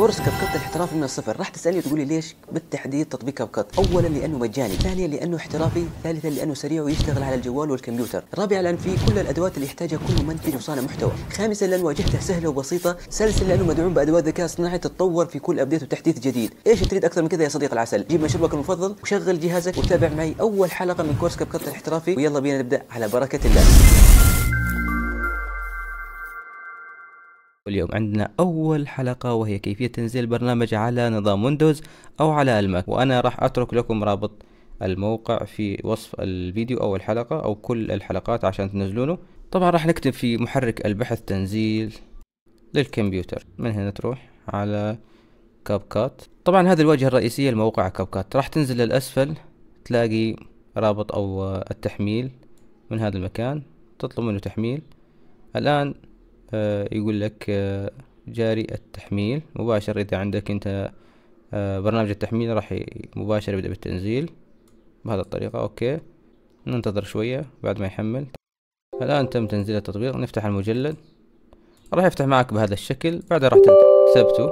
كورس كاب كات احترافي من الصفر راح تسالني وتقولي ليش بالتحديد تطبيق كاب كات اولا لانه مجاني ثانيا لانه احترافي ثالثا لانه سريع ويشتغل على الجوال والكمبيوتر رابعا لان فيه كل الادوات اللي يحتاجها كل منتج وصانع محتوى خامسا لان واجهته سهله وبسيطه سادسا لانه مدعوم بادوات ذكاء اصطناعي تتطور في كل ابديت وتحديث جديد ايش تريد اكثر من كذا يا صديق العسل جيب مشروبك المفضل وشغل جهازك وتابع معي اول حلقه من كورس كاب كات الاحترافي ويلا بينا نبدا على بركه الله واليوم عندنا أول حلقة وهي كيفية تنزيل برنامج على نظام ويندوز أو على الماك وأنا راح أترك لكم رابط الموقع في وصف الفيديو أو الحلقة أو كل الحلقات عشان تنزلونه طبعا راح نكتب في محرك البحث تنزيل للكمبيوتر من هنا تروح على كاب كات طبعا هذه الواجهة الرئيسية لموقع كاب كات راح تنزل للأسفل تلاقي رابط أو التحميل من هذا المكان تطلب منه تحميل الآن آه، يقول لك آه، جاري التحميل مباشر إذا عندك أنت آه، برنامج التحميل راح مباشر يبدأ بالتنزيل بهذه الطريقة أوكي ننتظر شوية بعد ما يحمل الآن تم تنزيل التطبيق نفتح المجلد راح يفتح معك بهذا الشكل بعدها راح تثبته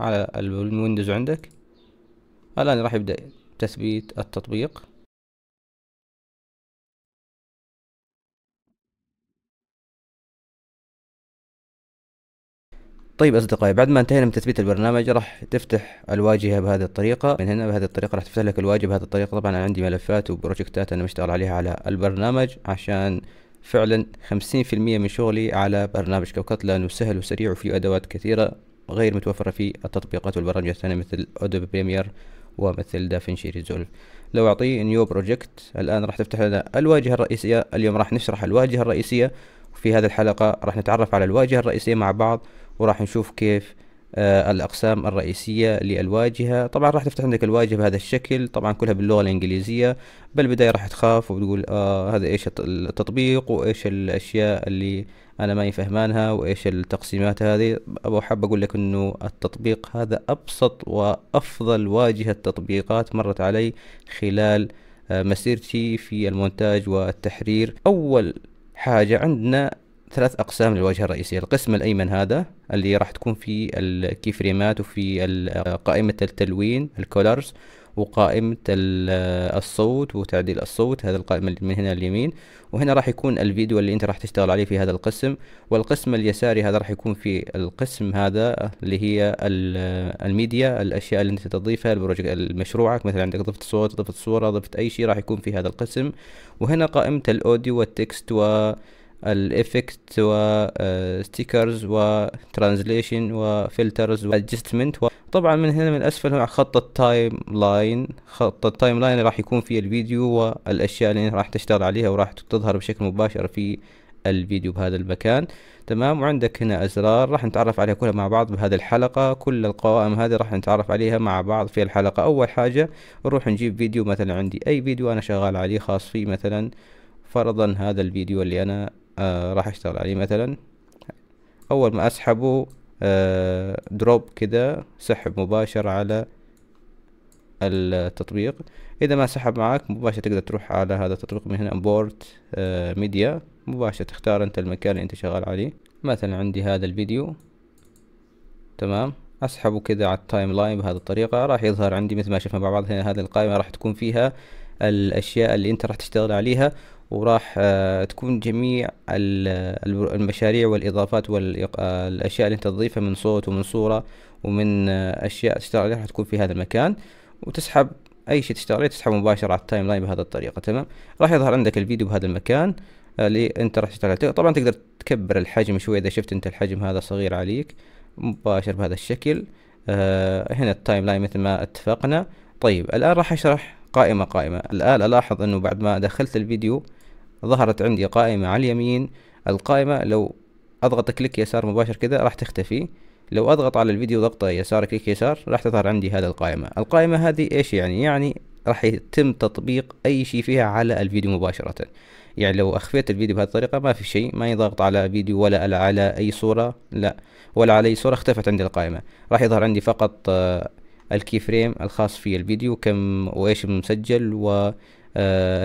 على الويندوز عندك الآن راح يبدأ تثبيت التطبيق طيب اصدقائي بعد ما انتهينا من تثبيت البرنامج راح تفتح الواجهه بهذه الطريقه من هنا بهذه الطريقه راح تفتح لك الواجهه بهذه الطريقه طبعا انا عندي ملفات وبروجكتات انا مشتغل عليها على البرنامج عشان فعلا 50% من شغلي على برنامج كوكت لانه سهل وسريع وفيه ادوات كثيره غير متوفره في التطبيقات والبرامج الثانيه مثل ادوبي بريمير ومثل دافنشي ريزولف لو اعطيه نيو بروجكت الان راح تفتح لنا الواجهه الرئيسيه اليوم راح نشرح الواجهه الرئيسيه في هذه الحلقه راح نتعرف على الواجهه الرئيسيه مع بعض وراح نشوف كيف آه الأقسام الرئيسية للواجهة طبعا راح تفتح عندك الواجهة بهذا الشكل طبعا كلها باللغة الإنجليزية بالبداية راح تخاف وبتقول آه هذا إيش التطبيق وإيش الأشياء اللي أنا ما فهمانها وإيش التقسيمات هذه أبو حاب أقول لك إنه التطبيق هذا أبسط وأفضل واجهة تطبيقات مرت علي خلال آه مسيرتي في المونتاج والتحرير أول حاجة عندنا ثلاث أقسام للواجهة الرئيسية القسم الأيمن هذا اللي راح تكون في الكي فريمات وفي قائمة التلوين الكولرز وقائمة الصوت وتعديل الصوت هذا القائمة اللي من هنا اليمين وهنا راح يكون الفيديو اللي انت راح تشتغل عليه في هذا القسم والقسم اليساري هذا راح يكون في القسم هذا اللي هي الميديا الاشياء اللي انت تضيفها مشروعك مثلا عندك ضفت صوت ضفت صورة ضفت اي شيء راح يكون في هذا القسم وهنا قائمة الاوديو والتكست و الافكت وستيكرز وترانزليشن وفلترز وادجستمنت طبعا من هنا من الاسفل هو خط التايم لاين خط التايم لاين راح يكون فيه الفيديو والاشياء اللي راح تشتغل عليها وراح تظهر بشكل مباشر في الفيديو بهذا المكان تمام وعندك هنا ازرار راح نتعرف عليها كلها مع بعض بهذه الحلقه كل القوائم هذه راح نتعرف عليها مع بعض في الحلقه اول حاجه نروح نجيب فيديو مثلا عندي اي فيديو انا شغال عليه خاص فيه مثلا فرضا هذا الفيديو اللي انا آه، راح اشتغل عليه مثلا اول ما اسحبه دروب آه، كده سحب مباشر على التطبيق اذا ما سحب معك مباشرة تقدر تروح على هذا التطبيق من هنا امبورت ميديا مباشرة تختار انت المكان اللي انت شغال عليه مثلا عندي هذا الفيديو تمام اسحبه كده على التايم لاين بهذه الطريقة راح يظهر عندي مثل ما شفنا مع بعض هنا هذه القائمة راح تكون فيها الاشياء اللي انت راح تشتغل عليها وراح آه، تكون جميع المشاريع والإضافات والأشياء آه، اللي أنت تضيفها من صوت ومن صورة ومن آه، أشياء تشتغل عليها راح تكون في هذا المكان وتسحب أي شيء تشتغل عليه تسحبه مباشرة على التايم لاين بهذه الطريقة تمام راح يظهر عندك الفيديو بهذا المكان اللي أنت راح تشتغل عليه طبعا تقدر تكبر الحجم شوي إذا شفت أنت الحجم هذا صغير عليك مباشر بهذا الشكل هنا التايم لاين مثل ما اتفقنا طيب الآن راح أشرح قائمة قائمة الآن ألاحظ أنه بعد ما دخلت الفيديو ظهرت عندي قائمة على اليمين القائمة لو أضغط كليك يسار مباشر كذا راح تختفي لو أضغط على الفيديو ضغطة يسار كليك يسار راح تظهر عندي هذا القائمة القائمة هذه إيش يعني يعني راح يتم تطبيق أي شيء فيها على الفيديو مباشرة يعني لو أخفيت الفيديو بهذه الطريقة ما في شيء ما يضغط على فيديو ولا على أي صورة لا ولا على أي صورة اختفت عندي القائمة راح يظهر عندي فقط آه، الكي فريم الخاص في الفيديو كم وإيش مسجل و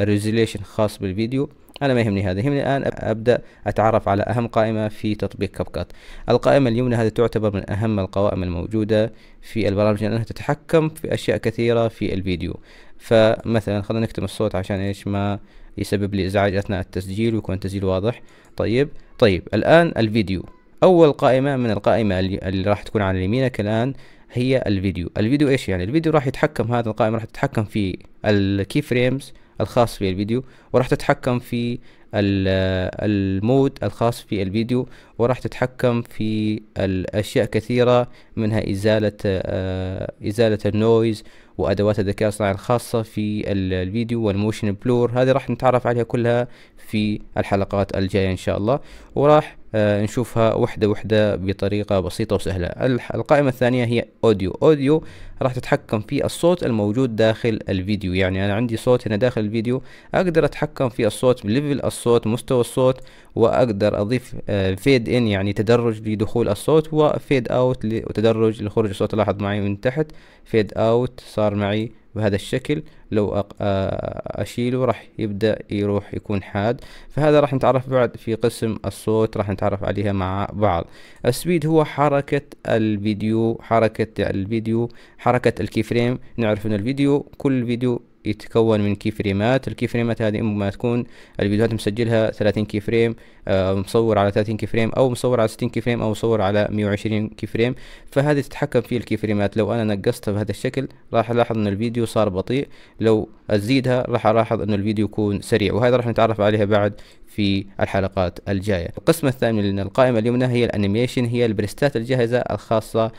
ريزوليشن آه، خاص بالفيديو انا ما يهمني هذا يهمني الان ابدا اتعرف على اهم قائمه في تطبيق كاب القائمه اليمنى هذه تعتبر من اهم القوائم الموجوده في البرامج لانها تتحكم في اشياء كثيره في الفيديو فمثلا خلينا نكتم الصوت عشان ايش ما يسبب لي ازعاج اثناء التسجيل ويكون التسجيل واضح طيب طيب الان الفيديو اول قائمه من القائمه اللي راح تكون على يمينك الان هي الفيديو الفيديو ايش يعني الفيديو راح يتحكم هذا القائمه راح تتحكم في الكي فريمز الخاص في الفيديو وراح تتحكم في المود الخاص في الفيديو وراح تتحكم في الأشياء كثيرة منها إزالة آه، إزالة النويز وأدوات الذكاء الصناعي الخاصة في الفيديو والموشن بلور هذه راح نتعرف عليها كلها في الحلقات الجاية إن شاء الله وراح آه، نشوفها وحدة وحدة بطريقة بسيطة وسهلة القائمة الثانية هي أوديو أوديو راح تتحكم في الصوت الموجود داخل الفيديو يعني انا عندي صوت هنا داخل الفيديو اقدر اتحكم في الصوت ليفل الصوت مستوى الصوت واقدر اضيف فيد آه، ان يعني تدرج لدخول الصوت وفيد اوت وتدرج لخروج الصوت لاحظ معي من تحت فيد اوت صار معي بهذا الشكل لو آه، اشيله راح يبدا يروح يكون حاد فهذا راح نتعرف بعد في قسم الصوت راح نتعرف عليها مع بعض السبيد هو حركه الفيديو حركه الفيديو حركة حركة الكي فريم نعرف ان الفيديو كل فيديو يتكون من كي فريمات الكي فريمات هذه اما تكون الفيديوهات مسجلها 30 فريم آه مصور على 30 كي فريم او مصور على 60 كي فريم او مصور على 120 كي فريم فهذه تتحكم في الكي فريمات لو انا نقصتها بهذا الشكل راح الاحظ ان الفيديو صار بطيء لو ازيدها راح الاحظ ان الفيديو يكون سريع وهذا راح نتعرف عليها بعد في الحلقات الجاية القسم الثاني من القائمة اليمنى هي الانيميشن هي البريستات الجاهزة الخاصة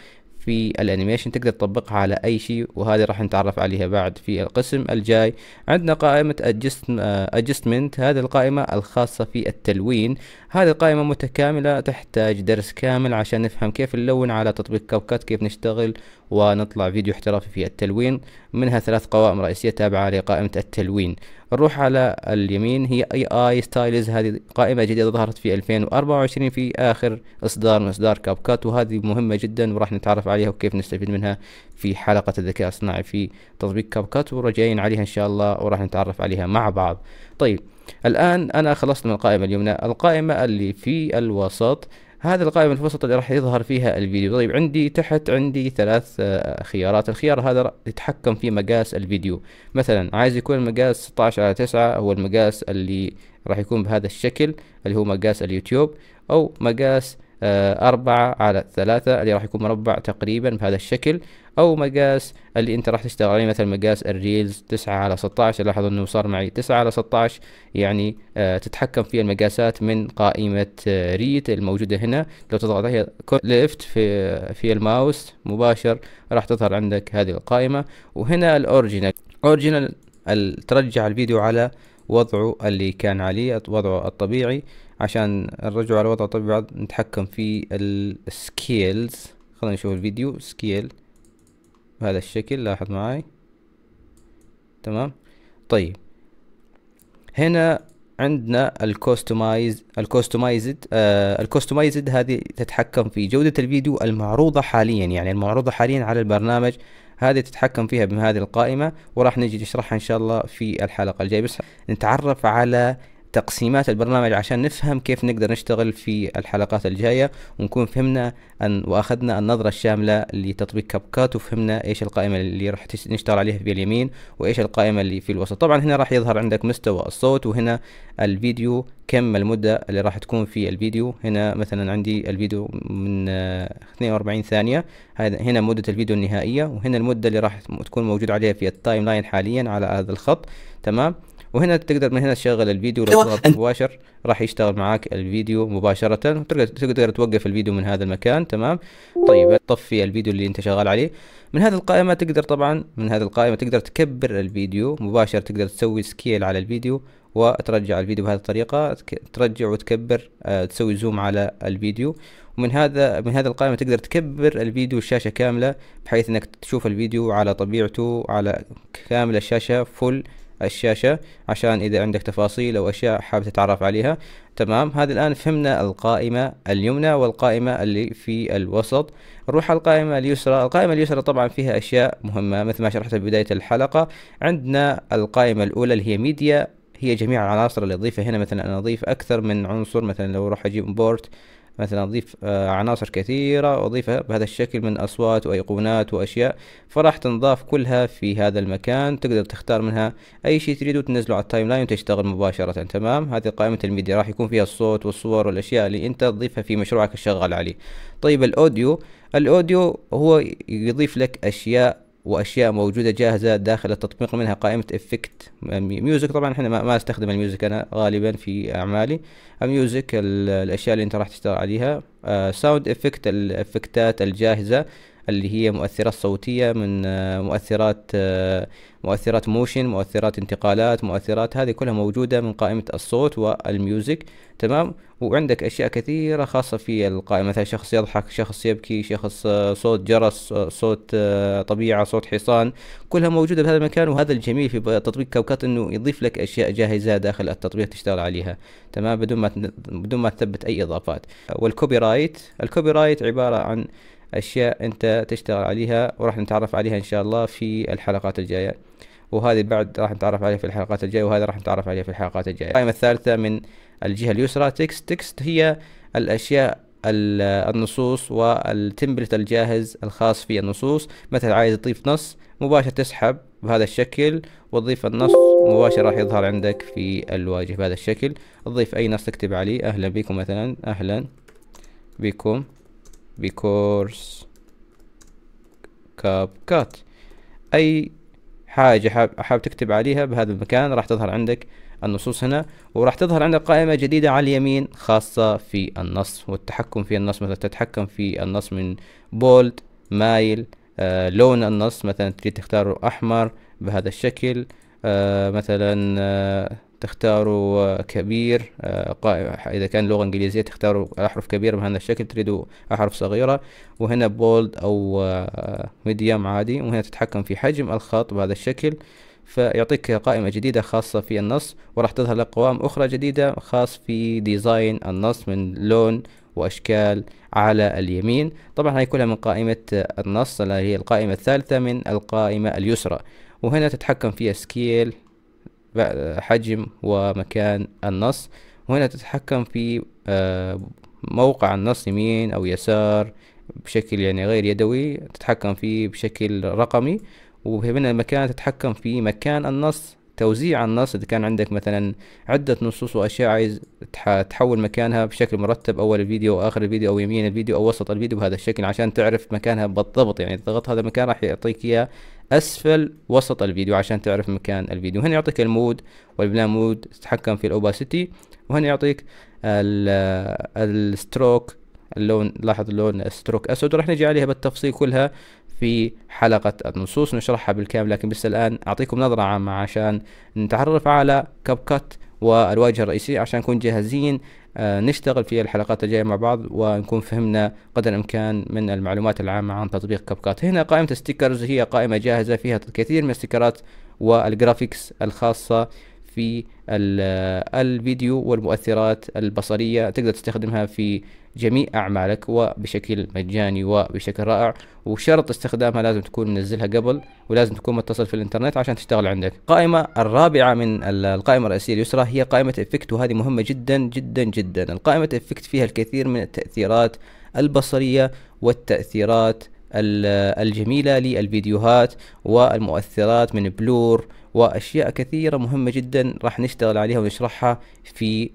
في الانيميشن تقدر تطبقها على اي شيء وهذه راح نتعرف عليها بعد في القسم الجاي عندنا قائمة ادجستمنت هذه القائمة الخاصة في التلوين هذه القائمة متكاملة تحتاج درس كامل عشان نفهم كيف نلون على تطبيق كابكات كيف نشتغل ونطلع فيديو احترافي في التلوين منها ثلاث قوائم رئيسية تابعة لقائمة التلوين نروح على اليمين هي اي اي ستايلز هذه قائمة جديدة ظهرت في 2024 في اخر اصدار من اصدار كابكات وهذه مهمة جدا وراح نتعرف عليها وكيف نستفيد منها في حلقة الذكاء الصناعي في تطبيق كابكات ورجعين عليها ان شاء الله وراح نتعرف عليها مع بعض طيب الآن أنا خلصت من القائمة اليمنى القائمة اللي في الوسط هذه القائمة الوسط اللي راح يظهر فيها الفيديو طيب عندي تحت عندي ثلاث آه، خيارات الخيار هذا يتحكم في مقاس الفيديو مثلا عايز يكون المقاس 16 على 9 هو المقاس اللي راح يكون بهذا الشكل اللي هو مقاس اليوتيوب او مقاس آه، أربعة على ثلاثة اللي راح يكون مربع تقريبا بهذا الشكل أو مقاس اللي أنت راح تشتغل عليه مثلا مقاس الريلز تسعة على 16 لاحظ أنه صار معي تسعة على 16 يعني آه، تتحكم في المقاسات من قائمة ريت آه، الموجودة هنا لو تضغط هي ليفت في في الماوس مباشر راح تظهر عندك هذه القائمة وهنا الأوريجينال أوريجينال ترجع الفيديو على وضعه اللي كان عليه وضعه الطبيعي عشان نرجعه على وضعه طبيعي نتحكم في السكيلز خلينا نشوف الفيديو سكيل بهذا الشكل لاحظ معاي تمام طيب هنا عندنا الكوستمايز الكوستمايزد آه الكوستمايزد هذه تتحكم في جودة الفيديو المعروضة حاليا يعني المعروضة حاليا على البرنامج هذه تتحكم فيها بهذه القائمة وراح نجي نشرحها ان شاء الله في الحلقة الجاية بس نتعرف على تقسيمات البرنامج عشان نفهم كيف نقدر نشتغل في الحلقات الجاية ونكون فهمنا أن وأخذنا النظرة الشاملة لتطبيق كابكات وفهمنا إيش القائمة اللي راح نشتغل عليها في اليمين وإيش القائمة اللي في الوسط طبعا هنا راح يظهر عندك مستوى الصوت وهنا الفيديو كم المدة اللي راح تكون في الفيديو هنا مثلا عندي الفيديو من 42 آه، ثانية هنا مدة الفيديو النهائية وهنا المدة اللي راح تكون موجود عليها في التايم لاين حاليا على هذا الخط تمام وهنا تقدر من هنا تشغل الفيديو لو أيوة، مباشر راح يشتغل معاك الفيديو مباشره تقدر توقف الفيديو من هذا المكان تمام طيب طفي الفيديو اللي انت شغال عليه من هذه القائمه تقدر طبعا من هذه القائمه تقدر تكبر الفيديو مباشر تقدر تسوي سكيل على الفيديو وترجع الفيديو بهذه الطريقة ترجع وتكبر آه، تسوي زوم على الفيديو ومن هذا من هذه القائمة تقدر تكبر الفيديو الشاشة كاملة بحيث انك تشوف الفيديو على طبيعته على كامل الشاشة فل الشاشة عشان إذا عندك تفاصيل أو أشياء حابب تتعرف عليها تمام هذا الآن فهمنا القائمة اليمنى والقائمة اللي في الوسط نروح على القائمة اليسرى القائمة اليسرى طبعا فيها أشياء مهمة مثل ما شرحت بداية الحلقة عندنا القائمة الأولى اللي هي ميديا هي جميع العناصر اللي أضيفها هنا مثلا أنا أضيف أكثر من عنصر مثلا لو أروح أجيب بورت مثلا أضيف آه، عناصر كثيرة وأضيفها بهذا الشكل من أصوات وأيقونات وأشياء فراح تنضاف كلها في هذا المكان تقدر تختار منها أي شيء تريده تنزله على التايم لاين وتشتغل مباشرة تمام هذه قائمة الميديا راح يكون فيها الصوت والصور والأشياء اللي أنت تضيفها في مشروعك الشغال عليه طيب الأوديو الأوديو هو يضيف لك أشياء واشياء موجوده جاهزه داخل التطبيق منها قائمه افكت ميوزك طبعا احنا ما استخدم الميوزك انا غالبا في اعمالي الميوزك الاشياء اللي انت راح تشتغل عليها ساوند افكت الافكتات الجاهزه اللي هي مؤثرات صوتية من آه، مؤثرات آه، مؤثرات موشن مؤثرات انتقالات مؤثرات هذه كلها موجودة من قائمة الصوت والميوزك تمام وعندك أشياء كثيرة خاصة في القائمة مثلا شخص يضحك شخص يبكي شخص آه، صوت جرس صوت طبيعة صوت حصان كلها موجودة بهذا المكان وهذا الجميل في تطبيق كوكات أنه يضيف لك أشياء جاهزة داخل التطبيق تشتغل عليها تمام بدون ما بدون ما تثبت أي إضافات والكوبي رايت الكوبي رايت عبارة عن أشياء أنت تشتغل عليها وراح نتعرف عليها إن شاء الله في الحلقات الجاية وهذه بعد راح نتعرف عليها في الحلقات الجاية وهذا راح نتعرف عليها في الحلقات الجاية القائمة الثالثة من الجهة اليسرى تكست تكست هي الأشياء النصوص والتمبلت الجاهز الخاص في النصوص مثلا عايز تضيف نص مباشرة تسحب بهذا الشكل وتضيف النص مباشرة راح يظهر عندك في الواجهة بهذا الشكل تضيف أي نص تكتب عليه أهلا بكم مثلا أهلا بكم because كاب كات اي حاجة حاب, حاب تكتب عليها بهذا المكان راح تظهر عندك النصوص هنا وراح تظهر عندك قائمة جديدة على اليمين خاصة في النص والتحكم في النص مثلا تتحكم في النص من بولد مايل آه لون النص مثلا تريد تختاره أحمر بهذا الشكل آه مثلا آه تختاروا كبير آه، إذا كان لغة إنجليزية تختاروا أحرف كبيرة بهذا الشكل تريدوا أحرف صغيرة وهنا بولد أو ميديم آه، عادي وهنا تتحكم في حجم الخط بهذا الشكل فيعطيك قائمة جديدة خاصة في النص وراح تظهر لك قوائم أخرى جديدة خاص في ديزاين النص من لون وأشكال على اليمين طبعا هاي كلها من قائمة النص اللي هي القائمة الثالثة من القائمة اليسرى وهنا تتحكم في سكيل حجم ومكان النص وهنا تتحكم في آه، موقع النص يمين أو يسار بشكل يعني غير يدوي تتحكم فيه بشكل رقمي وهنا المكان تتحكم في مكان النص توزيع النص إذا كان عندك مثلا عدة نصوص وأشياء عايز تحول مكانها بشكل مرتب أول الفيديو واخر الفيديو أو يمين الفيديو أو وسط الفيديو بهذا الشكل عشان تعرف مكانها بالضبط يعني تضغط هذا المكان راح يعطيك إياه اسفل وسط الفيديو عشان تعرف مكان الفيديو هنا يعطيك المود والبلان مود تتحكم في الاوباسيتي وهنا يعطيك الستروك اللون لاحظ اللون ستروك اسود راح نجي عليها بالتفصيل كلها في حلقة النصوص نشرحها بالكامل لكن بس الآن أعطيكم نظرة عامة عشان نتعرف على كاب كات والواجهة الرئيسية عشان نكون جاهزين آه، نشتغل في الحلقات الجاية مع بعض ونكون فهمنا قدر الإمكان من المعلومات العامة عن تطبيق كابكات هنا قائمة ستيكرز هي قائمة جاهزة فيها الكثير من الستيكرات والجرافيكس الخاصة في الفيديو والمؤثرات البصرية تقدر تستخدمها في جميع أعمالك وبشكل مجاني وبشكل رائع وشرط استخدامها لازم تكون منزلها قبل ولازم تكون متصل في الانترنت عشان تشتغل عندك القائمة الرابعة من القائمة الرئيسية اليسرى هي قائمة افكت وهذه مهمة جدا جدا جدا القائمة افكت فيها الكثير من التأثيرات البصرية والتأثيرات الجميلة للفيديوهات والمؤثرات من بلور واشياء كثيره مهمه جدا راح نشتغل عليها ونشرحها في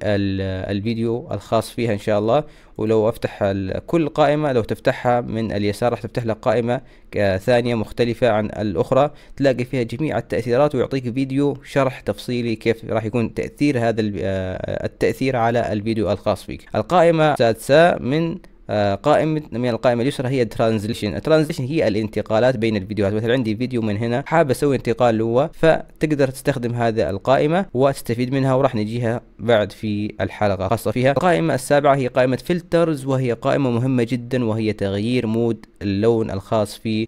الفيديو الخاص فيها ان شاء الله ولو افتح كل قائمه لو تفتحها من اليسار راح تفتح لك قائمه آه، ثانيه مختلفه عن الاخرى تلاقي فيها جميع التاثيرات ويعطيك فيديو شرح تفصيلي كيف راح يكون تاثير هذا آه، التاثير على الفيديو الخاص فيك القائمه السادسه من آه، قائمة من القائمة اليسرى هي الترانزليشن الترانزليشن هي الانتقالات بين الفيديوهات مثلا عندي فيديو من هنا حاب اسوي انتقال له فتقدر تستخدم هذا القائمة وتستفيد منها وراح نجيها بعد في الحلقة خاصة فيها القائمة السابعة هي قائمة فلترز وهي قائمة مهمة جدا وهي تغيير مود اللون الخاص في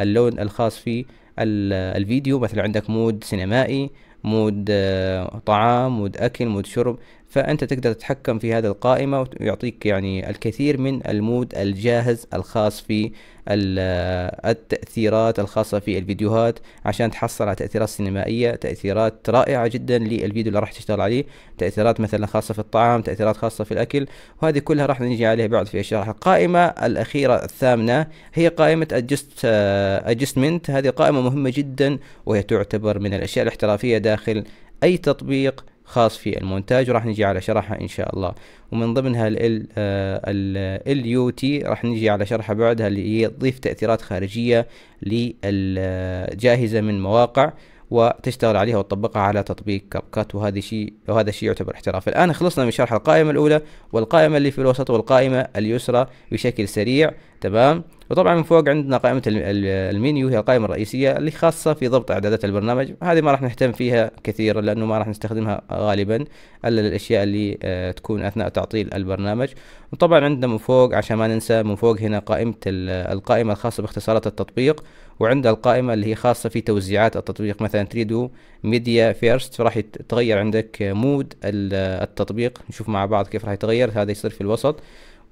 اللون الخاص في الفيديو مثلا عندك مود سينمائي مود آه، طعام مود اكل مود شرب فأنت تقدر تتحكم في هذه القائمة ويعطيك يعني الكثير من المود الجاهز الخاص في التأثيرات الخاصة في الفيديوهات عشان تحصل على تأثيرات سينمائية تأثيرات رائعة جدا للفيديو اللي راح تشتغل عليه تأثيرات مثلا خاصة في الطعام تأثيرات خاصة في الأكل وهذه كلها راح نجي عليها بعد في الشرح القائمة الأخيرة الثامنة هي قائمة أدجست أدجستمنت هذه قائمة مهمة جدا وهي تعتبر من الأشياء الاحترافية داخل أي تطبيق خاص في المونتاج وراح نجي على شرحها ان شاء الله ومن ضمنها ال يو تي آه، راح نجي على شرحها بعدها اللي هي تضيف تاثيرات خارجيه للجاهزه آه، من مواقع وتشتغل عليها وتطبقها على تطبيق كات وهذا شيء وهذا شيء يعتبر احتراف الان خلصنا من شرح القائمه الاولى والقائمه اللي في الوسط والقائمه اليسرى بشكل سريع تمام وطبعا من فوق عندنا قائمه المنيو هي القائمه الرئيسيه اللي خاصه في ضبط اعدادات البرنامج هذه ما راح نهتم فيها كثيرا لانه ما راح نستخدمها غالبا الا للاشياء اللي آه، تكون اثناء تعطيل البرنامج وطبعا عندنا من فوق عشان ما ننسى من فوق هنا قائمه القائمه الخاصه باختصارات التطبيق وعندها القائمة اللي هي خاصة في توزيعات التطبيق مثلا تريدو ميديا فيرست راح يتغير عندك مود التطبيق نشوف مع بعض كيف راح يتغير هذا يصير في الوسط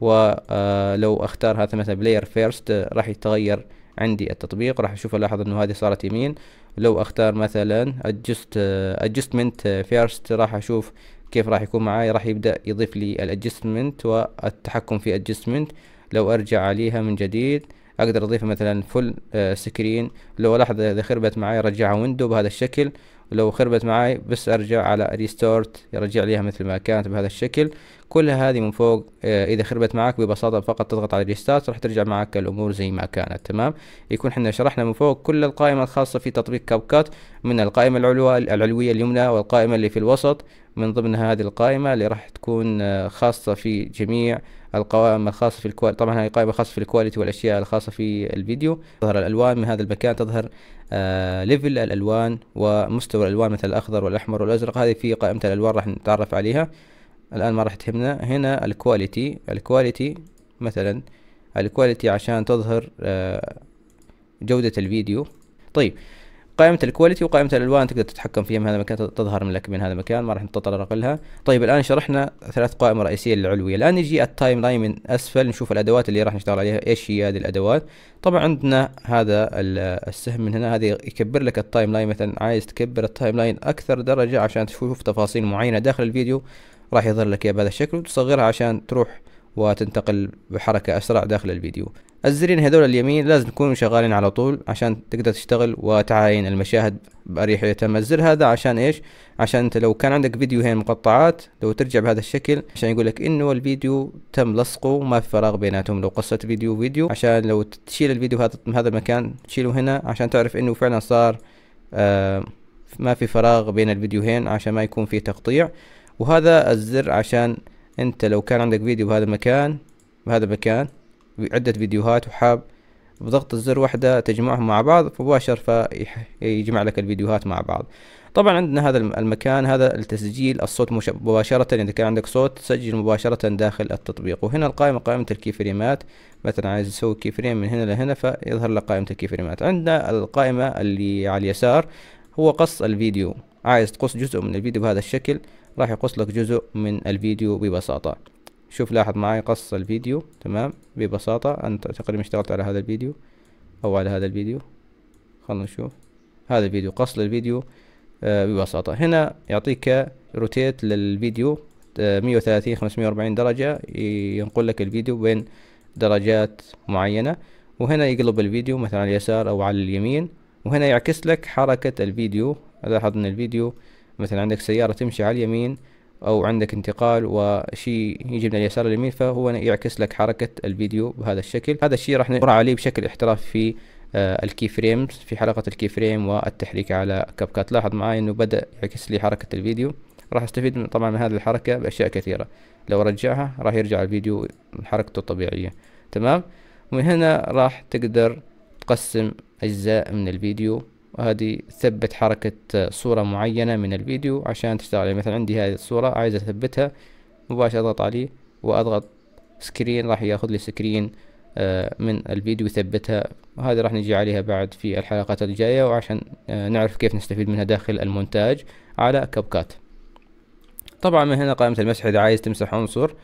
ولو آه، اختار هذا مثلا بلاير فيرست آه، راح يتغير عندي التطبيق راح اشوف الاحظ انه هذه صارت يمين لو اختار مثلا ادجست ادجستمنت آه، فيرست راح اشوف كيف راح يكون معاي راح يبدأ يضيف لي الادجستمنت والتحكم في ادجستمنت لو ارجع عليها من جديد اقدر اضيف مثلا فل سكرين آه، لو لاحظ اذا خربت معي رجعها ويندو بهذا الشكل ولو خربت معي بس ارجع على ريستورت يرجع ليها مثل ما كانت بهذا الشكل كل هذه من فوق آه، اذا خربت معك ببساطه فقط تضغط على ريستارت راح ترجع معك الامور زي ما كانت تمام يكون احنا شرحنا من فوق كل القائمه الخاصه في تطبيق كاب كات من القائمه العلوى العلويه اليمنى والقائمه اللي في الوسط من ضمن هذه القائمه اللي راح تكون آه، خاصه في جميع القوائم الخاصة في الكواليتي طبعا هاي قائمة خاصة في الكواليتي والأشياء الخاصة في الفيديو تظهر الألوان من هذا المكان تظهر آه ليفل الألوان ومستوى الألوان مثل الأخضر والأحمر والأزرق هذه في قائمة الألوان راح نتعرف عليها الآن ما راح تهمنا هنا الكواليتي الكواليتي مثلا الكواليتي عشان تظهر آه جودة الفيديو طيب قائمه الكواليتي وقائمه الالوان تقدر تتحكم فيها من هذا المكان تظهر من لك من هذا المكان ما راح نتطرق لها طيب الان شرحنا ثلاث قائمه رئيسيه للعلويه الان نجي التايم لاين من اسفل نشوف الادوات اللي راح نشتغل عليها ايش هي هذه الادوات طبعا عندنا هذا السهم من هنا هذا يكبر لك التايم لاين مثلا عايز تكبر التايم لاين اكثر درجه عشان تشوف تفاصيل معينه داخل الفيديو راح يظهر لك اياها بهذا الشكل وتصغرها عشان تروح وتنتقل بحركة أسرع داخل الفيديو الزرين هذول اليمين لازم يكونوا شغالين على طول عشان تقدر تشتغل وتعاين المشاهد بأريحية تم الزر هذا عشان ايش عشان انت لو كان عندك فيديو هين مقطعات لو ترجع بهذا الشكل عشان يقول لك انه الفيديو تم لصقه وما في فراغ بيناتهم لو قصت فيديو فيديو عشان لو تشيل الفيديو هذا من هذا المكان تشيله هنا عشان تعرف انه فعلا صار آه ما في فراغ بين الفيديوهين عشان ما يكون في تقطيع وهذا الزر عشان انت لو كان عندك فيديو بهذا المكان بهذا المكان عدة فيديوهات وحاب بضغط الزر واحدة تجمعهم مع بعض مباشر فيجمع لك الفيديوهات مع بعض طبعا عندنا هذا المكان هذا التسجيل الصوت مباشرة يعني إذا كان عندك صوت تسجل مباشرة داخل التطبيق وهنا القائمة قائمة الكيفريمات مثلا عايز أسوي كيفريم من هنا لهنا فيظهر لك قائمة الكيفريمات عندنا القائمة اللي على اليسار هو قص الفيديو عايز تقص جزء من الفيديو بهذا الشكل راح يقص لك جزء من الفيديو ببساطة شوف لاحظ معاي قص الفيديو تمام ببساطة أنت تقريبا اشتغلت على هذا الفيديو أو على هذا الفيديو خلنا نشوف هذا الفيديو قص للفيديو آه ببساطة هنا يعطيك روتيت للفيديو آه، مية وثلاثين خمسمية وأربعين درجة ينقل لك الفيديو بين درجات معينة وهنا يقلب الفيديو مثلا على اليسار أو على اليمين وهنا يعكس لك حركة الفيديو لاحظ ان الفيديو مثلا عندك سيارة تمشي على اليمين او عندك انتقال وشيء يجي من اليسار لليمين فهو يعكس لك حركه الفيديو بهذا الشكل هذا الشيء راح نمر عليه بشكل احترافي في آه، الكي فريمز في حلقه الكي فريم والتحريك على كاب كات لاحظ معي انه بدا يعكس لي حركه الفيديو راح استفيد من طبعا من هذه الحركه باشياء كثيره لو رجعها راح يرجع الفيديو حركته الطبيعيه تمام ومن هنا راح تقدر تقسم اجزاء من الفيديو وهذه ثبت حركة صورة معينة من الفيديو عشان تشتغل يعني مثلا عندي هذه الصورة عايز اثبتها مباشرة اضغط عليه واضغط سكرين راح ياخذ لي سكرين آه، من الفيديو يثبتها وهذه راح نجي عليها بعد في الحلقات الجاية وعشان آه، نعرف كيف نستفيد منها داخل المونتاج على كبكات طبعا من هنا قائمة المسح إذا عايز تمسح عنصر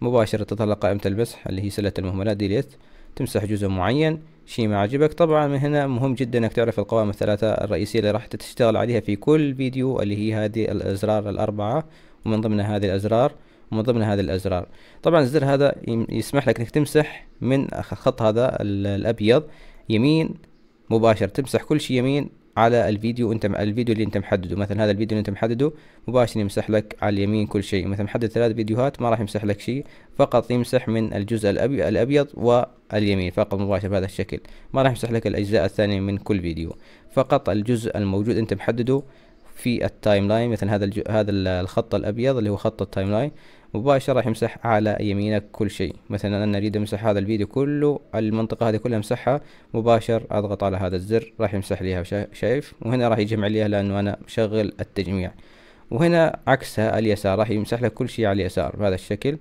مباشرة تظهر قائمة المسح اللي هي سلة المهملات ديليت تمسح جزء معين شيء ما عجبك طبعا من هنا مهم جدا انك تعرف القوائم الثلاثة الرئيسية اللي راح تشتغل عليها في كل فيديو اللي هي هذه الازرار الاربعة ومن ضمنها هذه الازرار ومن ضمن هذه الازرار طبعا الزر هذا يسمح لك انك تمسح من الخط هذا الابيض يمين مباشر تمسح كل شيء يمين على الفيديو انت الفيديو اللي انت محدده مثلا هذا الفيديو اللي انت محدده مباشر يمسح لك على اليمين كل شيء مثلا محدد ثلاث فيديوهات ما راح يمسح لك شيء فقط يمسح من الجزء الأبي الابيض واليمين فقط مباشر بهذا الشكل ما راح يمسح لك الاجزاء الثانيه من كل فيديو فقط الجزء الموجود انت محدده في التايم لاين مثلا هذا هذا الخط الابيض اللي هو خط التايم لاين مباشرة راح يمسح على يمينك كل شيء مثلا أنا أريد أمسح هذا الفيديو كله المنطقة هذه كلها أمسحها مباشر أضغط على هذا الزر راح يمسح ليها شايف وهنا راح يجمع ليها لأنه أنا مشغل التجميع وهنا عكسها اليسار راح يمسح لك كل شيء على اليسار بهذا الشكل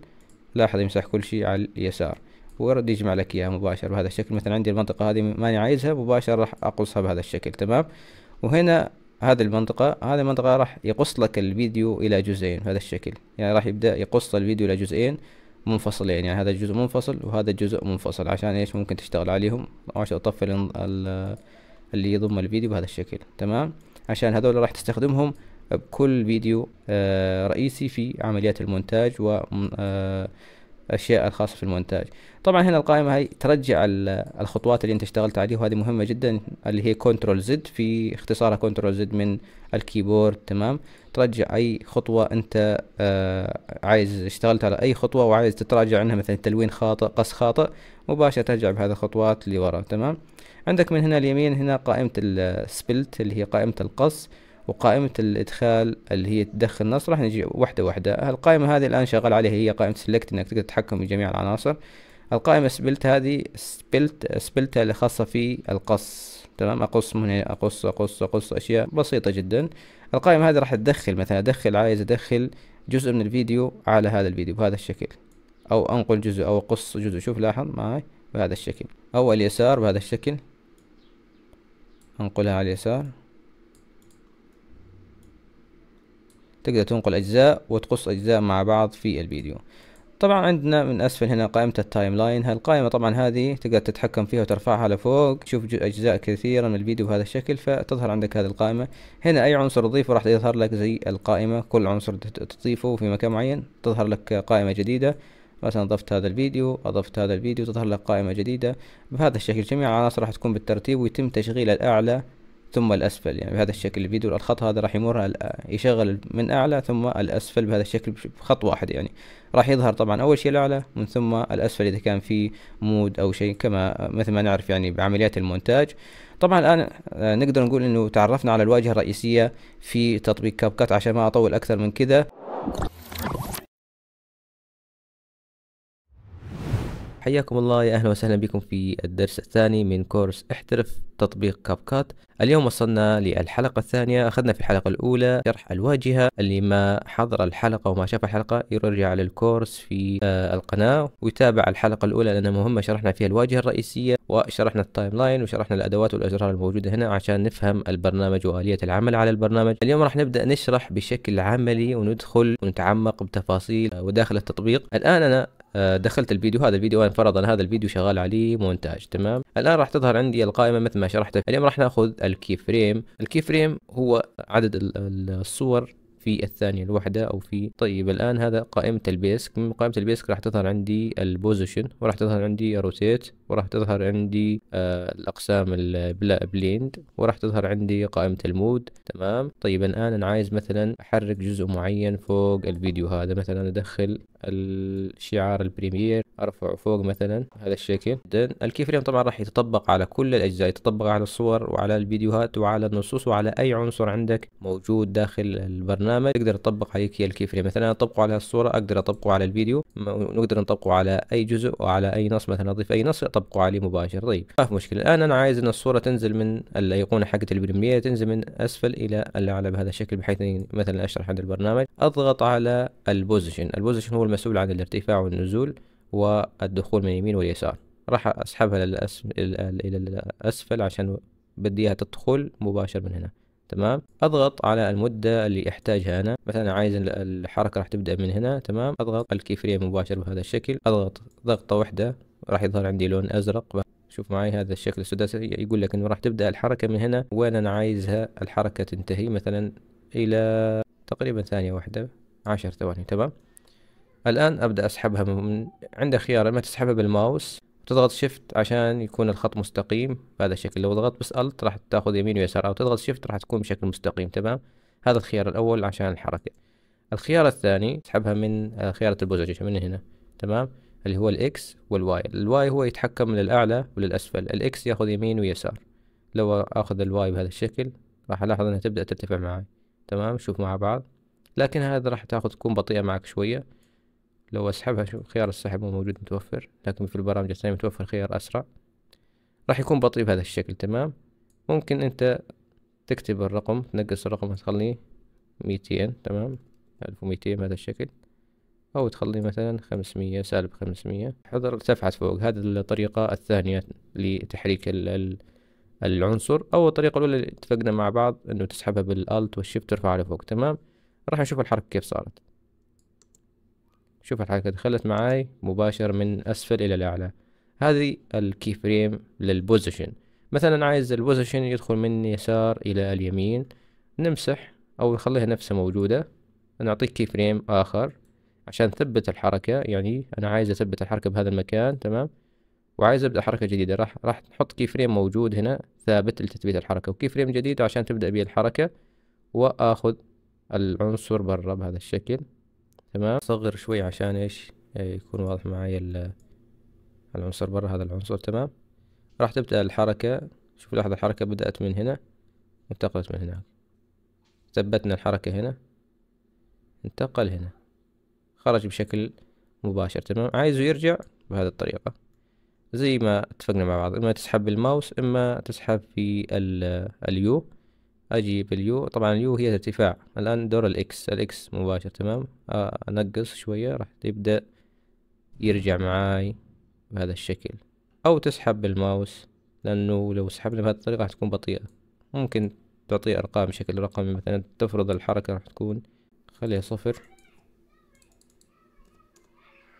لاحظ يمسح كل شيء على اليسار ويرد يجمع لك اياها مباشر بهذا الشكل مثلا عندي المنطقة هذه ماني عايزها مباشر راح اقصها بهذا الشكل تمام وهنا هذه المنطقة هذه المنطقة راح يقص لك الفيديو إلى جزئين بهذا الشكل يعني راح يبدأ يقص الفيديو إلى جزئين منفصلين يعني هذا الجزء منفصل وهذا الجزء منفصل عشان ايش ممكن تشتغل عليهم عشان تطفي اللي يضم الفيديو بهذا الشكل تمام عشان هذول راح تستخدمهم بكل فيديو آه، رئيسي في عمليات المونتاج و آه، أشياء الخاصة في المونتاج طبعا هنا القائمة هاي ترجع الخطوات اللي انت اشتغلت عليها وهذه مهمة جدا اللي هي كنترول زد في اختصارها كنترول زد من الكيبورد تمام ترجع اي خطوة انت آه عايز اشتغلت على اي خطوة وعايز تتراجع عنها مثلا تلوين خاطئ قص خاطئ مباشرة ترجع بهذه الخطوات لورا تمام عندك من هنا اليمين هنا قائمة السبلت اللي هي قائمة القص وقائمة الإدخال اللي هي تدخل نص راح نجي واحدة واحدة القائمة هذه الآن شغال عليها هي قائمة select إنك تقدر تتحكم بجميع العناصر القائمة سبلت هذه سبلت سبلتها اللي خاصة في القص تمام اقص من هنا اقص اقص اقص اشياء بسيطة جدا القائمة هذه راح تدخل مثلا ادخل عايز ادخل جزء من الفيديو على هذا الفيديو بهذا الشكل او انقل جزء او اقص جزء شوف لاحظ معي بهذا الشكل او اليسار بهذا الشكل انقلها على اليسار تقدر تنقل أجزاء وتقص أجزاء مع بعض في الفيديو طبعا عندنا من اسفل هنا قائمة التايم لاين هالقائمة طبعا هذه تقدر تتحكم فيها وترفعها لفوق تشوف اجزاء كثيرة من الفيديو بهذا الشكل فتظهر عندك هذه القائمة هنا اي عنصر تضيفه راح يظهر لك زي القائمة كل عنصر تضيفه في مكان معين تظهر لك قائمة جديدة مثلا ضفت هذا الفيديو اضفت هذا الفيديو تظهر لك قائمة جديدة بهذا الشكل جميع العناصر راح تكون بالترتيب ويتم تشغيل الاعلى ثم الأسفل يعني بهذا الشكل الفيديو الخط هذا راح يمر يشغل من أعلى ثم الأسفل بهذا الشكل بخط واحد يعني راح يظهر طبعا أول شيء الأعلى من ثم الأسفل إذا كان في مود أو شيء كما مثل ما نعرف يعني بعمليات المونتاج طبعا الآن آه، نقدر نقول إنه تعرفنا على الواجهة الرئيسية في تطبيق كاب كات عشان ما أطول أكثر من كذا حياكم الله يا أهلا وسهلا بكم في الدرس الثاني من كورس احترف تطبيق كاب كات اليوم وصلنا للحلقة الثانية أخذنا في الحلقة الأولى شرح الواجهة اللي ما حضر الحلقة وما شاف الحلقة يرجع للكورس في آه، القناة ويتابع الحلقة الأولى لأنها مهمة شرحنا فيها الواجهة الرئيسية وشرحنا التايم لاين وشرحنا الأدوات والأزرار الموجودة هنا عشان نفهم البرنامج وآلية العمل على البرنامج اليوم راح نبدأ نشرح بشكل عملي وندخل ونتعمق بتفاصيل آه، وداخل التطبيق الآن أنا آه، دخلت الفيديو هذا الفيديو انا فرضا هذا الفيديو شغال عليه مونتاج تمام الان راح تظهر عندي القائمه مثل ما شرحت اليوم راح ناخذ الكي فريم الكي فريم هو عدد الصور في الثانية الواحدة أو في طيب الآن هذا قائمة البيسك من قائمة البيسك راح تظهر عندي البوزيشن وراح تظهر عندي روتيت وراح تظهر عندي آه الأقسام البليند وراح تظهر عندي قائمة المود تمام طيب الآن أنا عايز مثلا أحرك جزء معين فوق الفيديو هذا مثلا أدخل الشعار البريمير ارفعه فوق مثلا هذا الشكل الكي فريم طبعا راح يتطبق على كل الاجزاء يتطبق على الصور وعلى الفيديوهات وعلى النصوص وعلى اي عنصر عندك موجود داخل البرنامج برنامج تقدر تطبق عليه الكي فريم مثلا اطبقه على الصوره اقدر اطبقه على الفيديو نقدر نطبقه على اي جزء وعلى اي نص مثلا اضيف اي نص اطبقه عليه مباشر طيب ما في مشكله الان انا عايز ان الصوره تنزل من الايقونه حقت البريمير تنزل من اسفل الى الاعلى بهذا الشكل بحيث مثلا اشرح عند البرنامج اضغط على البوزيشن البوزيشن هو المسؤول عن الارتفاع والنزول والدخول من اليمين واليسار راح اسحبها للأس... الى الاسفل عشان بدي اياها تدخل مباشر من هنا تمام اضغط على المده اللي احتاجها انا مثلا عايز الحركه راح تبدا من هنا تمام اضغط الكي فريم مباشر بهذا الشكل اضغط ضغطه واحده راح يظهر عندي لون ازرق شوف معي هذا الشكل السداسي يقول لك انه راح تبدا الحركه من هنا وين انا عايزها الحركه تنتهي مثلا الى تقريبا ثانيه واحده عشر ثواني تمام الان ابدا اسحبها من عند خيار اما تسحبها بالماوس تضغط شيفت عشان يكون الخط مستقيم بهذا الشكل لو ضغطت بس الت راح تاخذ يمين ويسار او تضغط شيفت راح تكون بشكل مستقيم تمام هذا الخيار الاول عشان الحركه الخيار الثاني تسحبها من آه، خيارة البوزيشن من هنا تمام اللي هو الاكس والواي الواي هو يتحكم من الاعلى وللاسفل الاكس ياخذ يمين ويسار لو اخذ الواي بهذا الشكل راح الاحظ انها تبدا ترتفع معي تمام شوف مع بعض لكن هذا راح تاخذ تكون بطيئة معك شوية لو اسحبها شوف خيار السحب مو موجود متوفر لكن في البرامج الثانية متوفر خيار اسرع راح يكون بطيء بهذا الشكل تمام ممكن انت تكتب الرقم تنقص الرقم تخليه ميتين تمام ألف وميتين بهذا الشكل أو تخليه مثلا خمسمية سالب خمسمية حضر ارتفعت فوق هذه الطريقة الثانية لتحريك ال العنصر أو الطريقة الأولى اللي اتفقنا مع بعض أنه تسحبها بالألت والشيفت ترفعها لفوق تمام راح نشوف الحركة كيف صارت شوف الحركة دخلت معاي مباشر من أسفل إلى الأعلى هذه الكي فريم للبوزيشن مثلا عايز البوزيشن يدخل من يسار إلى اليمين نمسح أو نخليها نفسها موجودة نعطيك كي فريم آخر عشان ثبت الحركة يعني أنا عايز أثبت الحركة بهذا المكان تمام وعايز أبدأ حركة جديدة راح راح نحط كي فريم موجود هنا ثابت لتثبيت الحركة وكي فريم جديد عشان تبدأ به الحركة وآخذ العنصر برا بهذا الشكل تمام صغر شوي عشان ايش آه، يكون واضح معايا العنصر برا هذا العنصر تمام راح تبدأ الحركة شوف لاحظ الحركة بدأت من هنا وانتقلت من هناك ثبتنا الحركة هنا انتقل هنا خرج بشكل مباشر تمام عايزه يرجع بهذه الطريقة زي ما اتفقنا مع بعض اما تسحب بالماوس اما تسحب في اليو اجيب باليو طبعا اليو هي ارتفاع الان دور الاكس الاكس مباشر تمام آه، انقص شوية راح تبدا يرجع معاي بهذا الشكل او تسحب بالماوس لانه لو سحبنا بهذه الطريقة راح تكون بطيئة ممكن تعطي ارقام بشكل رقمي مثلا تفرض الحركة راح تكون خليها صفر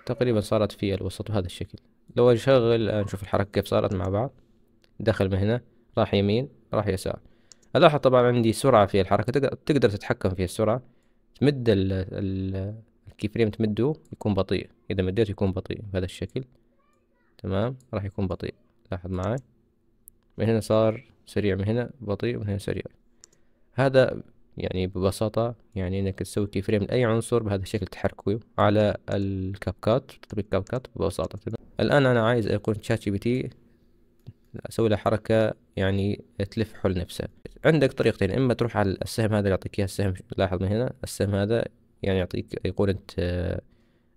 تقريبا صارت في الوسط بهذا الشكل لو اشغل الان آه، شوف الحركة كيف صارت مع بعض دخل من هنا راح يمين راح يسار ألاحظ طبعا عندي سرعة في الحركة تقدر تتحكم في السرعة تمد ال الكي فريم تمده يكون بطيء إذا مديته يكون بطيء بهذا الشكل تمام راح يكون بطيء لاحظ معي من هنا صار سريع من هنا بطيء من هنا سريع هذا يعني ببساطة يعني انك تسوي كي فريم لأي عنصر بهذا الشكل تحركه على الكاب كات تطبيق كاب كات ببساطة الآن أنا عايز أكون تشات جي بي تي أسوي له حركة يعني تلف حول نفسها عندك طريقتين اما تروح على السهم هذا اللي يعطيك اياه السهم لاحظ من هنا السهم هذا يعني يعطيك ايقونة آه،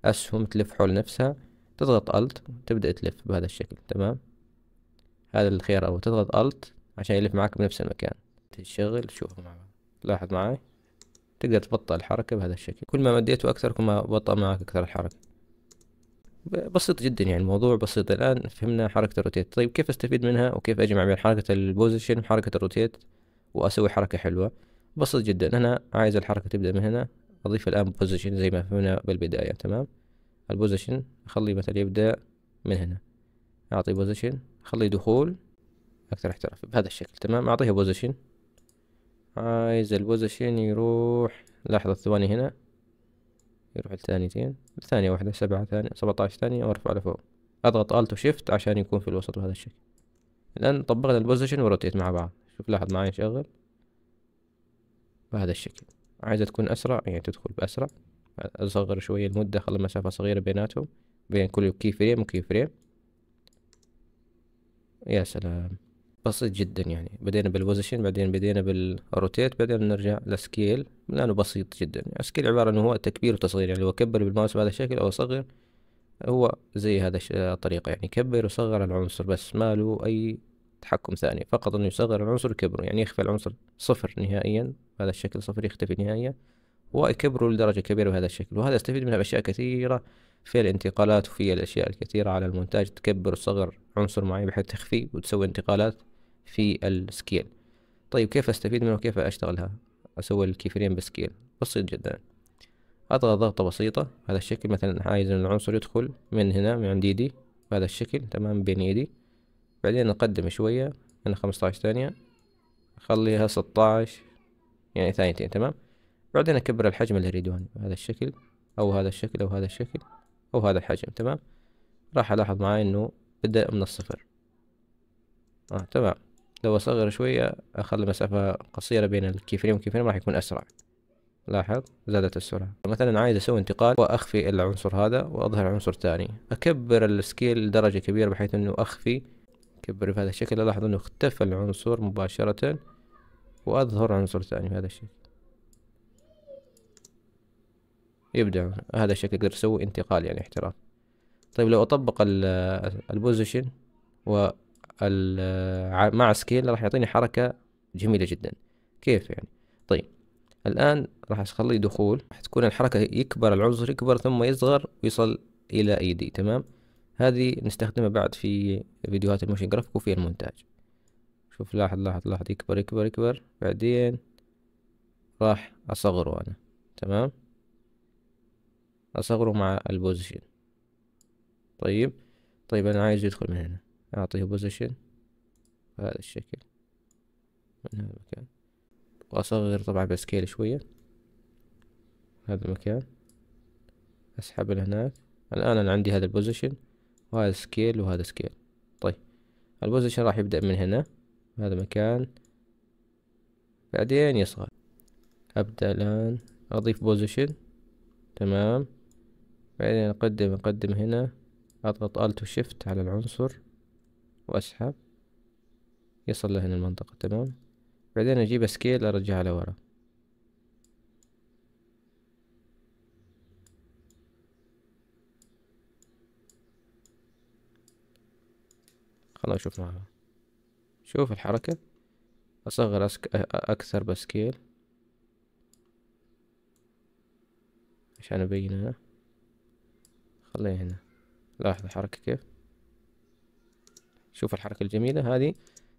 اسهم تلف حول نفسها تضغط الت تبدأ تلف بهذا الشكل تمام هذا الخيار او تضغط الت عشان يلف معك بنفس المكان تشغل شوف لاحظ معي تقدر تبطئ الحركة بهذا الشكل كل ما مديته اكثر كل ما بطأ معك اكثر الحركة بسيط جدا يعني الموضوع بسيط الآن فهمنا حركة الروتيت طيب كيف استفيد منها وكيف أجمع بين حركة البوزيشن وحركة الروتيت واسوي حركه حلوه بسيط جدا انا عايز الحركه تبدا من هنا اضيف الان بوزيشن زي ما فهمنا بالبدايه تمام البوزيشن اخليه مثلا يبدا من هنا اعطي بوزيشن اخليه دخول اكثر احتراف بهذا الشكل تمام اعطيها بوزيشن عايز البوزيشن يروح لحظة ثواني هنا يروح الثانيتين الثانية واحدة سبعة ثانية سبعتاش ثانية وارفع لفوق اضغط الت وشيفت عشان يكون في الوسط بهذا الشكل الان طبقنا البوزيشن والروتيت مع بعض شوف لاحظ معايا شغل بهذا الشكل عايزة تكون أسرع يعني تدخل بأسرع أصغر شوية المدة أخلي مسافة صغيرة بيناتهم بين كل كي فريم وكي فريم يا سلام بسيط جدا يعني بدينا بالبوزيشن بعدين بدينا بالروتيت بعدين نرجع لسكيل لأنه بسيط جدا السكيل يعني عبارة أنه هو تكبير وتصغير يعني لو أكبر بالماوس بهذا الشكل أو أصغر هو زي هذا الطريقة يعني كبر وصغر العنصر بس ما له أي تحكم ثاني فقط انه يصغر العنصر كبره يعني يخفى العنصر صفر نهائيا بهذا الشكل صفر يختفي نهائيا ويكبره لدرجة كبيرة بهذا الشكل وهذا استفيد منها بأشياء كثيرة في الانتقالات وفي الأشياء الكثيرة على المونتاج تكبر وصغر عنصر معين بحيث تخفيه وتسوي انتقالات في السكيل طيب كيف استفيد منه وكيف اشتغلها اسوي الكيفريم بسكيل بسيط جدا اضغط ضغطة بسيطة بهذا الشكل مثلا عايز ان العنصر يدخل من هنا من عند يدي بهذا الشكل تمام بين يدي بعدين نقدم شوية هنا خمسطعش ثانية خليها ستاعش يعني ثانيتين تمام بعدين أكبر الحجم اللي يريدون هذا الشكل أو هذا الشكل أو هذا الشكل أو هذا الحجم تمام راح ألاحظ معاي إنه بدأ من الصفر آه تمام لو أصغر شوية أخلي مسافة قصيرة بين الكيفريم والكيفريم راح يكون أسرع لاحظ زادت السرعة مثلا عايز أسوي انتقال وأخفي العنصر هذا وأظهر عنصر ثاني أكبر السكيل لدرجة كبيرة بحيث إنه أخفي كبر بهذا الشكل الاحظ انه اختفى العنصر مباشرة واظهر عنصر ثاني بهذا الشكل يبدأ هذا الشكل يقدر يسوي انتقال يعني احتراف طيب لو اطبق البوزيشن و مع سكيل راح يعطيني حركة جميلة جدا كيف يعني طيب الآن راح أخلي دخول راح تكون الحركة يكبر العنصر يكبر ثم يصغر ويصل إلى ايدي تمام هذه نستخدمها بعد في فيديوهات الموشن جرافيك وفي المونتاج شوف لاحظ لاحظ لاحظ يكبر يكبر يكبر بعدين راح اصغره انا تمام اصغره مع البوزيشن طيب طيب انا عايز يدخل من هنا اعطيه بوزيشن بهذا الشكل من هذا المكان واصغر طبعا بسكيل شوية هذا المكان اسحب لهناك الان انا عندي هذا البوزيشن وهذا سكيل وهذا سكيل طيب البوزيشن راح يبدأ من هنا هذا مكان بعدين يصغر أبدأ الآن أضيف بوزيشن تمام بعدين أقدم أقدم هنا أضغط ألت وشيفت على العنصر وأسحب يصل لهنا المنطقة تمام بعدين أجيب سكيل أرجعه لورا خلاص شوف معها شوف الحركة أصغر أسك... أكثر بسكيل عشان أبينها خليها هنا لاحظ الحركة كيف شوف الحركة الجميلة هذه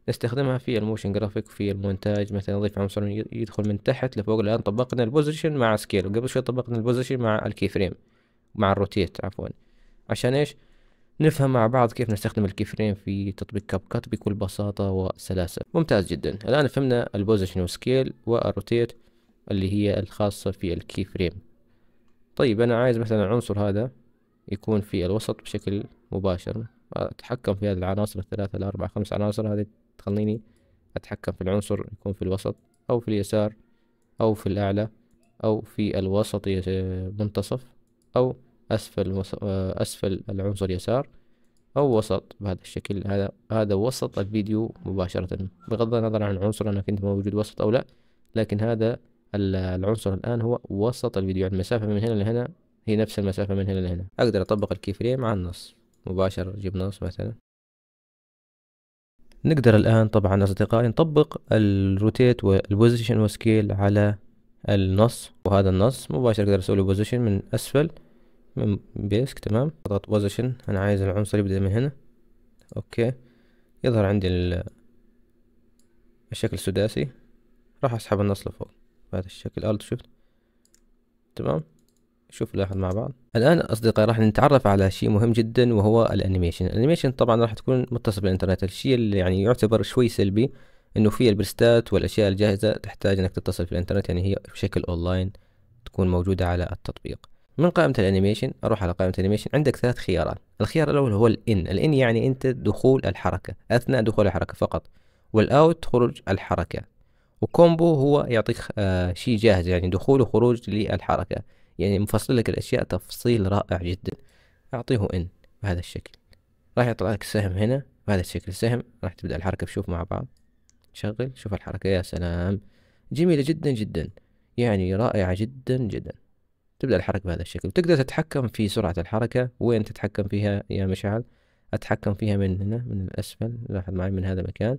نستخدمها في الموشن جرافيك في المونتاج مثلا نضيف عنصر يدخل من تحت لفوق الآن طبقنا البوزيشن مع سكيل وقبل شوي طبقنا البوزيشن مع الكي فريم مع الروتيت عفوا عشان ايش نفهم مع بعض كيف نستخدم الكيفريم في تطبيق كاب كات بكل بساطة وسلاسة ممتاز جدا الآن فهمنا البوزيشن وسكيل والروتيت اللي هي الخاصة في الكيفريم طيب أنا عايز مثلا العنصر هذا يكون في الوسط بشكل مباشر أتحكم في هذه العناصر الثلاثة الأربعة خمس عناصر هذه تخليني أتحكم في العنصر يكون في الوسط أو في اليسار أو في الأعلى أو في الوسط منتصف أو أسفل آه، أسفل العنصر يسار أو وسط بهذا الشكل هذا هذا وسط الفيديو مباشرة بغض النظر عن العنصر أنا كنت موجود وسط أو لا لكن هذا العنصر الآن هو وسط الفيديو يعني المسافة من هنا لهنا هي نفس المسافة من هنا لهنا أقدر أطبق الكي فريم على النص مباشر جيب نص مثلا نقدر الآن طبعا أصدقائي نطبق الروتيت والبوزيشن والسكيل على النص وهذا النص مباشر أقدر أسوي له بوزيشن من أسفل من بيسك تمام اضغط بوزيشن انا عايز العنصر يبدأ من هنا اوكي يظهر عندي الشكل السداسي راح اسحب النص لفوق بهذا الشكل الت شفت تمام شوف لاحظ مع بعض الان اصدقائي راح نتعرف على شيء مهم جدا وهو الانيميشن الانيميشن طبعا راح تكون متصل بالانترنت الشيء اللي يعني يعتبر شوي سلبي انه في البرستات والاشياء الجاهزه تحتاج انك تتصل في الانترنت يعني هي بشكل اونلاين تكون موجوده على التطبيق من قائمة الانيميشن اروح على قائمة الانيميشن عندك ثلاث خيارات الخيار الاول هو الان الان يعني انت دخول الحركة اثناء دخول الحركة فقط والاوت خروج الحركة وكومبو هو يعطيك آه شيء جاهز يعني دخول وخروج للحركة يعني مفصل لك الاشياء تفصيل رائع جدا اعطيه ان بهذا الشكل راح يطلع لك السهم هنا بهذا الشكل السهم راح تبدأ الحركة بشوف مع بعض شغل شوف الحركة يا سلام جميلة جدا جدا يعني رائعة جدا جدا تبدا الحركه بهذا الشكل تقدر تتحكم في سرعه الحركه وين تتحكم فيها يا مشعل اتحكم فيها من هنا من الاسفل لاحظ معي من هذا المكان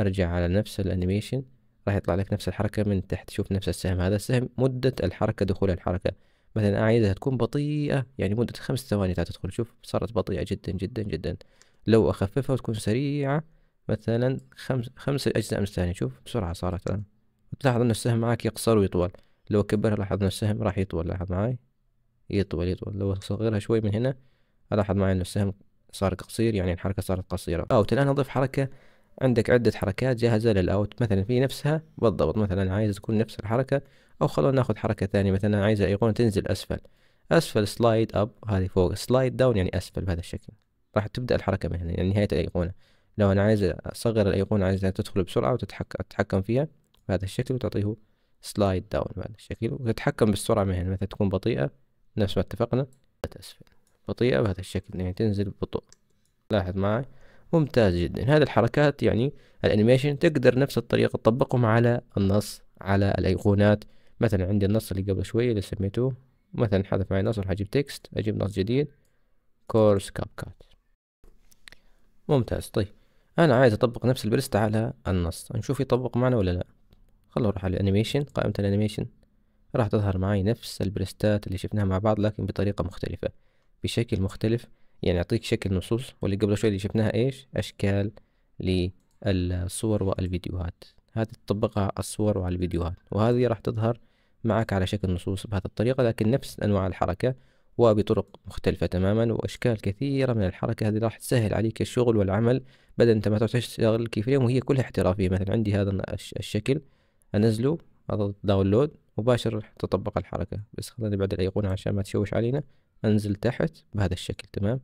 ارجع على نفس الانيميشن راح يطلع لك نفس الحركه من تحت شوف نفس السهم هذا السهم مده الحركه دخول الحركه مثلا اعيدها تكون بطيئه يعني مده خمس ثواني تدخل شوف صارت بطيئه جدا جدا جدا لو اخففها وتكون سريعه مثلا خمس خمس اجزاء من الثانيه شوف بسرعه صارت الان تلاحظ ان السهم معك يقصر ويطول لو كبرها لاحظ السهم راح يطول لاحظ معاي يطول يطول لو صغرها شوي من هنا الاحظ معي ان السهم صار قصير يعني الحركة صارت قصيرة اوت الان اضيف حركة عندك عدة حركات جاهزة للاوت مثلا في نفسها بالضبط مثلا عايز تكون نفس الحركة او خلونا ناخذ حركة ثانية مثلا عايز الايقونة تنزل اسفل اسفل سلايد اب هذه فوق سلايد داون يعني اسفل بهذا الشكل راح تبدأ الحركة من هنا يعني نهاية الايقونة لو انا عايز اصغر الايقونة عايزها تدخل بسرعة وتتحكم فيها بهذا الشكل وتعطيه سلايد داون بهذا الشكل وتتحكم بالسرعة من هنا مثلا تكون بطيئة نفس ما اتفقنا أسفل بطيئة بهذا الشكل يعني تنزل ببطء لاحظ معي ممتاز جدا هذه الحركات يعني الانيميشن تقدر نفس الطريقة تطبقهم على النص على الايقونات مثلا عندي النص اللي قبل شوية اللي سميته مثلا حذف معي نص راح اجيب تكست اجيب نص جديد كورس كاب كات ممتاز طيب انا عايز اطبق نفس البرست على النص نشوف يطبق معنا ولا لا خلنا نروح على الانيميشن قائمة الانيميشن راح تظهر معي نفس البريستات اللي شفناها مع بعض لكن بطريقة مختلفة بشكل مختلف يعني يعطيك شكل نصوص واللي قبل شوي اللي شفناها ايش اشكال للصور والفيديوهات هذه تطبقها على الصور وعلى الفيديوهات وهذه راح تظهر معك على شكل نصوص بهذه الطريقة لكن نفس أنواع الحركة وبطرق مختلفة تماما وأشكال كثيرة من الحركة هذه راح تسهل عليك الشغل والعمل بدل أنت ما تشتغل كيف اليوم وهي كلها احترافية مثلا عندي هذا الشكل انزله اضغط داونلود مباشر راح تطبق الحركة بس خليني بعد الايقونة عشان ما تشوش علينا انزل تحت بهذا الشكل تمام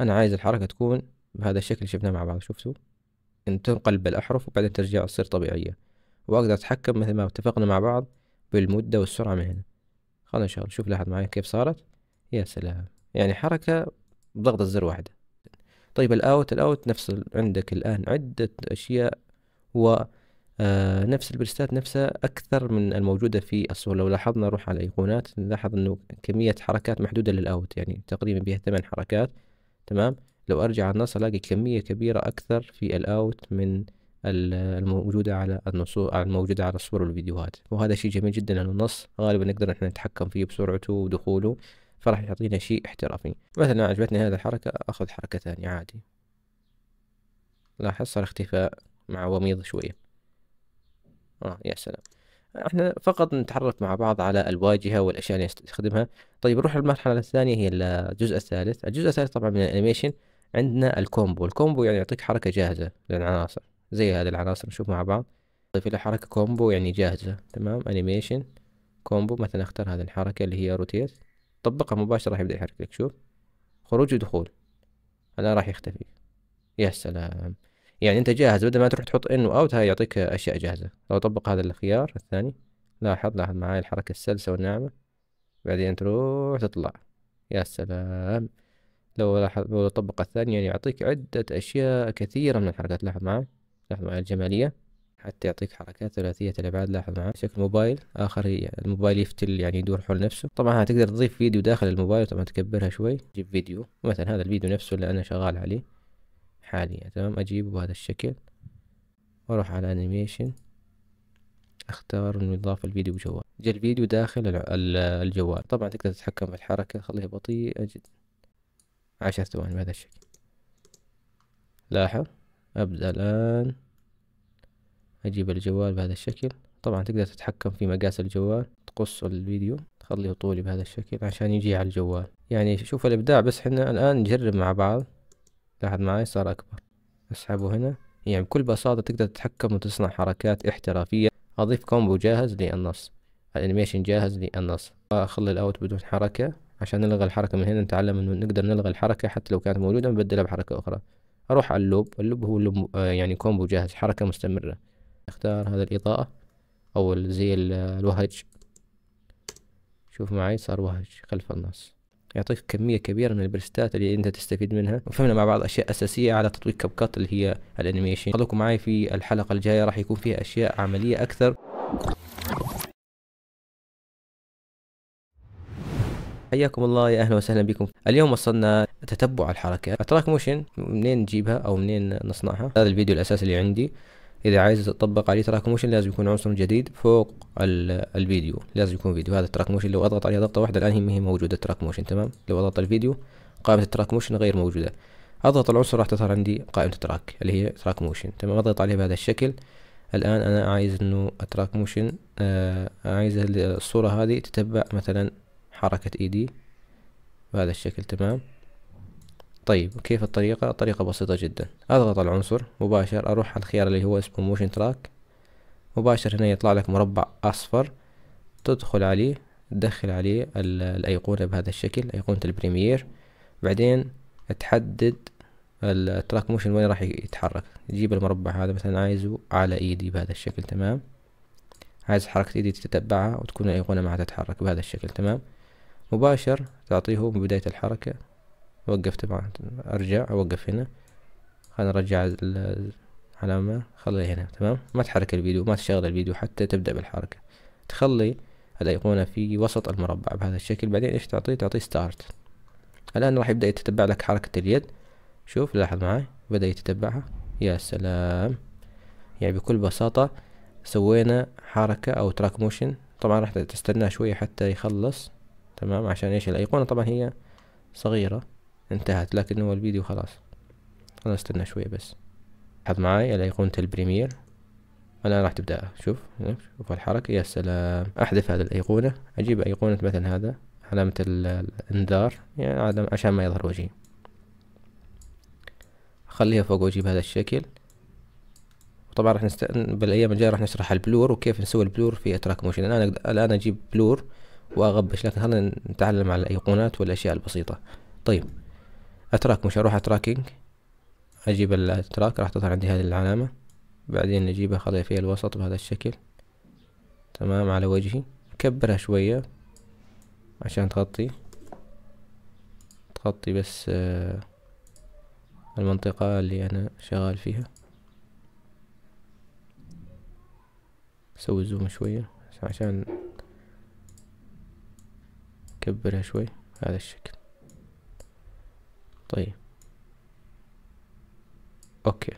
انا عايز الحركة تكون بهذا الشكل اللي شفناه مع بعض شفتوا ان تنقل بالاحرف وبعدين ترجع تصير طبيعية واقدر اتحكم مثل ما اتفقنا مع بعض بالمدة والسرعة من هنا خلنا نشغل شوف لاحظ معي كيف صارت يا سلام يعني حركة بضغط الزر واحدة طيب الاوت الاوت نفس عندك الان عدة اشياء و آه نفس البريستات نفسها أكثر من الموجودة في الصور لو لاحظنا نروح على الأيقونات نلاحظ أنه كمية حركات محدودة للأوت يعني تقريبا بها ثمان حركات تمام لو أرجع على النص ألاقي كمية كبيرة أكثر في الأوت من الموجودة على النصو... الموجودة على الصور والفيديوهات وهذا شيء جميل جدا لأنه النص غالبا نقدر إحنا نتحكم فيه بسرعته ودخوله فراح يعطينا شيء احترافي مثلا عجبتني هذه الحركة أخذ حركة ثانية عادي لاحظ صار اختفاء مع وميض شوية اه يا سلام احنا فقط نتعرف مع بعض على الواجهه والاشياء اللي نستخدمها طيب نروح للمرحله الثانيه هي الجزء الثالث الجزء الثالث طبعا من الانيميشن عندنا الكومبو الكومبو يعني يعطيك حركه جاهزه للعناصر زي هذه العناصر نشوف مع بعض طيب الى حركه كومبو يعني جاهزه تمام انيميشن كومبو مثلا اختار هذه الحركه اللي هي روتيت طبقها مباشره راح يبدا يحرك لك شوف خروج ودخول انا راح يختفي يا سلام يعني انت جاهز بدل ما تروح تحط ان واوت هاي يعطيك اشياء جاهزه لو طبق هذا الخيار الثاني لاحظ لاحظ معاي الحركه السلسه والناعمه بعدين تروح تطلع يا سلام لو لاحظ لو طبق الثاني يعني يعطيك عده اشياء كثيره من الحركات لاحظ معاي لاحظ معاي الجماليه حتى يعطيك حركات ثلاثية الأبعاد لاحظ معاه شكل موبايل آخر الموبايل يفتل يعني يدور حول نفسه طبعا تقدر تضيف فيديو داخل الموبايل طبعا تكبرها شوي تجيب فيديو مثلا هذا الفيديو نفسه اللي أنا شغال عليه حاليا تمام اجيبه بهذا الشكل واروح على انيميشن اختار انه يضاف الفيديو بجوال جا الفيديو داخل الجوال طبعا تقدر تتحكم في الحركة خليها بطيئة جدا عشر ثواني بهذا الشكل لاحظ ابدأ الان اجيب الجوال بهذا الشكل طبعا تقدر تتحكم في مقاس الجوال تقص الفيديو تخليه طولي بهذا الشكل عشان يجي على الجوال يعني شوف الابداع بس حنا الان نجرب مع بعض لاحظ معاي صار أكبر أسحبه هنا يعني بكل بساطة تقدر تتحكم وتصنع حركات احترافية أضيف كومبو جاهز للنص الانيميشن جاهز للنص أخلي الأوت بدون حركة عشان نلغي الحركة من هنا نتعلم إنه نقدر نلغي الحركة حتى لو كانت موجودة نبدلها بحركة أخرى أروح على اللوب اللوب هو اللوب آه، يعني كومبو جاهز حركة مستمرة اختار هذا الإضاءة أو زي آه، الوهج شوف معي صار وهج خلف النص يعطيك كمية كبيرة من البرستات اللي انت تستفيد منها وفهمنا مع بعض اشياء اساسية على تطبيق كاب كات اللي هي الانيميشن خليكم معي في الحلقة الجاية راح يكون فيها اشياء عملية اكثر حياكم الله يا اهلا وسهلا بكم اليوم وصلنا تتبع الحركات اتراك موشن منين نجيبها او منين نصنعها هذا الفيديو الاساسي اللي عندي اذا عايز تطبق عليه تراك موشن لازم يكون عنصر جديد فوق الفيديو لازم يكون فيديو هذا التراك موشن لو اضغط عليه ضغطه واحده الان هي موجوده التراك موشن تمام لو اضغط الفيديو قائمه التراك موشن غير موجوده اضغط العنصر راح تظهر عندي قائمه التراك اللي هي تراك موشن تمام اضغط عليه بهذا الشكل الان انا عايز انه التراك موشن آه عايز الصوره هذه تتبع مثلا حركه ايدي بهذا الشكل تمام طيب كيف الطريقة الطريقة بسيطة جدا اضغط العنصر مباشر اروح على الخيار اللي هو اسمه موشن تراك مباشر هنا يطلع لك مربع اصفر تدخل عليه تدخل عليه الايقونة بهذا الشكل ايقونة البريمير بعدين تحدد التراك موشن وين راح يتحرك تجيب المربع هذا مثلا عايزه على ايدي بهذا الشكل تمام عايز حركة ايدي تتبعها وتكون الايقونة معها تتحرك بهذا الشكل تمام مباشر تعطيه من بداية الحركة وقفت معه ارجع اوقف هنا خلينا نرجع العلامة خليها هنا تمام ما تحرك الفيديو ما تشغل الفيديو حتى تبدأ بالحركة تخلي الأيقونة في وسط المربع بهذا الشكل بعدين إيش تعطي تعطي ستارت الآن راح يبدأ يتتبع لك حركة اليد شوف لاحظ معي بدأ يتتبعها يا سلام يعني بكل بساطة سوينا حركة أو تراك موشن طبعا راح تستناه شوية حتى يخلص تمام عشان إيش الأيقونة طبعا هي صغيرة انتهت لكن هو الفيديو خلاص خلاص استنى شوية بس لاحظ معاي الأيقونة البريمير الآن راح تبدأ شوف شوف الحركة يا سلام أحذف هذه الأيقونة أجيب أيقونة مثلا هذا علامة الإنذار يعني عشان ما يظهر وجهي أخليها فوق وأجيب بهذا الشكل طبعا راح نست... بالايام الجايه راح نشرح البلور وكيف نسوي البلور في اتراك موشن الان الان اجيب بلور واغبش لكن خلينا نتعلم على الايقونات والاشياء البسيطه طيب اتراك مش اروح اتراكينج اجيب التراك راح تظهر عندي هذه العلامة بعدين نجيبها خليها فيها الوسط بهذا الشكل تمام على وجهي كبرها شوية عشان تغطي تغطي بس آه، المنطقة اللي أنا شغال فيها سوي زوم شوية عشان كبرها شوي هذا الشكل طيب اوكي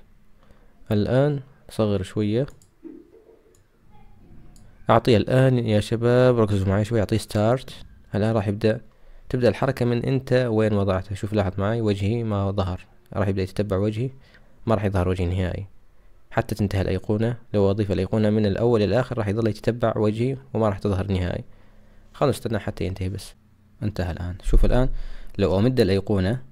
الان صغر شوية اعطيه الان يا شباب ركزوا معي شوي اعطيه ستارت الان راح يبدأ تبدأ الحركة من انت وين وضعتها شوف لاحظ معي وجهي ما ظهر راح يبدأ يتتبع وجهي ما راح يظهر وجهي نهائي حتى تنتهي الأيقونة لو أضيف الأيقونة من الأول إلى الآخر راح يظل يتتبع وجهي وما راح تظهر نهائي خلنا نستنى حتى ينتهي بس انتهى الآن شوف الآن لو أمد الأيقونة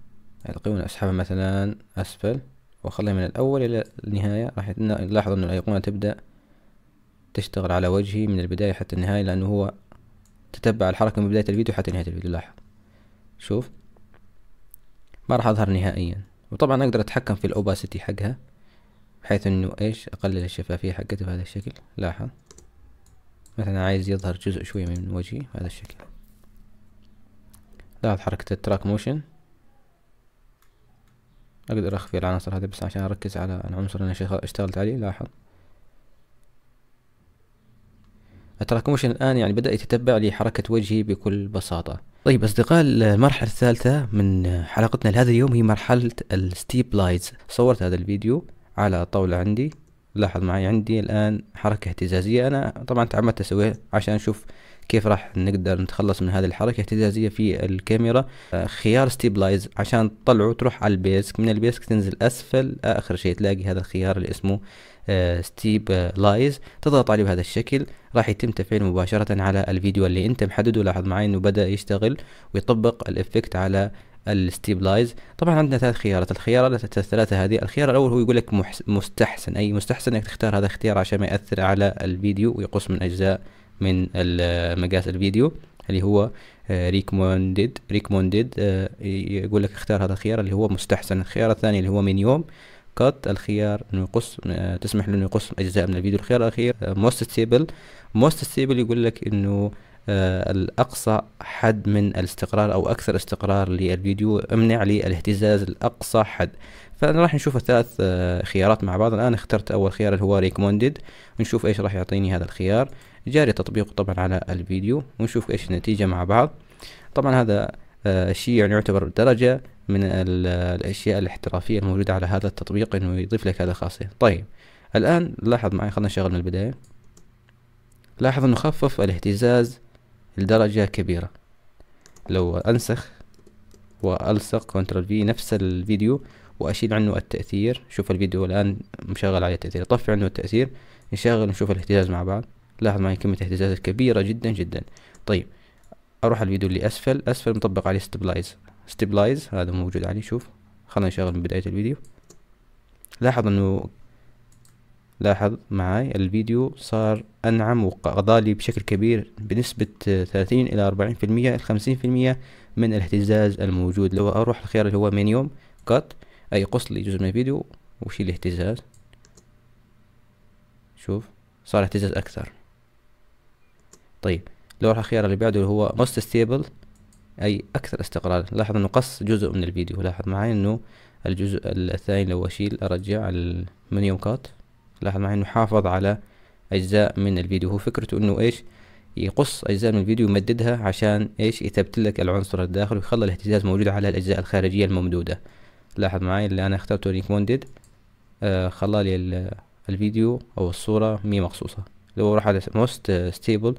الأيقونة أسحبها مثلا أسفل وأخليها من الأول إلى النهاية راح نلاحظ أن الأيقونة تبدأ تشتغل على وجهي من البداية حتى النهاية لأنه هو تتبع الحركة من بداية الفيديو حتى نهاية الفيديو لاحظ شوف ما راح أظهر نهائيا وطبعا أقدر أتحكم في الأوباسيتي حقها بحيث أنه إيش أقلل الشفافية حقتها بهذا الشكل لاحظ مثلا عايز يظهر جزء شوية من وجهي بهذا الشكل لاحظ حركة التراك موشن اقدر اخفي العناصر هذه بس عشان اركز على العنصر اللي انا اشتغلت عليه لاحظ التراكموشن الآن يعني بدأ يتتبع لي حركة وجهي بكل بساطة طيب أصدقاء المرحلة الثالثة من حلقتنا لهذا اليوم هي مرحلة الستيب لايتس صورت هذا الفيديو على طاولة عندي لاحظ معي عندي الآن حركة اهتزازية أنا طبعا تعمدت أسويها عشان أشوف كيف راح نقدر نتخلص من هذه الحركة اهتزازية في الكاميرا آه، خيار ستيبلايز عشان تطلعه تروح على البيسك من البيسك تنزل أسفل آه، آخر شيء تلاقي هذا الخيار اللي اسمه آه، ستيب لايز تضغط عليه بهذا الشكل راح يتم تفعيله مباشرة على الفيديو اللي انت محدده لاحظ معي انه بدأ يشتغل ويطبق الافكت على الستيبلايز طبعا عندنا ثلاث خيارات الخيارات الثلاثه هذه الخيار الاول هو يقول لك مستحسن اي مستحسن انك تختار هذا الاختيار عشان ما ياثر على الفيديو ويقص من اجزاء من مقاس الفيديو اللي هو ريكومندد آه، ريكومندد آه، يقول لك اختار هذا الخيار اللي هو مستحسن الخيار الثاني اللي هو من يوم كات الخيار انه يقص آه، تسمح له انه يقص اجزاء من الفيديو الخيار الاخير موست ستيبل موست ستيبل يقول لك انه الاقصى حد من الاستقرار او اكثر استقرار للفيديو امنع لي الاهتزاز الاقصى حد فانا راح نشوف الثلاث خيارات مع بعض الان اخترت اول خيار اللي هو ريكومندد نشوف ايش راح يعطيني هذا الخيار جاري تطبيقه طبعا على الفيديو ونشوف ايش النتيجة مع بعض طبعا هذا الشيء آه، يعني يعتبر درجة من الأشياء الاحترافية الموجودة على هذا التطبيق إنه يضيف لك هذا الخاصية طيب الآن لاحظ معي خلنا نشغل من البداية لاحظ إنه خفف الاهتزاز لدرجة كبيرة لو أنسخ وألصق كنترول في نفس الفيديو وأشيل عنه التأثير شوف الفيديو الآن مشغل عليه التأثير طفي عنه التأثير نشغل ونشوف الاهتزاز مع بعض لاحظ معي كمية اهتزازات كبيرة جدا جدا طيب اروح الفيديو اللي اسفل اسفل مطبق عليه ستبلايز ستبلايز هذا موجود عليه شوف خلنا نشغل من بداية الفيديو لاحظ انه لاحظ معاي الفيديو صار أنعم وغضالي لي بشكل كبير بنسبة ثلاثين إلى أربعين في المية خمسين في المية من الاهتزاز الموجود لو أروح الخيار اللي هو منيوم كات أي قص لي جزء من الفيديو وشيل الاهتزاز شوف صار اهتزاز أكثر طيب لو راح الخيار اللي بعده اللي هو most stable اي اكثر استقرار لاحظ انه قص جزء من الفيديو لاحظ معي انه الجزء الثاني لو اشيل ارجع المنيوم كات لاحظ معي انه حافظ على اجزاء من الفيديو هو فكرته انه ايش يقص اجزاء من الفيديو يمددها عشان ايش يثبت لك العنصر الداخل ويخلي الاهتزاز موجود على الاجزاء الخارجيه الممدوده لاحظ معي اللي انا اخترته ريك موندد آه خلى لي الفيديو او الصوره مي مقصوصه لو راح على موست ستيبل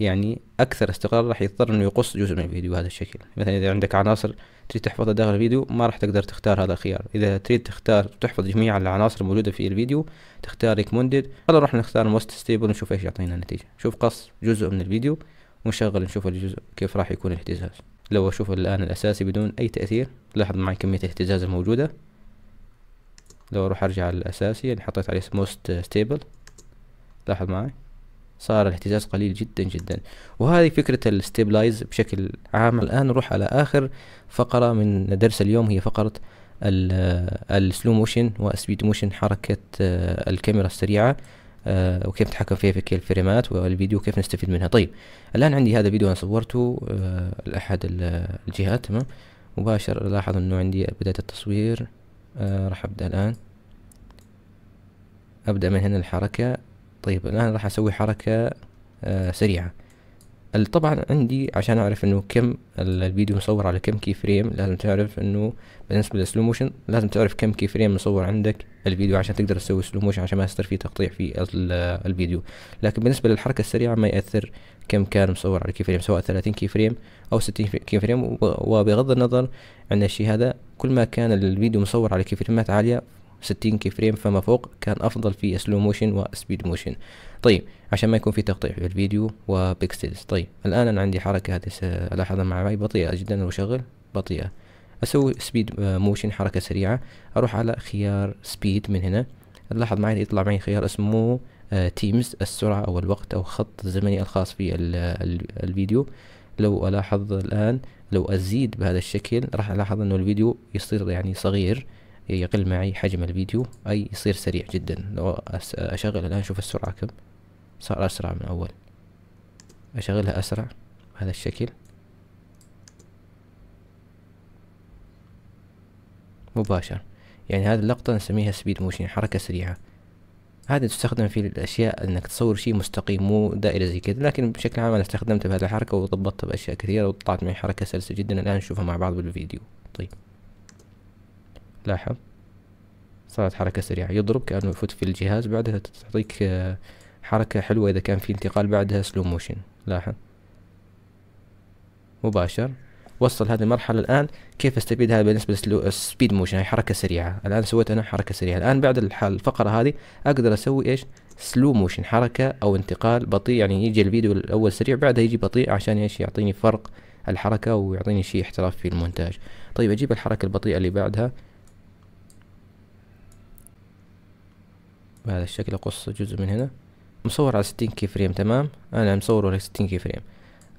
يعني اكثر استقرار راح يضطر انه يقص جزء من الفيديو بهذا الشكل مثلا اذا عندك عناصر تريد تحفظها داخل الفيديو ما راح تقدر تختار هذا الخيار اذا تريد تختار تحفظ جميع العناصر الموجوده في الفيديو تختار ريكومندد خلينا نروح نختار موست ستيبل نشوف ايش يعطينا النتيجه شوف قص جزء من الفيديو ونشغل نشوف الجزء كيف راح يكون الاهتزاز لو اشوف الان الاساسي بدون اي تاثير لاحظ معي كميه الاهتزاز الموجوده لو اروح ارجع للاساسي اللي حطيت عليه موست ستيبل لاحظ معي صار الاهتزاز قليل جدا جدا وهذه فكرة الستيبلايز بشكل عام الآن نروح على آخر فقرة من درس اليوم هي فقرة السلو موشن والسبيد موشن حركة آه، الكاميرا السريعة آه، وكيف نتحكم فيها في كل الفريمات والفيديو كيف نستفيد منها طيب الآن عندي هذا الفيديو أنا صورته آه، لأحد الجهات تمام مباشر لاحظ أنه عندي بداية التصوير راح أبدأ الآن أبدأ من هنا الحركة طيب الآن راح أسوي حركة آه سريعة طبعا عندي عشان أعرف إنه كم الفيديو مصور على كم كي فريم لازم تعرف إنه بالنسبة للسلو موشن لازم تعرف كم كي فريم مصور عندك الفيديو عشان تقدر تسوي سلو موشن عشان ما يصير في تقطيع في الفيديو لكن بالنسبة للحركة السريعة ما يأثر كم كان مصور على كي فريم سواء 30 كي فريم أو 60 كي فريم وبغض النظر عن الشيء هذا كل ما كان الفيديو مصور على كي فريمات عالية 60 كي فريم فما فوق كان افضل في سلو موشن وسبيد موشن طيب عشان ما يكون في تقطيع في الفيديو وبيكسلز طيب الان انا عندي حركه هذه الاحظها معي بطيئه جدا وشغل بطيئه اسوي سبيد موشن آه، حركه سريعه اروح على خيار سبيد من هنا لاحظ معي يطلع معي خيار اسمه تيمز آه، السرعه او الوقت او خط الزمني الخاص في الفيديو لو الاحظ الان لو ازيد بهذا الشكل راح الاحظ انه الفيديو يصير يعني صغير يقل معي حجم الفيديو أي يصير سريع جدا لو أشغل الآن شوف السرعة كم صار أسرع من أول أشغلها أسرع بهذا الشكل مباشر يعني هذه اللقطة نسميها سبيد موشن حركة سريعة هذا تستخدم في الأشياء أنك تصور شيء مستقيم مو دائرة زي كذا لكن بشكل عام أنا استخدمتها بهذه الحركة وضبطتها بأشياء كثيرة وطلعت معي حركة سلسة جدا الآن نشوفها مع بعض بالفيديو طيب لاحظ صارت حركة سريعة يضرب كأنه يفوت في الجهاز بعدها تعطيك آه، حركة حلوة إذا كان في انتقال بعدها سلو موشن لاحظ مباشر وصل هذه المرحلة الآن كيف استفيد هذا بالنسبة للسبيد موشن هي حركة سريعة الآن سويت أنا حركة سريعة الآن بعد الفقرة هذه أقدر أسوي إيش سلو موشن حركة أو انتقال بطيء يعني يجي الفيديو الأول سريع بعدها يجي بطيء عشان إيش يعطيني فرق الحركة ويعطيني شيء احتراف في المونتاج طيب أجيب الحركة البطيئة اللي بعدها بهذا الشكل اقص جزء من هنا مصور على ستين كي فريم تمام انا مصوره على ستين كي فريم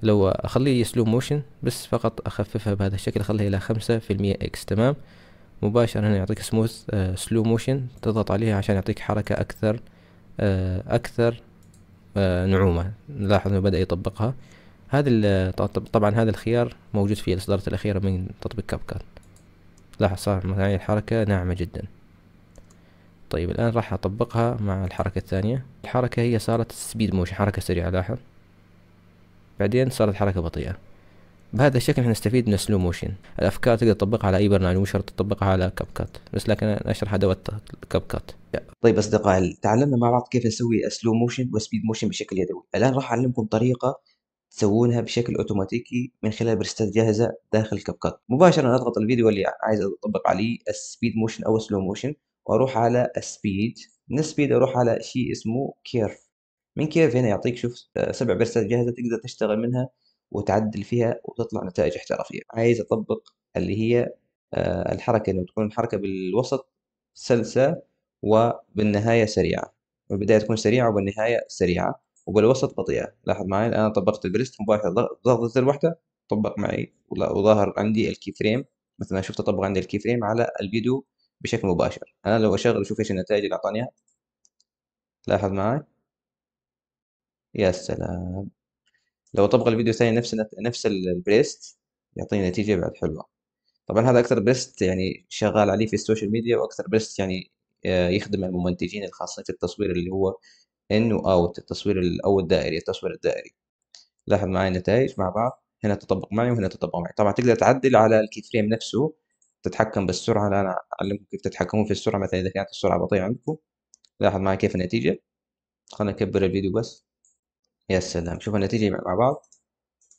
لو اخليه سلو موشن بس فقط اخففها بهذا الشكل اخليها الى خمسة في المية اكس تمام مباشرة هنا يعطيك سموث سلو موشن تضغط عليها عشان يعطيك حركة اكثر آه اكثر آه نعومة نلاحظ انه بدأ يطبقها هذا طبعا هذا الخيار موجود في الاصدارات الاخيرة من تطبيق كاب كات لاحظ صار معي الحركة ناعمة جدا طيب الآن راح أطبقها مع الحركة الثانية الحركة هي صارت سبيد موشن حركة سريعة لاحظ بعدين صارت حركة بطيئة بهذا الشكل احنا نستفيد من السلو موشن الافكار تقدر تطبقها على اي برنامج مو شرط تطبقها على كاب كات بس لكن انا اشرح ادوات كاب كات طيب اصدقائي تعلمنا مع بعض كيف نسوي سلو موشن وسبيد موشن بشكل يدوي الان راح اعلمكم طريقه تسوونها بشكل اوتوماتيكي من خلال برستات جاهزه داخل كاب كات مباشره نضغط الفيديو اللي عايز اطبق عليه السبيد موشن او سلو موشن واروح على السبيد من السبيد اروح على شيء اسمه كيرف من كيرف هنا يعطيك شوف آه، سبع برسات جاهزه تقدر تشتغل منها وتعدل فيها وتطلع نتائج احترافيه عايز اطبق اللي هي آه، الحركه انه تكون الحركه بالوسط سلسه وبالنهايه سريعه والبدايه تكون سريعه وبالنهايه سريعه وبالوسط بطيئه لاحظ معي انا طبقت البريست مباشره ضغطت واحده طبق معي وظاهر عندي الكي فريم مثل ما شفت طبق عندي الكي فريم على الفيديو بشكل مباشر انا لو اشغل اشوف ايش النتائج اللي اعطاني لاحظ معي يا سلام لو اطبق الفيديو الثاني نفس نفس البريست يعطيني نتيجه بعد حلوه طبعا هذا اكثر بريست يعني شغال عليه في السوشيال ميديا واكثر بريست يعني آه، يخدم المنتجين الخاصين في التصوير اللي هو ان واوت التصوير او الدائري التصوير الدائري لاحظ معي النتائج مع بعض هنا تطبق معي وهنا تطبق معي طبعا تقدر تعدل على الكي فريم نفسه تتحكم بالسرعه لا انا اعلمكم كيف تتحكمون في السرعه مثلا اذا كانت السرعه بطيئه عندكم لاحظ معي كيف النتيجه خلنا نكبر الفيديو بس يا سلام شوف النتيجه مع بعض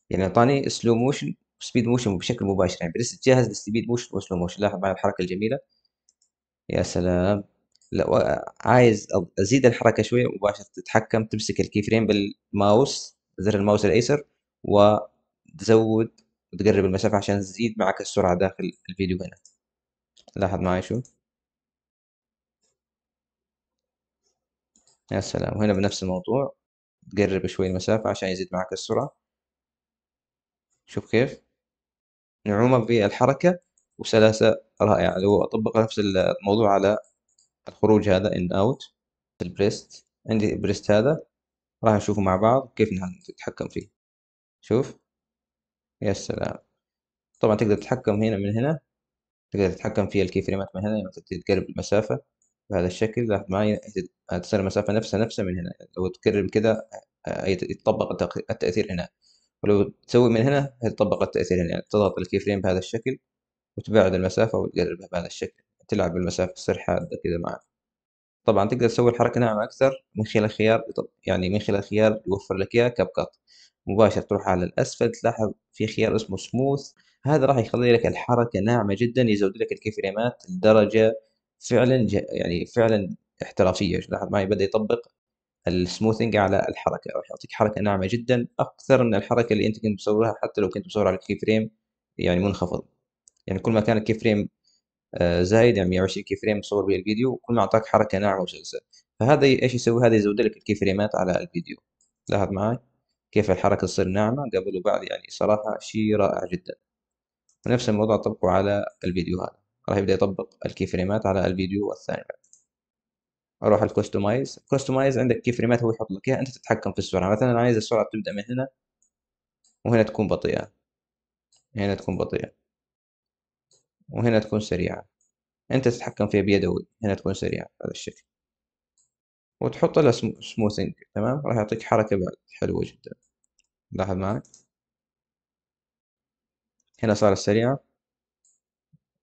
يعني اعطاني سلو موشن وسبيد موشن بشكل مباشر يعني لسه جاهز للسبيد موشن وسلو موشن لاحظ معي الحركه الجميله يا سلام لو عايز ازيد الحركه شويه مباشره تتحكم تمسك الكي فريم بالماوس زر الماوس الايسر وتزود وتقرب المسافة عشان تزيد معك السرعة داخل الفيديو هنا لاحظ معي شو يا سلام وهنا بنفس الموضوع تقرب شوي المسافة عشان يزيد معك السرعة شوف كيف نعومة بالحركة وسلاسة رائعة لو أطبق نفس الموضوع على الخروج هذا إن أوت البريست عندي بريست هذا راح نشوفه مع بعض كيف نتحكم فيه شوف يا سلام طبعا تقدر تتحكم هنا من هنا تقدر تتحكم في فريمات من هنا يعني تقرب المسافة بهذا الشكل لاحظ معي تصير المسافة نفسها نفسها من هنا لو تقرب كذا يتطبق التأثير هنا ولو تسوي من هنا يتطبق التأثير هنا يعني تضغط فريم بهذا الشكل وتبعد المسافة وتقربها بهذا الشكل تلعب بالمسافة تصير حادة كذا معاه طبعا تقدر تسوي الحركة ناعمة أكثر من خلال خيار يعني من خلال خيار يوفر لك إياه كاب كات مباشر تروح على الأسفل تلاحظ في خيار اسمه سموث هذا راح يخلي لك الحركة ناعمة جدا يزود لك الكي فريمات لدرجة فعلا يعني فعلا احترافية لاحظ معي بدأ يطبق السموثنج على الحركة راح يعطيك حركة ناعمة جدا أكثر من الحركة اللي أنت كنت مصورها حتى لو كنت مصور على الكي فريم يعني منخفض يعني كل ما كان الكي فريم آه، زايد يعني 120 كي فريم مصور به الفيديو كل ما اعطاك حركه ناعمه وسلسه فهذا ايش يسوي هذا يزود لك الكي فريمات على الفيديو لاحظ معي كيف الحركة تصير ناعمة قبل وبعد يعني صراحة شيء رائع جدا ونفس الموضوع طبقه على الفيديو هذا راح يبدأ يطبق الكي فريمات على الفيديو الثاني بعد اروح الكستمايز كستمايز عندك كي فريمات هو يحط لك اياها انت تتحكم في السرعة مثلا انا عايز السرعة تبدأ من هنا وهنا تكون بطيئة هنا تكون بطيئة وهنا تكون سريعة انت تتحكم فيها بيدوي هنا تكون سريعة بهذا الشكل وتحط له سموثنج تمام راح يعطيك حركه بعد حلوه جدا لاحظ معي هنا صارت سريعه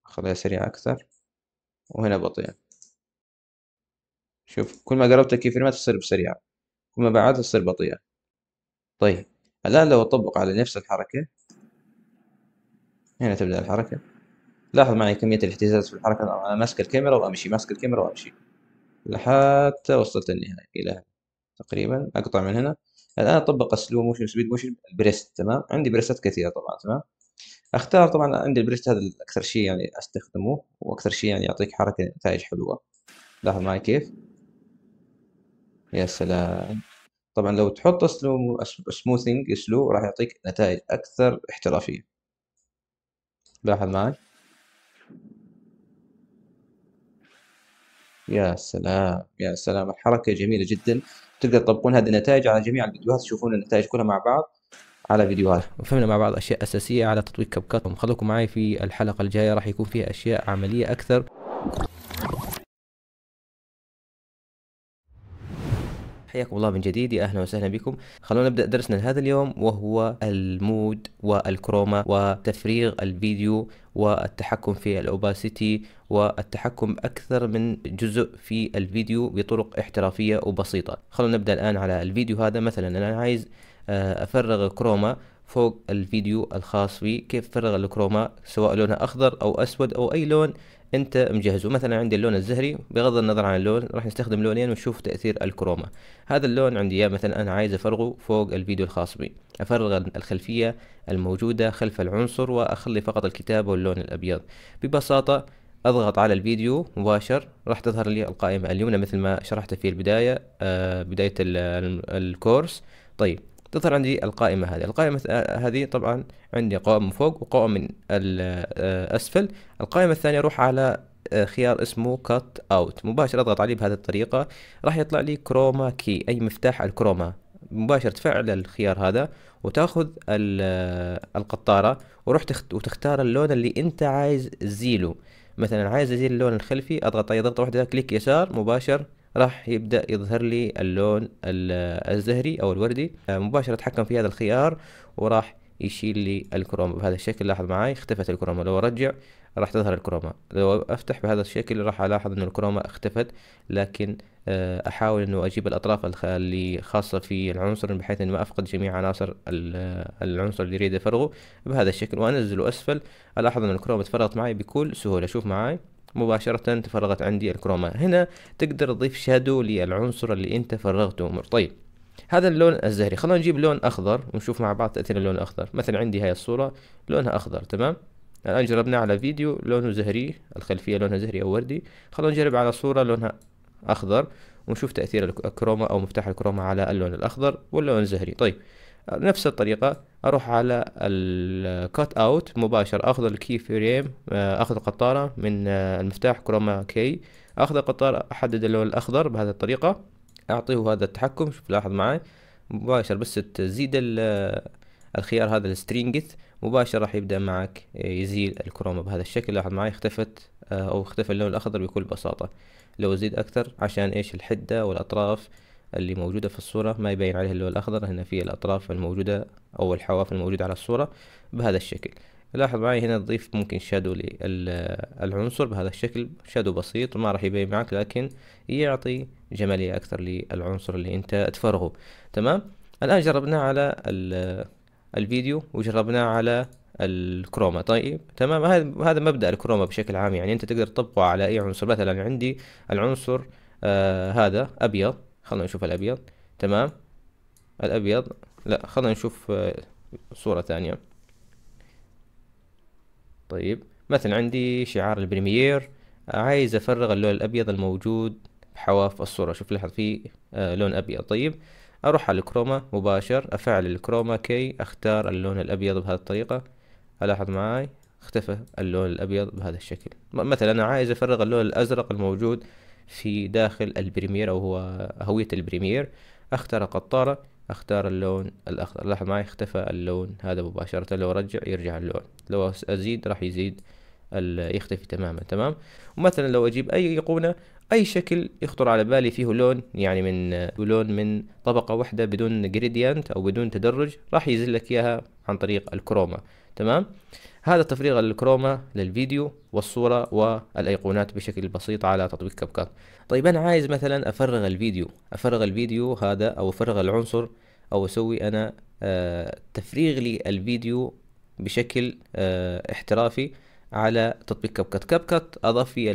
خليها سريعه اكثر وهنا بطيئه شوف كل ما قربت فريمات تصير بسريعه كل ما بعدها تصير بطيئه طيب الان لو اطبق على نفس الحركه هنا تبدا الحركه لاحظ معي كميه الاهتزاز في الحركه انا ماسك الكاميرا وامشي ماسك الكاميرا وامشي لحتى وصلت النهاية إلى تقريبا أقطع من هنا الآن أطبق السلو موشن سبيد موشن بريست تمام عندي بريستات كثيرة طبعا تمام اختار طبعا عندي البريست هذا اكثر شيء يعني استخدمه واكثر شيء يعني يعطيك حركه نتائج حلوه لاحظ معي كيف يا سلام طبعا لو تحط سلو سموثينج سلو راح يعطيك نتائج اكثر احترافيه لاحظ معي يا سلام يا سلام الحركة جميلة جدا تقدر تطبقون هذه النتائج على جميع الفيديوهات تشوفون النتائج كلها مع بعض على فيديوهات وفهمنا مع بعض اشياء اساسيه على تطبيق كاب كات خليكم معي في الحلقه الجايه راح يكون فيها اشياء عمليه اكثر حياكم الله من جديد يا اهلا وسهلا بكم خلونا نبدا درسنا لهذا اليوم وهو المود والكروما وتفريغ الفيديو والتحكم في الاوباسيتي والتحكم اكثر من جزء في الفيديو بطرق احترافيه وبسيطه خلونا نبدا الان على الفيديو هذا مثلا انا عايز آه، افرغ كروما فوق الفيديو الخاص بي كيف فرغ الكروما سواء لونها اخضر او اسود او اي لون انت مجهزه مثلا عندي اللون الزهري بغض النظر عن اللون راح نستخدم لونين ونشوف تاثير الكروما هذا اللون عندي اياه مثلا انا عايز افرغه فوق الفيديو الخاص بي افرغ الخلفيه الموجوده خلف العنصر واخلي فقط الكتابه واللون الابيض ببساطه اضغط على الفيديو مباشر راح تظهر لي القائمه اليمنى مثل ما شرحت في البدايه آه بدايه الكورس طيب تظهر عندي القائمة هذه القائمة آه، هذه طبعا عندي قوائم من فوق وقوائم من آه، أسفل القائمة الثانية أروح على آه، خيار اسمه cut اوت مباشرة اضغط عليه بهذه الطريقة راح يطلع لي كروما كي اي مفتاح الكروما مباشرة تفعل الخيار هذا وتاخذ القطارة وروح وتختار اللون اللي انت عايز تزيله مثلا عايز ازيل اللون الخلفي اضغط اي ضغطة واحدة كليك يسار مباشر راح يبدأ يظهر لي اللون الزهري او الوردي آه، مباشرة اتحكم في هذا الخيار وراح يشيل لي الكروما بهذا الشكل لاحظ معاي اختفت الكروما لو ارجع راح تظهر الكروما لو افتح بهذا الشكل راح الاحظ انه الكروما اختفت لكن آه، احاول انه اجيب الاطراف اللي خاصة في العنصر بحيث انه ما افقد جميع عناصر العنصر اللي اريد افرغه بهذا الشكل وانزله اسفل الاحظ ان الكروما تفرغت معي بكل سهولة شوف معاي مباشرة تفرغت عندي الكروما هنا تقدر تضيف شادو للعنصر اللي انت فرغته طيب هذا اللون الزهري خلونا نجيب لون اخضر ونشوف مع بعض تأثير اللون الاخضر مثلا عندي هاي الصورة لونها اخضر تمام الان جربنا على فيديو لونه زهري الخلفية لونها زهري او وردي خلونا نجرب على صورة لونها اخضر ونشوف تأثير الكروما او مفتاح الكروما على اللون الاخضر واللون الزهري طيب نفس الطريقة اروح على الكات اوت مباشر اخذ الكي فريم آه، اخذ قطارة من آه، المفتاح كروما كي اخذ القطارة احدد اللون الاخضر بهذه الطريقة اعطيه هذا التحكم شوف لاحظ معي مباشر بس تزيد آه، الخيار هذا السترينجث مباشر راح يبدأ معك يزيل الكروما بهذا الشكل لاحظ معي اختفت او اختفى اللون الاخضر بكل بساطة لو زيد اكثر عشان ايش الحدة والاطراف اللي موجودة في الصورة ما يبين عليها اللون الأخضر هنا في الأطراف الموجودة أو الحواف الموجودة على الصورة بهذا الشكل لاحظ معي هنا تضيف ممكن شادو للعنصر بهذا الشكل شادو بسيط ما راح يبين معك لكن يعطي جمالية أكثر للعنصر اللي أنت تفرغه تمام الآن جربناه على الفيديو وجربناه على الكروما طيب تمام هذا هذا مبدا الكروما بشكل عام يعني انت تقدر تطبقه على اي عنصر مثلا عندي العنصر آه هذا ابيض خلنا نشوف الابيض تمام الابيض لا خلنا نشوف آه، صورة ثانية طيب مثلا عندي شعار البريمير عايز افرغ اللون الابيض الموجود بحواف الصورة شوف لاحظ في آه، لون ابيض طيب اروح على الكروما مباشر افعل الكروما كي اختار اللون الابيض بهذه الطريقة الاحظ معاي اختفى اللون الابيض بهذا الشكل مثلا انا عايز افرغ اللون الازرق الموجود في داخل البريمير أو هو هوية البريمير اختار قطارة اختار اللون الاخضر لاحظ معي اختفى اللون هذا مباشرة لو ارجع يرجع اللون لو ازيد راح يزيد يختفي تماما تمام ومثلا لو اجيب اي ايقونة اي شكل يخطر على بالي فيه لون يعني من لون من طبقة واحدة بدون جريديانت او بدون تدرج راح ينزل لك اياها عن طريق الكروما تمام هذا تفريغ الكروما للفيديو والصورة والأيقونات بشكل بسيط على تطبيق كاب طيب أنا عايز مثلا أفرغ الفيديو أفرغ الفيديو هذا أو أفرغ العنصر أو أسوي أنا آه تفريغ لي الفيديو بشكل آه احترافي على تطبيق كاب كات كاب كات أضاف في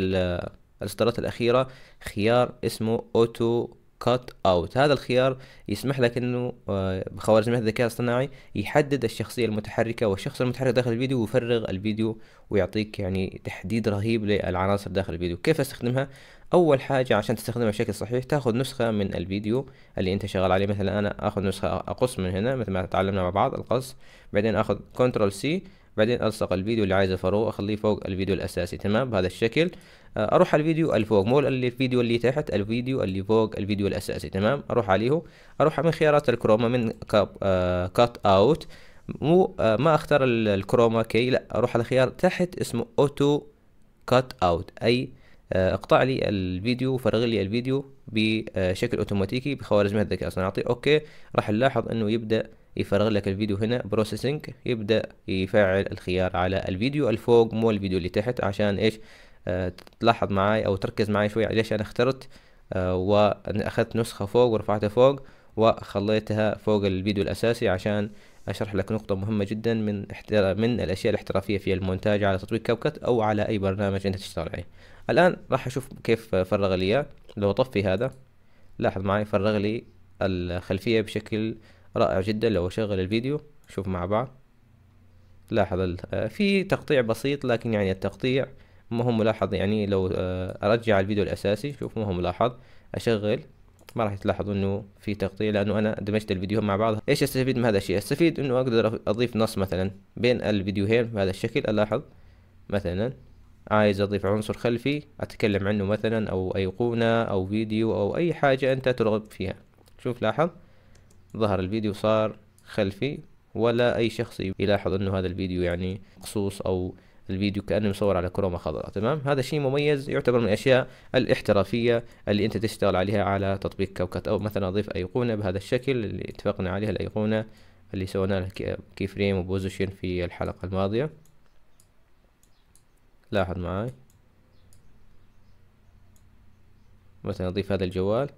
الإصدارات الأخيرة خيار اسمه أوتو كات اوت هذا الخيار يسمح لك انه آه، بخوارزميات الذكاء الاصطناعي يحدد الشخصيه المتحركه والشخص المتحرك داخل الفيديو ويفرغ الفيديو ويعطيك يعني تحديد رهيب للعناصر داخل الفيديو كيف استخدمها اول حاجه عشان تستخدمها بشكل صحيح تاخذ نسخه من الفيديو اللي انت شغال عليه مثلا انا اخذ نسخه اقص من هنا مثل ما تعلمنا مع بعض القص بعدين اخذ كنترول سي بعدين الصق الفيديو اللي عايز افرغه اخليه فوق الفيديو الاساسي تمام بهذا الشكل آه، اروح على الفيديو اللي فوق مو الفيديو اللي تحت الفيديو اللي فوق الفيديو الاساسي تمام اروح عليه اروح من خيارات الكروما من كات اوت آه، مو آه، ما اختار الكروما كي لا اروح على خيار تحت اسمه اوتو كات اوت اي اقطع لي الفيديو وفرغ لي الفيديو بشكل اوتوماتيكي بخوارزميات الذكاء الصناعي اوكي راح نلاحظ انه يبدا يفرغ لك الفيديو هنا بروسيسنج يبدا يفعل الخيار على الفيديو الفوق مو الفيديو اللي تحت عشان ايش تلاحظ معاي او تركز معاي شوي ليش انا اخترت آه، واخذت نسخة فوق ورفعتها فوق وخليتها فوق الفيديو الاساسي عشان اشرح لك نقطة مهمة جدا من احترا... من الاشياء الاحترافية في المونتاج على تطبيق كابكت او على اي برنامج انت تشتغل عليه الان راح اشوف كيف فرغ لي اياه لو اطفي هذا لاحظ معي فرغ لي الخلفية بشكل رائع جدا لو اشغل الفيديو شوف مع بعض لاحظ ال... آه، في تقطيع بسيط لكن يعني التقطيع ما هو ملاحظ يعني لو آه، ارجع الفيديو الاساسي شوف ما هو ملاحظ اشغل ما راح تلاحظوا انه في تقطيع لانه انا دمجت الفيديوهين مع بعض ايش استفيد من هذا الشيء استفيد انه اقدر اضيف نص مثلا بين الفيديوهين بهذا الشكل الاحظ مثلا عايز اضيف عنصر خلفي اتكلم عنه مثلا او ايقونة او فيديو او اي حاجة انت ترغب فيها شوف لاحظ ظهر الفيديو صار خلفي ولا اي شخص يلاحظ انه هذا الفيديو يعني مقصوص او الفيديو كانه مصور على كروما خضراء تمام هذا شيء مميز يعتبر من الاشياء الاحترافيه اللي انت تشتغل عليها على تطبيق كوكت او مثلا اضيف ايقونه بهذا الشكل اللي اتفقنا عليها الايقونه اللي سوينا لها كي فريم وبوزيشن في الحلقه الماضيه لاحظ معاي مثلا اضيف هذا الجوال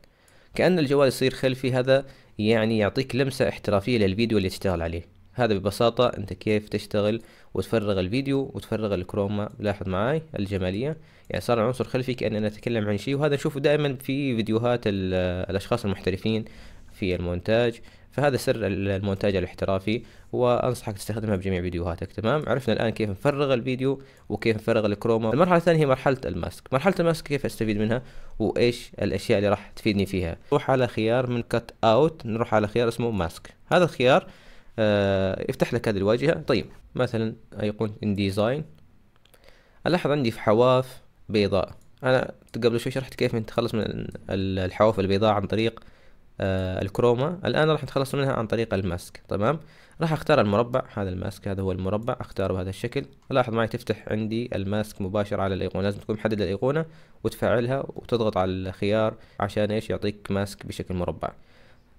كأن الجوال يصير خلفي هذا يعني يعطيك لمسة احترافية للفيديو اللي تشتغل عليه هذا ببساطة انت كيف تشتغل وتفرغ الفيديو وتفرغ الكروما لاحظ معاي الجمالية يعني صار عنصر خلفي كأننا نتكلم عن شيء وهذا نشوفه دائما في فيديوهات الأشخاص المحترفين في المونتاج فهذا سر المونتاج الاحترافي وانصحك تستخدمها بجميع فيديوهاتك تمام عرفنا الان كيف نفرغ الفيديو وكيف نفرغ الكروما المرحله الثانيه هي مرحله الماسك مرحله الماسك كيف استفيد منها وايش الاشياء اللي راح تفيدني فيها نروح على خيار من كت اوت نروح على خيار اسمه ماسك هذا الخيار آه، افتح لك هذه الواجهة طيب مثلا أيقونة إنديزاين ألاحظ عندي في حواف بيضاء أنا قبل شوي شرحت كيف نتخلص من الحواف البيضاء عن طريق آه، الكروما الآن راح نتخلص منها عن طريق الماسك تمام راح اختار المربع هذا الماسك هذا هو المربع اختاره بهذا الشكل لاحظ معي تفتح عندي الماسك مباشر على الأيقونة لازم تكون محدد الأيقونة وتفعلها وتضغط على الخيار عشان ايش يعطيك ماسك بشكل مربع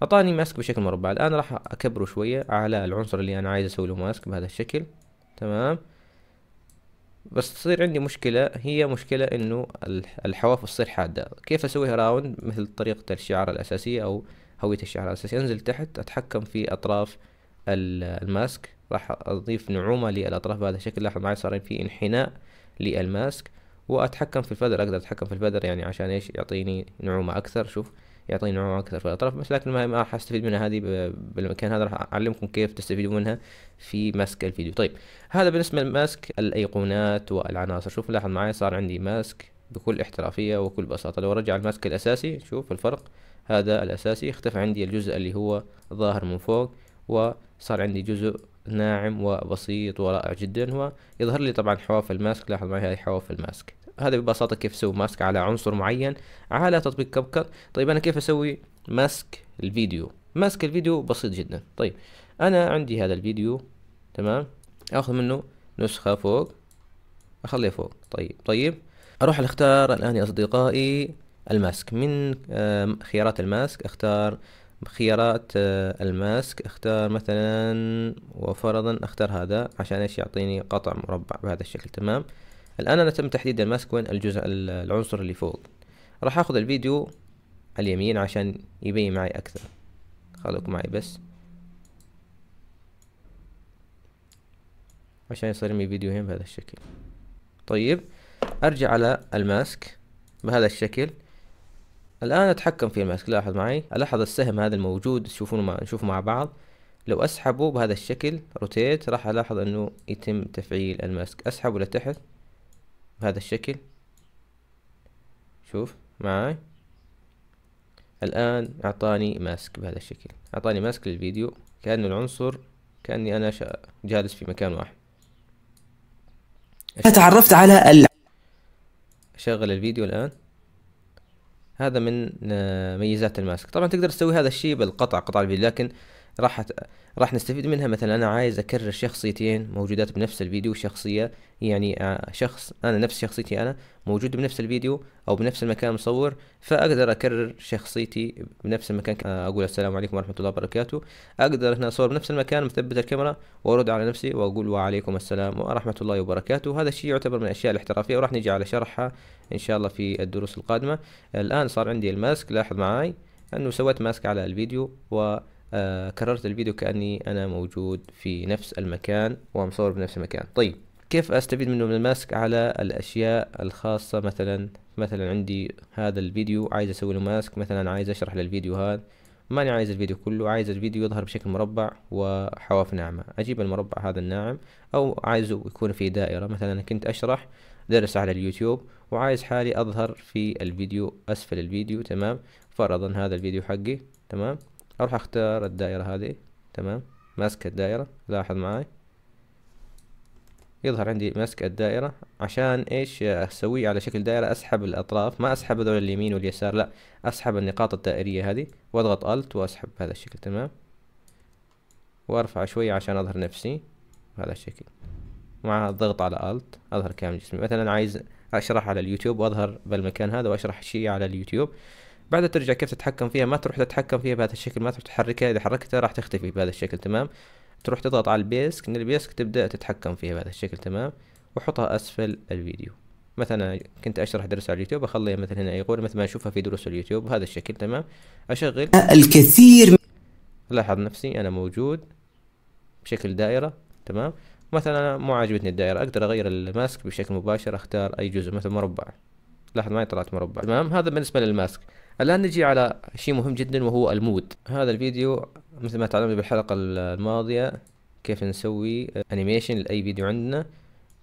اعطاني ماسك بشكل مربع الان راح اكبره شوية على العنصر اللي انا عايز اسوي له ماسك بهذا الشكل تمام بس تصير عندي مشكلة هي مشكلة انه الحواف تصير حادة كيف اسويها راوند مثل طريقة الشعار الاساسية او هوية الشعر الاساسيه أنزل تحت أتحكم في أطراف الماسك راح أضيف نعومة للأطراف بهذا الشكل لاحظ معي صار في انحناء للماسك وأتحكم في الفدر أقدر أتحكم في الفدر يعني عشان إيش يعطيني نعومة أكثر شوف يعطيني نوع اكثر في الاطراف بس لكن ما راح استفيد منها هذه بالمكان هذا راح اعلمكم كيف تستفيدوا منها في ماسك الفيديو طيب هذا بالنسبة لماسك الايقونات والعناصر شوف لاحظ معي صار عندي ماسك بكل احترافية وكل بساطة لو رجع الماسك الاساسي شوف الفرق هذا الاساسي اختفى عندي الجزء اللي هو ظاهر من فوق وصار عندي جزء ناعم وبسيط ورائع جدا ويظهر لي طبعا حواف الماسك لاحظ معي هذه حواف الماسك هذا ببساطة كيف اسوي ماسك على عنصر معين على تطبيق كاب كات طيب انا كيف اسوي ماسك الفيديو ماسك الفيديو بسيط جدا طيب انا عندي هذا الفيديو تمام اخذ منه نسخة فوق اخليه فوق طيب طيب اروح اختار الان يا اصدقائي الماسك من خيارات الماسك اختار خيارات آه، الماسك اختار مثلا وفرضا اختار هذا عشان ايش يعطيني قطع مربع بهذا الشكل تمام الآن أنا تم تحديد الماسك وين الجزء العنصر اللي فوق راح أخذ الفيديو اليمين عشان يبين معي أكثر خلوك معي بس عشان يصير لي فيديو هنا بهذا الشكل طيب أرجع على الماسك بهذا الشكل الآن أتحكم في الماسك لاحظ معي ألاحظ السهم هذا الموجود تشوفونه مع... نشوفه مع بعض لو أسحبه بهذا الشكل روتيت راح ألاحظ أنه يتم تفعيل الماسك أسحبه لتحت بهذا الشكل شوف معاي الآن أعطاني ماسك بهذا الشكل أعطاني ماسك للفيديو كأنه العنصر كأني أنا جالس في مكان واحد أشغل. تعرفت على ال... أشغل الفيديو الآن هذا من آه، ميزات الماسك طبعا تقدر تسوي هذا الشيء بالقطع قطع الفيديو لكن راح راح نستفيد منها مثلا انا عايز اكرر شخصيتين موجودات بنفس الفيديو شخصيه يعني آه، شخص انا نفس شخصيتي انا موجود بنفس الفيديو او بنفس المكان مصور فاقدر اكرر شخصيتي بنفس المكان آه، اقول السلام عليكم ورحمه الله وبركاته اقدر هنا اصور بنفس المكان مثبت الكاميرا وارد على نفسي واقول وعليكم السلام ورحمه الله وبركاته هذا الشيء يعتبر من الاشياء الاحترافيه وراح نجي على شرحها ان شاء الله في الدروس القادمه الان صار عندي الماسك لاحظ معاي انه سويت ماسك على الفيديو و آه، كررت الفيديو كأني أنا موجود في نفس المكان ومصور بنفس المكان طيب كيف أستفيد منه من الماسك على الأشياء الخاصة مثلا مثلا عندي هذا الفيديو عايز أسوي له ماسك مثلا عايز أشرح للفيديو هذا ماني عايز الفيديو كله عايز الفيديو يظهر بشكل مربع وحواف ناعمة أجيب المربع هذا الناعم أو عايزه يكون في دائرة مثلا كنت أشرح درس على اليوتيوب وعايز حالي أظهر في الفيديو أسفل الفيديو تمام فرضا هذا الفيديو حقي تمام اروح اختار الدائرة هذه تمام ماسك الدائرة لاحظ معاي يظهر عندي ماسك الدائرة عشان ايش اسويه على شكل دائرة اسحب الاطراف ما اسحب هذول اليمين واليسار لا اسحب النقاط الدائرية هذه واضغط الت واسحب بهذا الشكل تمام وارفع شوية عشان اظهر نفسي بهذا الشكل مع الضغط على الت اظهر كامل جسمي مثلا عايز اشرح على اليوتيوب واظهر بالمكان هذا واشرح شيء على اليوتيوب بعدها ترجع كيف تتحكم فيها ما تروح تتحكم فيها بهذا الشكل ما تروح تحركها اذا حركتها راح تختفي بهذا الشكل تمام تروح تضغط على البيسك من البيسك تبدا تتحكم فيها بهذا الشكل تمام وحطها اسفل الفيديو مثلا كنت اشرح درس على اليوتيوب اخليها مثلا هنا يقول مثل ما اشوفها في دروس اليوتيوب بهذا الشكل تمام اشغل الكثير لاحظ نفسي انا موجود بشكل دائره تمام مثلا أنا مو عاجبتني الدائره اقدر اغير الماسك بشكل مباشر اختار اي جزء مثلا مربع لاحظ معي طلعت مربع تمام هذا بالنسبه للماسك الآن نجي على شيء مهم جدا وهو المود هذا الفيديو مثل ما تعلمنا بالحلقة الماضية كيف نسوي انيميشن لأي فيديو عندنا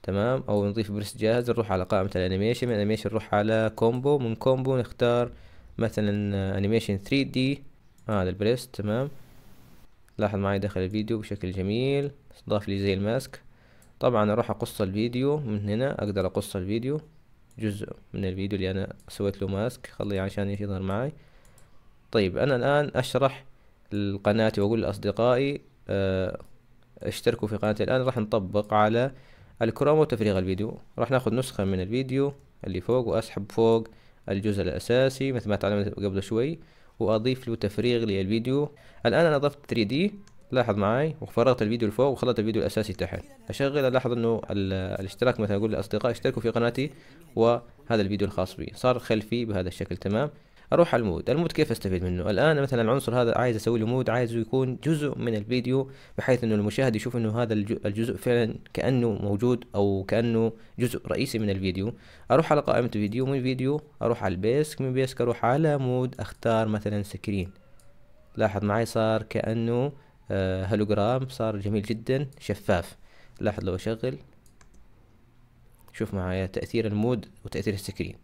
تمام أو نضيف برس جاهز نروح على قائمة الانيميشن من الانيميشن نروح على كومبو من كومبو نختار مثلا انيميشن 3D هذا آه البريس تمام لاحظ معي دخل الفيديو بشكل جميل اضاف لي زي الماسك طبعا اروح اقص الفيديو من هنا اقدر اقص الفيديو جزء من الفيديو اللي انا سويت له ماسك خليه عشان يظهر معي طيب انا الان اشرح لقناتي واقول لاصدقائي آه، اشتركوا في قناتي الان راح نطبق على الكروم وتفريغ الفيديو راح ناخذ نسخة من الفيديو اللي فوق واسحب فوق الجزء الاساسي مثل ما تعلمت قبل شوي واضيف له تفريغ للفيديو الان انا اضفت 3D لاحظ معاي وفرغت الفيديو لفوق وخلط الفيديو الأساسي تحت أشغل ألاحظ أنه الاشتراك مثلا أقول للأصدقاء اشتركوا في قناتي وهذا الفيديو الخاص بي صار خلفي بهذا الشكل تمام اروح على المود المود كيف استفيد منه الان مثلا العنصر هذا عايز اسوي له مود عايزه يكون جزء من الفيديو بحيث انه المشاهد يشوف انه هذا الجزء فعلا كانه موجود او كانه جزء رئيسي من الفيديو اروح على قائمه فيديو من فيديو اروح على البيسك من بيسك اروح على مود اختار مثلا سكرين لاحظ معي صار كانه آه، هولوجرام صار جميل جدا شفاف لاحظ لو اشغل شوف معايا تأثير المود وتأثير السكرين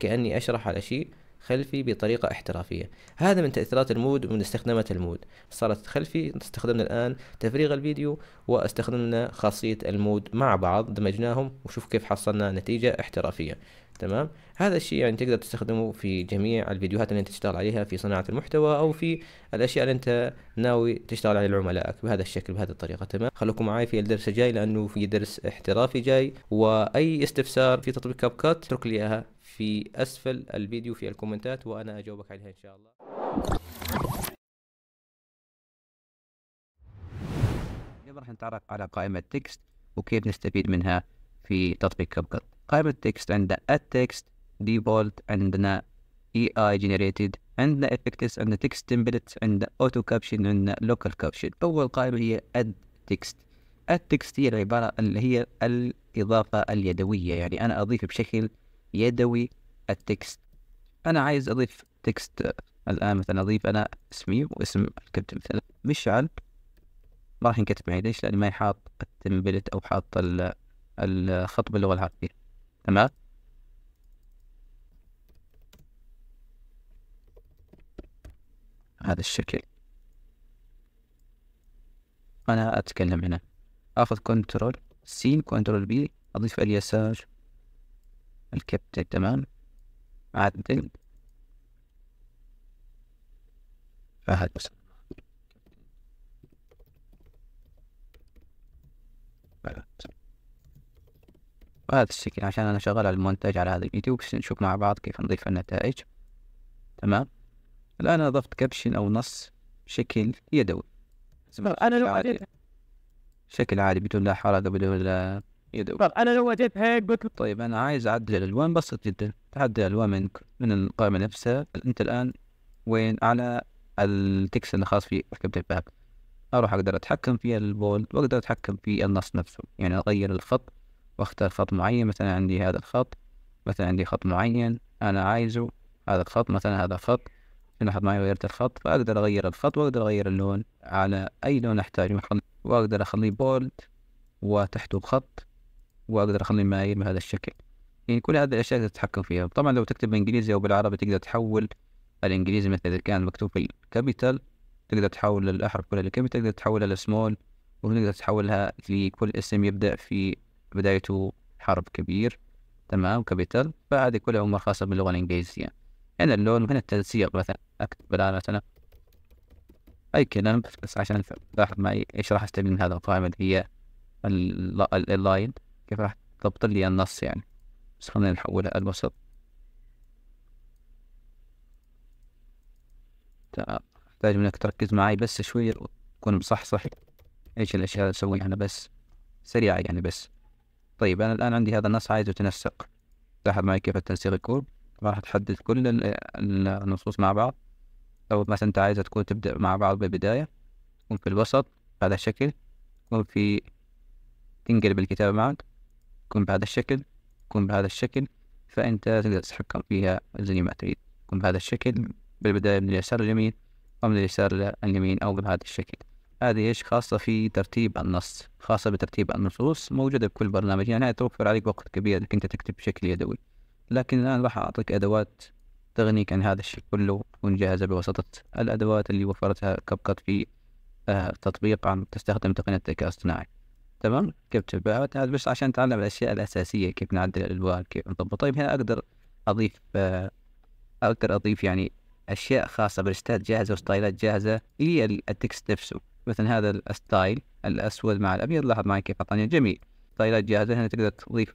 كأني أشرح على شيء خلفي بطريقة احترافية هذا من تأثيرات المود ومن استخدامات المود صارت خلفي استخدمنا الآن تفريغ الفيديو واستخدمنا خاصية المود مع بعض دمجناهم وشوف كيف حصلنا نتيجة احترافية تمام هذا الشيء يعني تقدر تستخدمه في جميع الفيديوهات اللي انت تشتغل عليها في صناعة المحتوى او في الاشياء اللي انت ناوي تشتغل عليها لعملائك بهذا الشكل بهذه الطريقة تمام خليكم معي في الدرس الجاي لانه في درس احترافي جاي واي استفسار في تطبيق كاب كات اترك لي اياها في أسفل الفيديو في الكومنتات وأنا أجاوبك عليها إن شاء الله اليوم راح نتعرف على قائمة تكست وكيف نستفيد منها في تطبيق كبكت قائمة تكست عندنا تكست ديفولت عندنا اي اي جنريتد عندنا افكتس عندنا تكست تمبلت عندنا اوتو كابشن عندنا لوكال كابشن اول قائمة هي اد تكست هي العبارة اللي هي الإضافة اليدوية يعني أنا أضيف بشكل يدوي التكست انا عايز اضيف تكست الان مثلا اضيف انا اسمي واسم كتبت مثلا مشعل ما راح ينكتب معي ليش لاني ما حاط التمبلت او حاط الخط باللغه العربيه تمام هذا الشكل انا اتكلم هنا اخذ كنترول سين كنترول بي اضيف اليسار الكبت تمام عدل فهد وهذا الشكل عشان أنا شغال على المونتاج على هذا الفيديو بس نشوف مع بعض كيف نضيف النتائج تمام الآن أنا ضفت كابشن أو نص بشكل يدوي أنا لو شكل عادي بدون لا حركة بدون لا يدوب طب انا لو وجدت هيك قلت طيب انا عايز اعدل الالوان بسيط جدا تعدل الالوان من من القائمه نفسها انت الان وين على التكست الخاص في ركبت الباب اروح اقدر اتحكم في البولد واقدر اتحكم في النص نفسه يعني اغير الخط واختار خط معين مثلا عندي هذا الخط مثلا عندي خط معين انا عايزه هذا الخط مثلا هذا خط انا حط معي غيرت الخط فاقدر اغير الخط واقدر اغير اللون على اي لون احتاجه واقدر اخليه بولد وتحته خط واقدر اخلي معايير بهذا الشكل يعني كل هذه الاشياء تقدر تتحكم فيها طبعا لو تكتب بالانجليزي او بالعربي تقدر تحول الانجليزي مثلا اذا كان مكتوب في كابيتال تقدر تحول الاحرف كلها للكابيتال تقدر تحولها لسمول وتقدر تحولها لكل اسم يبدا في بدايته حرف كبير تمام كابيتال فهذه كلها امور خاصه باللغه الانجليزيه هنا يعني اللون وهنا التنسيق مثلا اكتب الان مثلا اي كلام بس عشان تلاحظ معي ايش راح استفيد من هذا القائمه اللي هي اللاين كيف راح تضبط لي النص يعني بس خلينا نحولها الوسط تمام احتاج منك تركز معي بس شوية وتكون مصحصح ايش الاشياء اللي اسويها انا بس سريعة يعني بس طيب انا الان عندي هذا النص عايزه يتنسق لاحظ معي كيف التنسيق يكون راح تحدد كل النصوص مع بعض لو مثلا انت عايزها تكون تبدأ مع بعض بالبداية تكون في الوسط بهذا الشكل تكون في تنقلب الكتابة معك تكون بهذا الشكل تكون بهذا الشكل فأنت تقدر تتحكم فيها زي ما تريد تكون بهذا الشكل بالبداية من اليسار لليمين أو من اليسار لليمين أو بهذا الشكل هذه إيش خاصة في ترتيب النص خاصة بترتيب النصوص موجودة بكل برنامج يعني توفر عليك وقت كبير إنك أنت تكتب بشكل يدوي لكن الآن راح أعطيك أدوات تغنيك عن هذا الشيء كله تكون جاهزة بواسطة الأدوات اللي وفرتها كبكت في آه، تطبيق عم تستخدم تقنية الذكاء الاصطناعي تمام كيف تتبعها بس عشان تعلم الاشياء الاساسيه كيف نعدل الالوان كيف نظبط طيب هنا اقدر اضيف آه، اقدر اضيف يعني اشياء خاصه بالستايل جاهزه وستايلات جاهزه هي التكست نفسه مثلا هذا الستايل الاسود مع الابيض لاحظ معي كيف اعطاني جميل ستايلات جاهزه هنا تقدر تضيف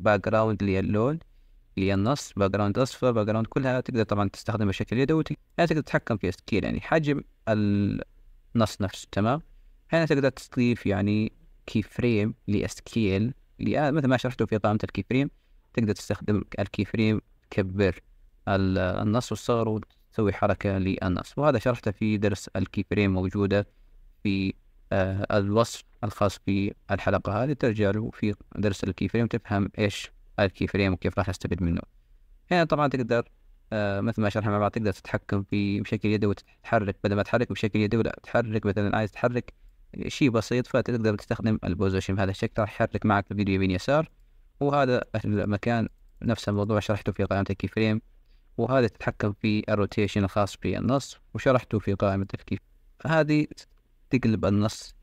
باك جراوند للون للنص باك جراوند اصفر باك جراوند كلها تقدر طبعا تستخدمها بشكل يدوي هنا تقدر تتحكم في سكيل يعني حجم النص نفسه تمام هنا تقدر تضيف يعني كي فريم لاس كيل اللي مثل ما شرحته في قائمه الكي فريم تقدر تستخدم الكي فريم تكبر النص والصغر وتسوي حركه للنص وهذا شرحته في درس الكي فريم موجوده في آه، الوصف الخاص في الحلقه هذه ترجع له في درس الكي فريم تفهم ايش الكي فريم وكيف راح نستفيد منه هنا طبعا تقدر آه مثل ما شرحنا مع بعض تقدر تتحكم في بشكل يدوي تتحرك بدل ما تحرك بشكل يدوي لا تحرك مثلا عايز تحرك شيء بسيط فتقدر تستخدم البوزيشن بهذا الشكل راح يحرك معك الفيديو يمين يسار وهذا المكان نفس الموضوع شرحته في قائمة الكي فريم وهذا تتحكم في الروتيشن الخاص بالنص وشرحته في قائمة الكي هذه تقلب النص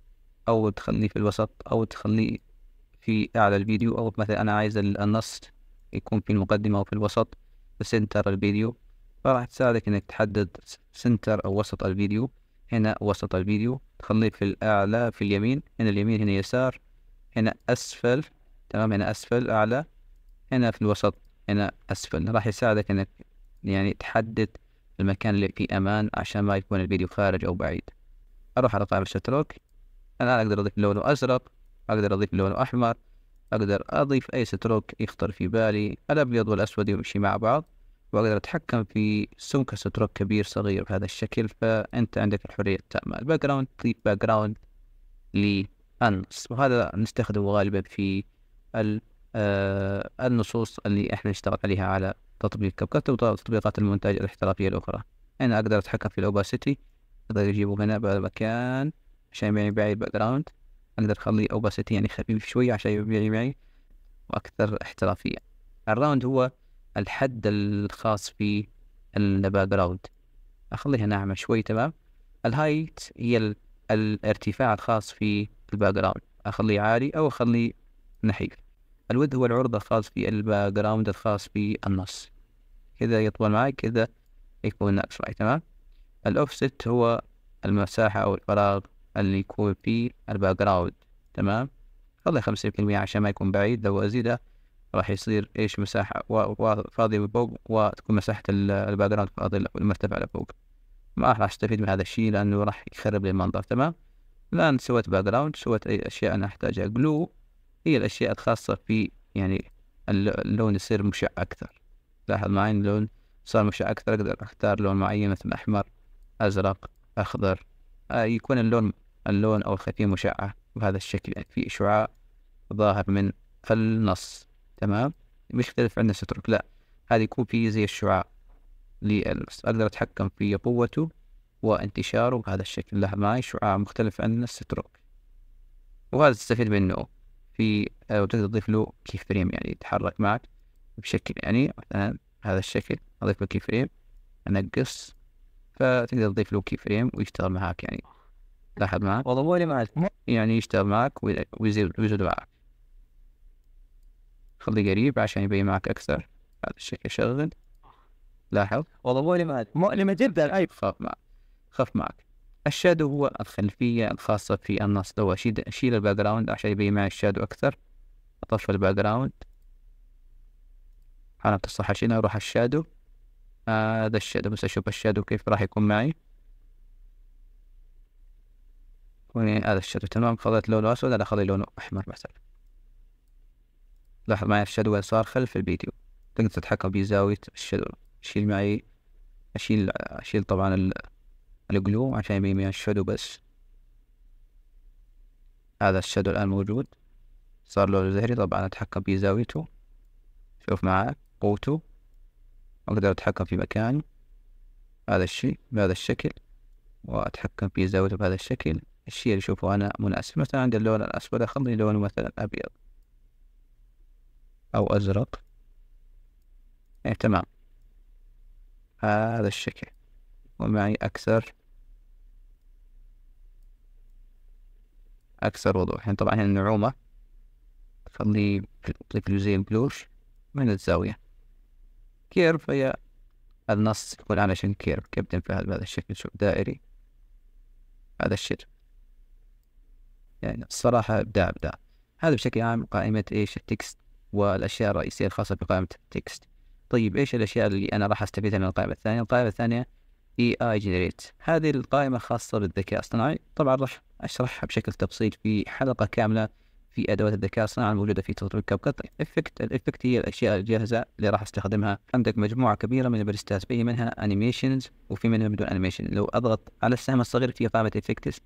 أو تخليه في الوسط أو تخليه في أعلى الفيديو أو مثلا أنا عايز النص يكون في المقدمة أو في الوسط في سنتر الفيديو فراح تساعدك إنك تحدد سنتر أو وسط الفيديو هنا وسط الفيديو تخليه في الأعلى في اليمين هنا اليمين هنا يسار هنا أسفل تمام هنا أسفل أعلى هنا في الوسط هنا أسفل راح يساعدك إنك يعني تحدد المكان اللي فيه أمان عشان ما يكون الفيديو خارج أو بعيد أروح على قائمة الستروك أنا أقدر أضيف لونه أزرق أقدر أضيف لونه أحمر أقدر أضيف أي ستروك يخطر في بالي الأبيض والأسود يمشي مع بعض واقدر اتحكم في سمك ستروك كبير صغير بهذا الشكل فانت عندك الحريه التامه الباك جراوند تضيف باك جراوند للنص وهذا نستخدمه غالبا في آه، النصوص اللي احنا نشتغل عليها على تطبيق كبكت وتطبيقات المونتاج الاحترافيه الاخرى انا اقدر اتحكم في الاوباسيتي اقدر اجيبه هنا بهذا المكان عشان يبيع معي الباك جراوند اقدر اخلي اوباسيتي يعني خفيف شويه عشان يبيع معي واكثر احترافيه الراوند هو الحد الخاص في الباك جراوند اخليها ناعمة شوي تمام الهايت هي ال... الارتفاع الخاص في الباك جراوند اخليه عالي او اخليه نحيف الود هو العرض الخاص في الباك جراوند الخاص بالنص كذا يطول معي كذا يكون ناقص معي تمام الاوفست هو المساحة او الفراغ اللي يكون في الباك جراوند تمام خلي خمسين المية عشان ما يكون بعيد لو ازيده راح يصير ايش مساحة فاضية من فوق وتكون مساحة الباك جراوند فاضية المرتفع لفوق ما راح استفيد من هذا الشيء لانه راح يخرب لي المنظر تمام الان سويت باك جراوند سويت اي اشياء انا احتاجها جلو هي الاشياء الخاصة في يعني اللون يصير مشع اكثر لاحظ معي اللون صار مشع اكثر اقدر اختار لون معين مثل احمر ازرق اخضر آه يكون اللون اللون او الخفيف مشعة بهذا الشكل يعني في شعاع ظاهر من النص تمام مش تلف عندنا ستروك لا هذه فيه زي الشعاع للمس أقدر أتحكم في قوته وانتشاره بهذا الشكل له معي شعاع مختلف عن الستروك وهذا تستفيد منه في آه، وتقدر تضيف له كي فريم يعني يتحرك معك بشكل يعني مثلا هذا الشكل أضيف له كي فريم أنقص فتقدر تضيف له كي فريم ويشتغل معك يعني لاحظ معك والله ما يعني يشتغل معك ويزيد معك خلي قريب عشان يبين معك اكثر هذا الشكل شغل لاحظ والله مؤلمة مؤلمة جدا اي خف معك خف معك الشادو هو الخلفية الخاصة في النص لو أشيل أشيل الباك جراوند عشان يبين معي الشادو أكثر أطفي الباك جراوند حالا الصح هنا أروح الشادو هذا آه الشادو بس أشوف الشادو كيف راح يكون معي هذا الشادو تمام خليت لونه أسود أنا أخلي لونه أحمر مثلا لاحظ معي في الشادو صار خلف الفيديو تقدر تتحكم بزاوية الشادو شيل معي أشيل أشيل طبعا الجلو عشان يبين معي الشادو بس هذا الشادو الآن موجود صار لونه زهري طبعا أتحكم بزاويته شوف معاك قوته أقدر أتحكم في مكانه هذا الشي بهذا الشكل وأتحكم في زاويته بهذا الشكل الشي اللي أشوفه أنا مناسب مثلا عندي اللون الأسود أخلي لونه مثلا أبيض أو أزرق يعني تمام هذا الشكل ومعي أكثر أكثر وضوح يعني طبعا هنا النعومة خلي أضيف زي البلوش من الزاوية كيرف هي النص يكون على شكل كيرف كيف تنفعل بهذا الشكل شوف دائري هذا الشكل يعني الصراحة إبداع إبداع هذا بشكل عام قائمة إيش التكست والاشياء الرئيسيه الخاصه بقائمه التكست طيب ايش الاشياء اللي انا راح استفيدها من القائمه الثانيه القائمه الثانيه اي اي جنريت هذه القائمه خاصه بالذكاء الاصطناعي طبعا راح اشرحها بشكل تفصيل في حلقه كامله في ادوات الذكاء الصناعي الموجوده في تطبيق كاب كات الافكت الافكت هي الاشياء الجاهزه اللي راح استخدمها عندك مجموعه كبيره من البريستات في منها انيميشنز وفي منها بدون انيميشن لو اضغط على السهم الصغير في قائمه افكتس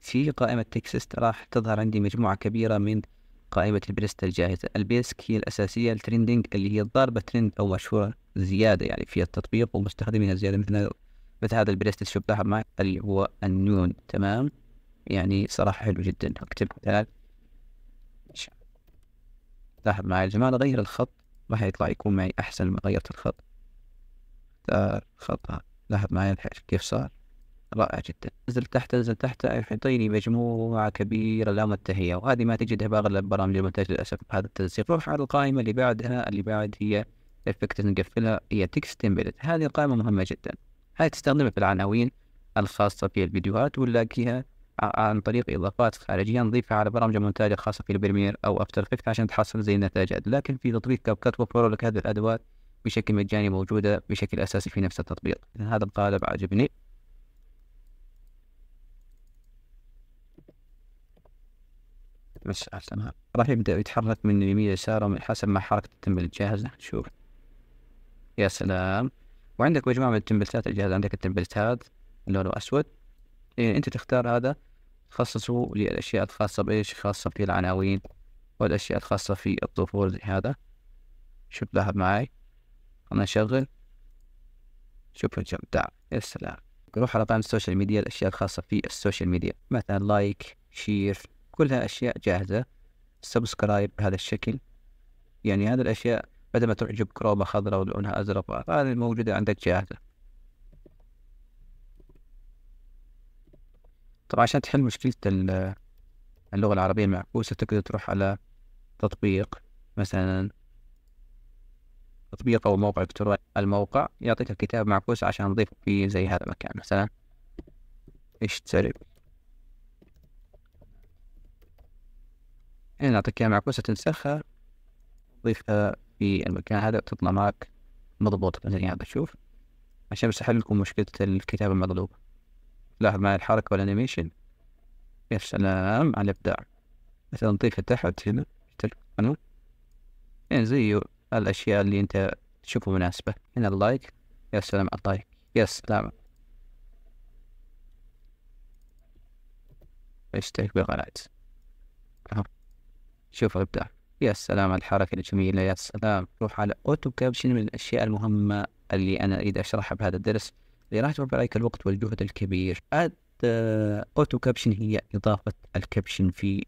في قائمه تكسست راح تظهر عندي مجموعه كبيره من قائمة البريست الجاهزة البيسك هي الأساسية الترندنج اللي هي الضاربة ترند أو مشهورة زيادة يعني في التطبيق ومستخدمينها زيادة مثل مثل هذا البريست اللي شفناه معي اللي هو النون تمام يعني صراحة حلو جدا اكتب مثال لاحظ معي يا جماعة غير الخط راح يطلع يكون معي أحسن لما غيرت الخط اختار خط لاحظ معي كيف صار رائع جدا انزل تحت انزل تحت يعطيني مجموعه كبيره لا متهيه وهذه ما تجدها باغلب برامج المونتاج للاسف هذا التنسيق روح على القائمه اللي بعدها اللي بعد هي افكت نقفلها هي تكست امبيدد هذه القائمه مهمه جدا هاي تستخدمها في العناوين الخاصة في الفيديوهات ونلاقيها عن طريق إضافات خارجية نضيفها على برامج المونتاج الخاصة في البريمير أو أفتر إفكت عشان تحصل زي النتائج لكن في تطبيق كاب كات وفروا لك هذه الأدوات بشكل مجاني موجودة بشكل أساسي في نفس التطبيق هذا القالب عجبني مسألة تمام راح يبدأ يتحرك من اليمين يسار ومن حسب ما حركة التمبل الجاهزة شوف يا سلام وعندك مجموعة من التمبلتات الجاهزة عندك التمبلتات لونه أسود يعني إيه، أنت تختار هذا تخصصه للأشياء الخاصة بإيش خاصة في العناوين والأشياء الخاصة في الطفول هذا شوف ذهب معي أنا أشغل شوف الجمدع يا سلام روح على قائمة السوشيال ميديا الأشياء الخاصة في السوشيال ميديا مثلا لايك شير كلها اشياء جاهزه سبسكرايب بهذا الشكل يعني هذه الاشياء بدل ما تروح تجيب خضراء ولونها ازرق هذه الموجودة عندك جاهزه طبعا عشان تحل مشكله اللغه العربيه المعكوسه تقدر تروح على تطبيق مثلا تطبيق او موقع الكتروني الموقع يعطيك الكتاب معكوس عشان نضيفه في زي هذا المكان مثلا ايش أنا إيه، نعطيك إياها معكوسة تنسخها تضيفها في المكان هذا وتطلع معك مضبوط مثل ما يعني تشوف عشان بس أحل لكم مشكلة الكتابة المضروبة لاحظ معي الحركة والأنيميشن يا سلام على الإبداع مثلا نضيفها تحت هنا تلفونه يعني إيه، زي الأشياء اللي أنت تشوفها مناسبة هنا اللايك يا سلام على اللايك يا سلام ايش تكبير شوف ابدا يا سلام على الحركة الجميلة يا سلام روح على أوتو كابشن من الأشياء المهمة اللي أنا أريد أشرحها بهذا الدرس اللي راح توفر عليك الوقت والجهد الكبير أوتو كابشن هي إضافة الكابشن في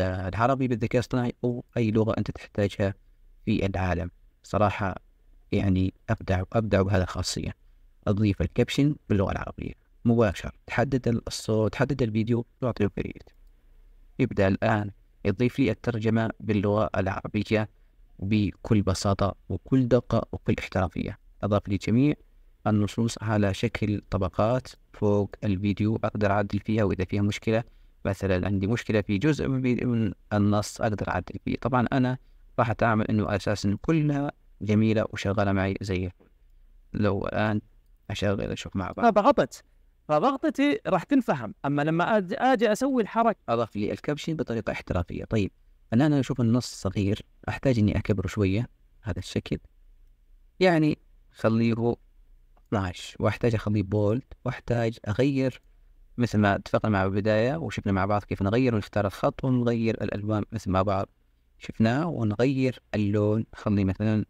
العربي بالذكاء الاصطناعي أو أي لغة أنت تحتاجها في العالم صراحة يعني أبدع أبدع بهذه الخاصية أضيف الكابشن باللغة العربية مباشرة تحدد الصوت تحدد الفيديو تعطيه كريت ابدأ الآن يضيف لي الترجمة باللغة العربية بكل بساطة وكل دقة وكل احترافية أضاف لي جميع النصوص على شكل طبقات فوق الفيديو أقدر أعدل فيها وإذا فيها مشكلة مثلا عندي مشكلة في جزء من النص أقدر أعدل فيه طبعا أنا راح أتعامل أنه أساسا كلها جميلة وشغالة معي زي لو الآن أشغل أشوف مع بعض ما عبث فضغطتي راح تنفهم اما لما اجي اسوي الحركه اضاف لي الكبشن بطريقه احترافيه طيب الان انا اشوف النص صغير احتاج اني اكبره شويه هذا الشكل يعني خليه 12 واحتاج اخليه بولد واحتاج اغير مثل ما اتفقنا مع البداية وشفنا مع بعض كيف نغير ونختار الخط ونغير الألوان مثل ما بعض شفناه ونغير اللون خلي مثلا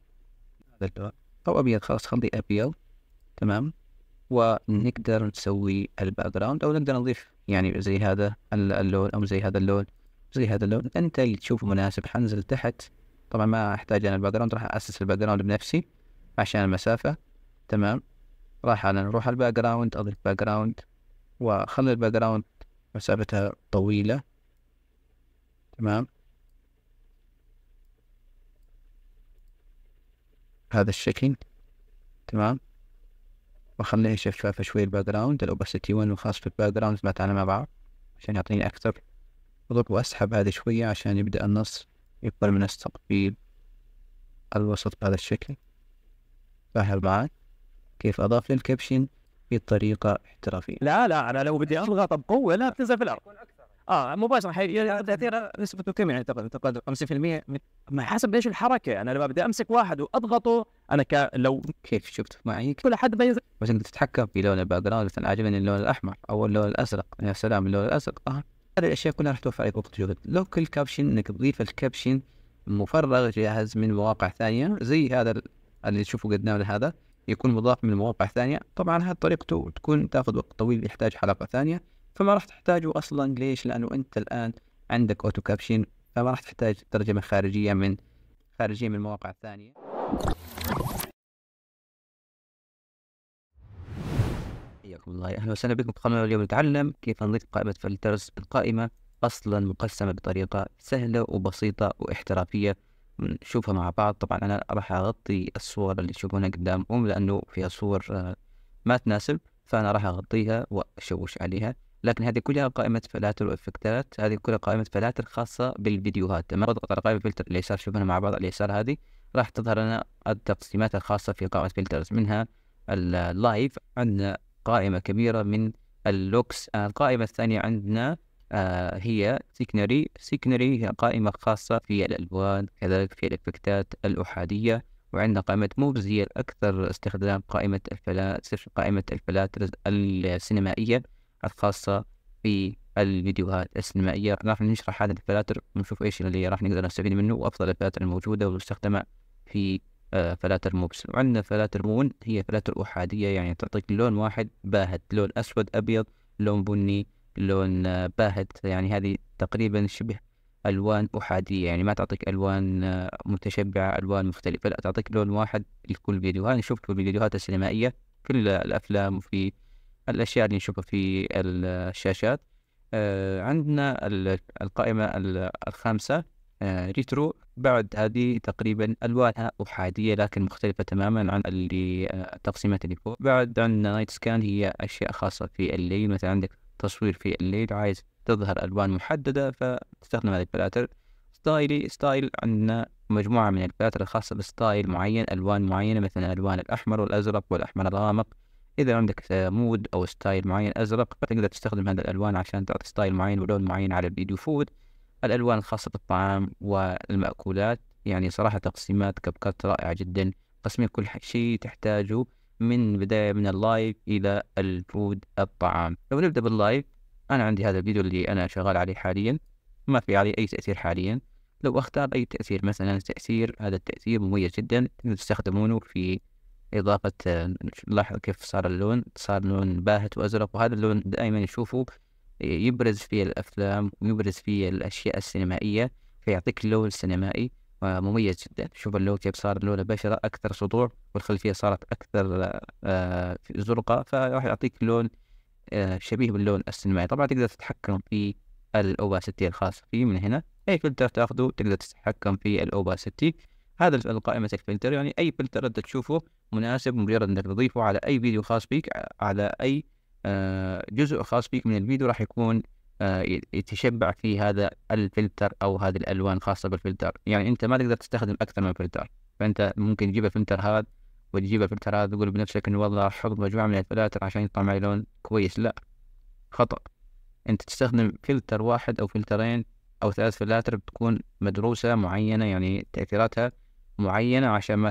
هذا اللون أو أبيض خلاص خلي أبيض تمام ونقدر نسوي الباك جراوند او نقدر نضيف يعني زي هذا اللون او زي هذا اللون زي هذا اللون انت اللي تشوفه مناسب حنزل تحت طبعا ما احتاج انا الباك جراوند راح اسس الباك جراوند بنفسي عشان المسافه تمام راح انا نروح على الباك جراوند اضيف باك جراوند واخلي الباك جراوند مسافتها طويله تمام هذا الشكل تمام وخليني شفافة شوي الباك جراوند الأوباسيتي وين الخاص الباك جراوند بتعلمها مع بعض عشان يعطيني أكثر أضرب وأسحب هذا شوية عشان يبدأ النص يكبر من التقبيل الوسط بهذا الشكل فاهم معاك كيف أضاف للكابشن بطريقة احترافية لا لا أنا لو بدي أضغط بقوة لا بتنزل في الأرض اه مباشره حي... تاثيرها نسبته كم يعني تقريبا 50% ما حسب ايش الحركه يعني انا لما بدي امسك واحد واضغطه انا ك... لو كيف شفت معي كل حد بيز... بس انت تتحكم في لون الباك جراوند مثلا عجبني اللون الاحمر او اللون الازرق يا سلام اللون الازرق اه هذه الاشياء كلها راح توفر عليك وقت جهد لو كل كابشن انك تضيف الكابشن مفرغ جاهز من مواقع ثانيه زي هذا اللي تشوفه قدامنا هذا يكون مضاف من مواقع ثانيه طبعا هذه طريقته تكون تاخذ وقت طويل يحتاج حلقه ثانيه فما راح تحتاجه اصلا ليش؟ لانه انت الان عندك اوتو كابشن فما راح تحتاج ترجمه خارجيه من خارجيه من المواقع الثانيه. حياكم الله اهلا وسهلا بكم في قناه اليوم نتعلم كيف نضيف قائمه فلترز القائمه اصلا مقسمه بطريقه سهله وبسيطه واحترافيه نشوفها مع بعض طبعا انا راح اغطي الصور اللي تشوفونها قدامكم لانه فيها صور آه، ما تناسب فانا راح اغطيها واشوش عليها لكن هذه كلها قائمة فلاتر وإفكتات هذه كلها قائمة فلاتر خاصة بالفيديوهات لما أضغط على قائمة فلتر اليسار شوفنا مع بعض اليسار هذه راح تظهر لنا التقسيمات الخاصة في قائمة فلترز منها اللايف عندنا قائمة كبيرة من اللوكس القائمة الثانية عندنا آه، هي سيكنري سيكنري هي قائمة خاصة في الألوان كذلك في الإفكتات الأحادية وعندنا قائمة موفز هي الأكثر استخدام قائمة الفلاتر قائمة الفلاترز السينمائية الخاصة في الفيديوهات السينمائية راح نشرح هذه الفلاتر ونشوف ايش اللي راح نقدر نستفيد منه وافضل الفلاتر الموجودة والمستخدمة في آه، فلاتر موبس وعندنا فلاتر مون هي فلاتر أحادية يعني تعطيك لون واحد باهت لون أسود أبيض لون بني لون آه، باهت يعني هذه تقريبا شبه ألوان أحادية يعني ما تعطيك ألوان آه، متشبعة ألوان مختلفة لا تعطيك لون واحد لكل فيديو هذا شفته في الفيديوهات السينمائية في الأفلام وفي الأشياء اللي نشوفها في الشاشات آه، عندنا القائمة الخامسة آه، ريترو بعد هذه تقريبا ألوانها أحادية لكن مختلفة تماما عن اللي التقسيمات آه، اللي فوق بعد عندنا نايت سكان هي أشياء خاصة في الليل مثلا عندك تصوير في الليل عايز تظهر ألوان محددة فتستخدم هذه الفلاتر ستايلي ستايل عندنا مجموعة من الفلاتر الخاصة بستايل معين ألوان معينة مثلا الألوان الأحمر والأزرق والأحمر الغامق إذا عندك آه، مود أو ستايل معين أزرق تقدر تستخدم هذه الألوان عشان تعطي ستايل معين ولون معين على الفيديو فود الألوان الخاصة بالطعام والمأكولات يعني صراحة تقسيمات كبكات رائعة جدا قسمين كل شيء تحتاجه من بداية من اللايف إلى الفود الطعام لو نبدأ باللايف أنا عندي هذا الفيديو اللي أنا شغال عليه حاليا ما في عليه أي تأثير حاليا لو أختار أي تأثير مثلا تأثير هذا التأثير مميز جدا تستخدمونه في إضافة لاحظ كيف صار اللون صار لون باهت وأزرق وهذا اللون دائما نشوفه يبرز في الأفلام ويبرز في الأشياء السينمائية فيعطيك لون سينمائي مميز جدا شوف اللون كيف صار لون البشرة أكثر سطوع والخلفية صارت أكثر آه، زرقاء فراح يعطيك لون آه، شبيه باللون السينمائي طبعا تقدر تتحكم في الأوباسيتي الخاص فيه من هنا أي فلتر تاخذه تقدر تتحكم في الأوباسيتي هذا القائمة الفلتر يعني أي فلتر أنت تشوفه مناسب مجرد أنك تضيفه على أي فيديو خاص بك على أي آه، جزء خاص بك من الفيديو راح يكون آه، يتشبع في هذا الفلتر أو هذه الألوان خاصة بالفلتر يعني أنت ما تقدر تستخدم أكثر من فلتر فأنت ممكن تجيب الفلتر هذا وتجيب الفلتر هذا تقول بنفسك إنه والله حط مجموعة من الفلاتر عشان يطلع معي لون كويس لا خطأ أنت تستخدم فلتر واحد أو فلترين أو ثلاث فلاتر بتكون مدروسة معينة يعني تأثيراتها معينة عشان ما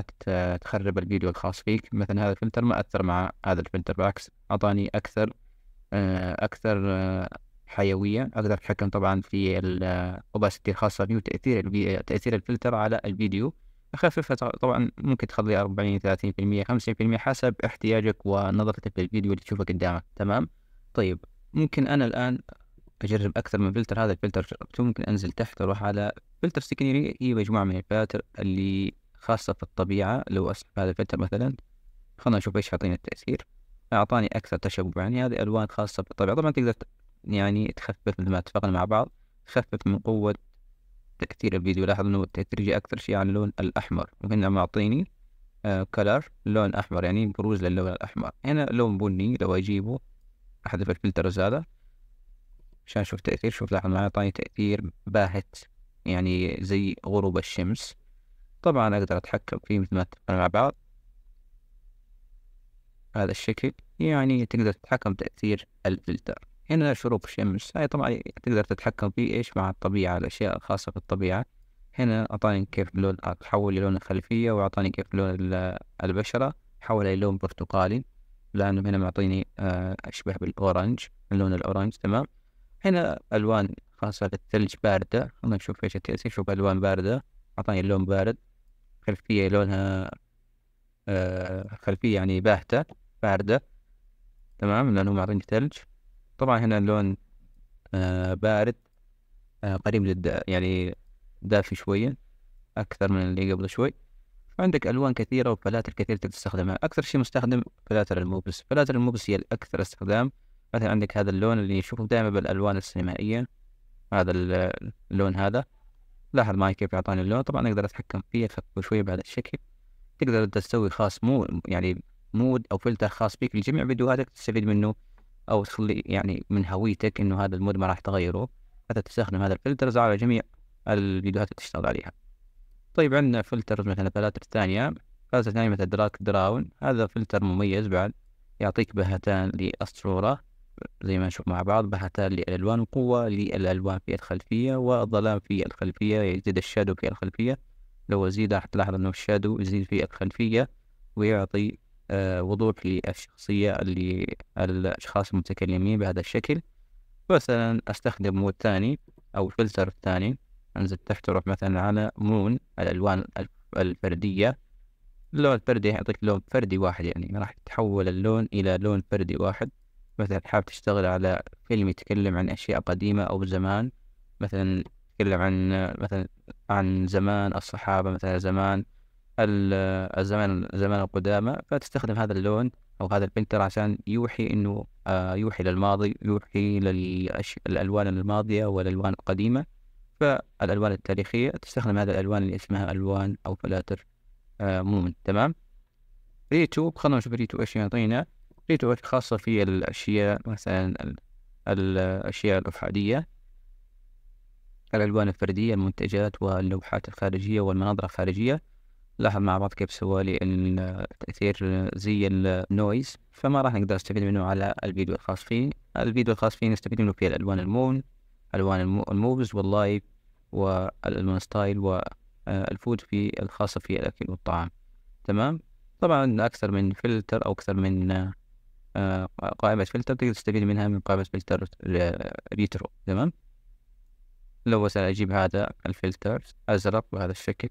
تخرب الفيديو الخاص فيك مثلا هذا الفلتر ما أثر مع هذا الفلتر بالعكس أعطاني أكثر آه، أكثر آه، حيوية أقدر أتحكم طبعا في الأوباسيتي الخاصة فيه وتأثير تأثير الفلتر على الفيديو أخففها طبعا ممكن تخلي أربعين ثلاثين في المية خمسين في المية حسب احتياجك ونظرتك للفيديو اللي تشوفه قدامك تمام طيب ممكن أنا الآن أجرب أكثر من فلتر هذا الفلتر جربته ممكن أنزل تحت أروح على فلتر سكنيري هي مجموعة من الفلاتر اللي خاصة في الطبيعة لو أسحب هذا الفلتر مثلا خلنا نشوف إيش يعطيني التأثير أعطاني أكثر تشبع يعني هذه ألوان خاصة بالطبيعة طبعا تقدر يعني تخفف مثل ما اتفقنا مع بعض تخفف من قوة تأثير الفيديو لاحظ إنه التأثير يجي أكثر شيء على اللون الأحمر وهنا معطيني آه كلر لون أحمر يعني بروز للون الأحمر هنا لون بني لو أجيبه أحذف الفلترز هذا عشان أشوف تأثير شوف لاحظ معي أعطاني تأثير باهت يعني زي غروب الشمس طبعا أقدر أتحكم فيه مثل ما اتفقنا مع بعض هذا الشكل يعني تقدر تتحكم تأثير الفلتر هنا شروق الشمس هاي طبعا تقدر تتحكم فيه إيش مع الطبيعة الأشياء الخاصة بالطبيعة هنا أعطاني كيف لون تحول للون الخلفية وأعطاني كيف لون البشرة إلى لون برتقالي لأنه هنا معطيني آه، أشبه بالأورنج اللون الأورنج تمام هنا ألوان خاصة بالثلج باردة خلنا نشوف إيش التأثير شوف ألوان باردة أعطاني اللون بارد خلفية لونها آه، خلفية يعني باهتة باردة تمام لأنه معطينك ثلج طبعا هنا اللون آه، بارد آه، قريب جدا يعني دافي شوية أكثر من اللي قبل شوي عندك ألوان كثيرة وفلاتر كثيرة تستخدمها أكثر شيء مستخدم فلاتر الموبس فلاتر الموبس هي الأكثر استخدام مثلا عندك هذا اللون اللي نشوفه دائما بالألوان السينمائية هذا اللون هذا لاحظ معي كيف يعطاني اللون طبعا اقدر اتحكم فيه افكه شويه بهذا الشكل تقدر انت تسوي خاص مو يعني مود او فلتر خاص بك لجميع فيديوهاتك تستفيد منه او تخلي يعني من هويتك انه هذا المود ما راح تغيره حتى تستخدم هذا الفلترز على جميع الفيديوهات اللي تشتغل عليها طيب عندنا فلترز مثلا فلاتر ثانية فلاتر ثانية مثل دراك دراون هذا فلتر مميز بعد يعطيك بهتان للصورة زي ما نشوف مع بعض بحثا للألوان وقوة للألوان في الخلفية والظلام في الخلفية يزيد الشادو في الخلفية لو أزيد راح تلاحظ أنه الشادو يزيد في الخلفية ويعطي آه، وضوح للشخصية اللي الأشخاص المتكلمين بهذا الشكل مثلا أستخدم مود ثاني أو فلتر الثاني أنزل تحت أروح مثلا على مون الألوان الفردية اللون الفردي يعطيك لون فردي واحد يعني راح يتحول اللون إلى لون فردي واحد مثلا حاب تشتغل على فيلم يتكلم عن أشياء قديمة أو زمان مثلا يتكلم عن مثلا عن زمان الصحابة مثلا زمان الزمان زمان القدامى فتستخدم هذا اللون أو هذا البنتر عشان يوحي إنه آه، يوحي للماضي يوحي للألوان الماضية والألوان القديمة فالألوان التاريخية تستخدم هذه الألوان اللي اسمها ألوان أو فلاتر آه، مومنت تمام ريتو إيه، خلونا نشوف ريتو إيش يعطينا ريتوريك خاصة في الأشياء مثلا الأشياء الأحادية الألوان الفردية المنتجات واللوحات الخارجية والمناظر الخارجية لاحظ مع بعض كيف سوالي تأثير زي النويز فما راح نقدر نستفيد منه على الفيديو الخاص فيه الفيديو الخاص فيه نستفيد منه في الألوان المون ألوان الموفز واللايف والألوان ستايل والفود آه، في الخاصة في الأكل والطعام تمام طبعا أكثر من فلتر أو أكثر من آه، آه، قائمة فلتر تقدر تستفيد منها من قائمة فلتر ريترو تمام لو مثلا أجيب هذا الفلتر أزرق بهذا الشكل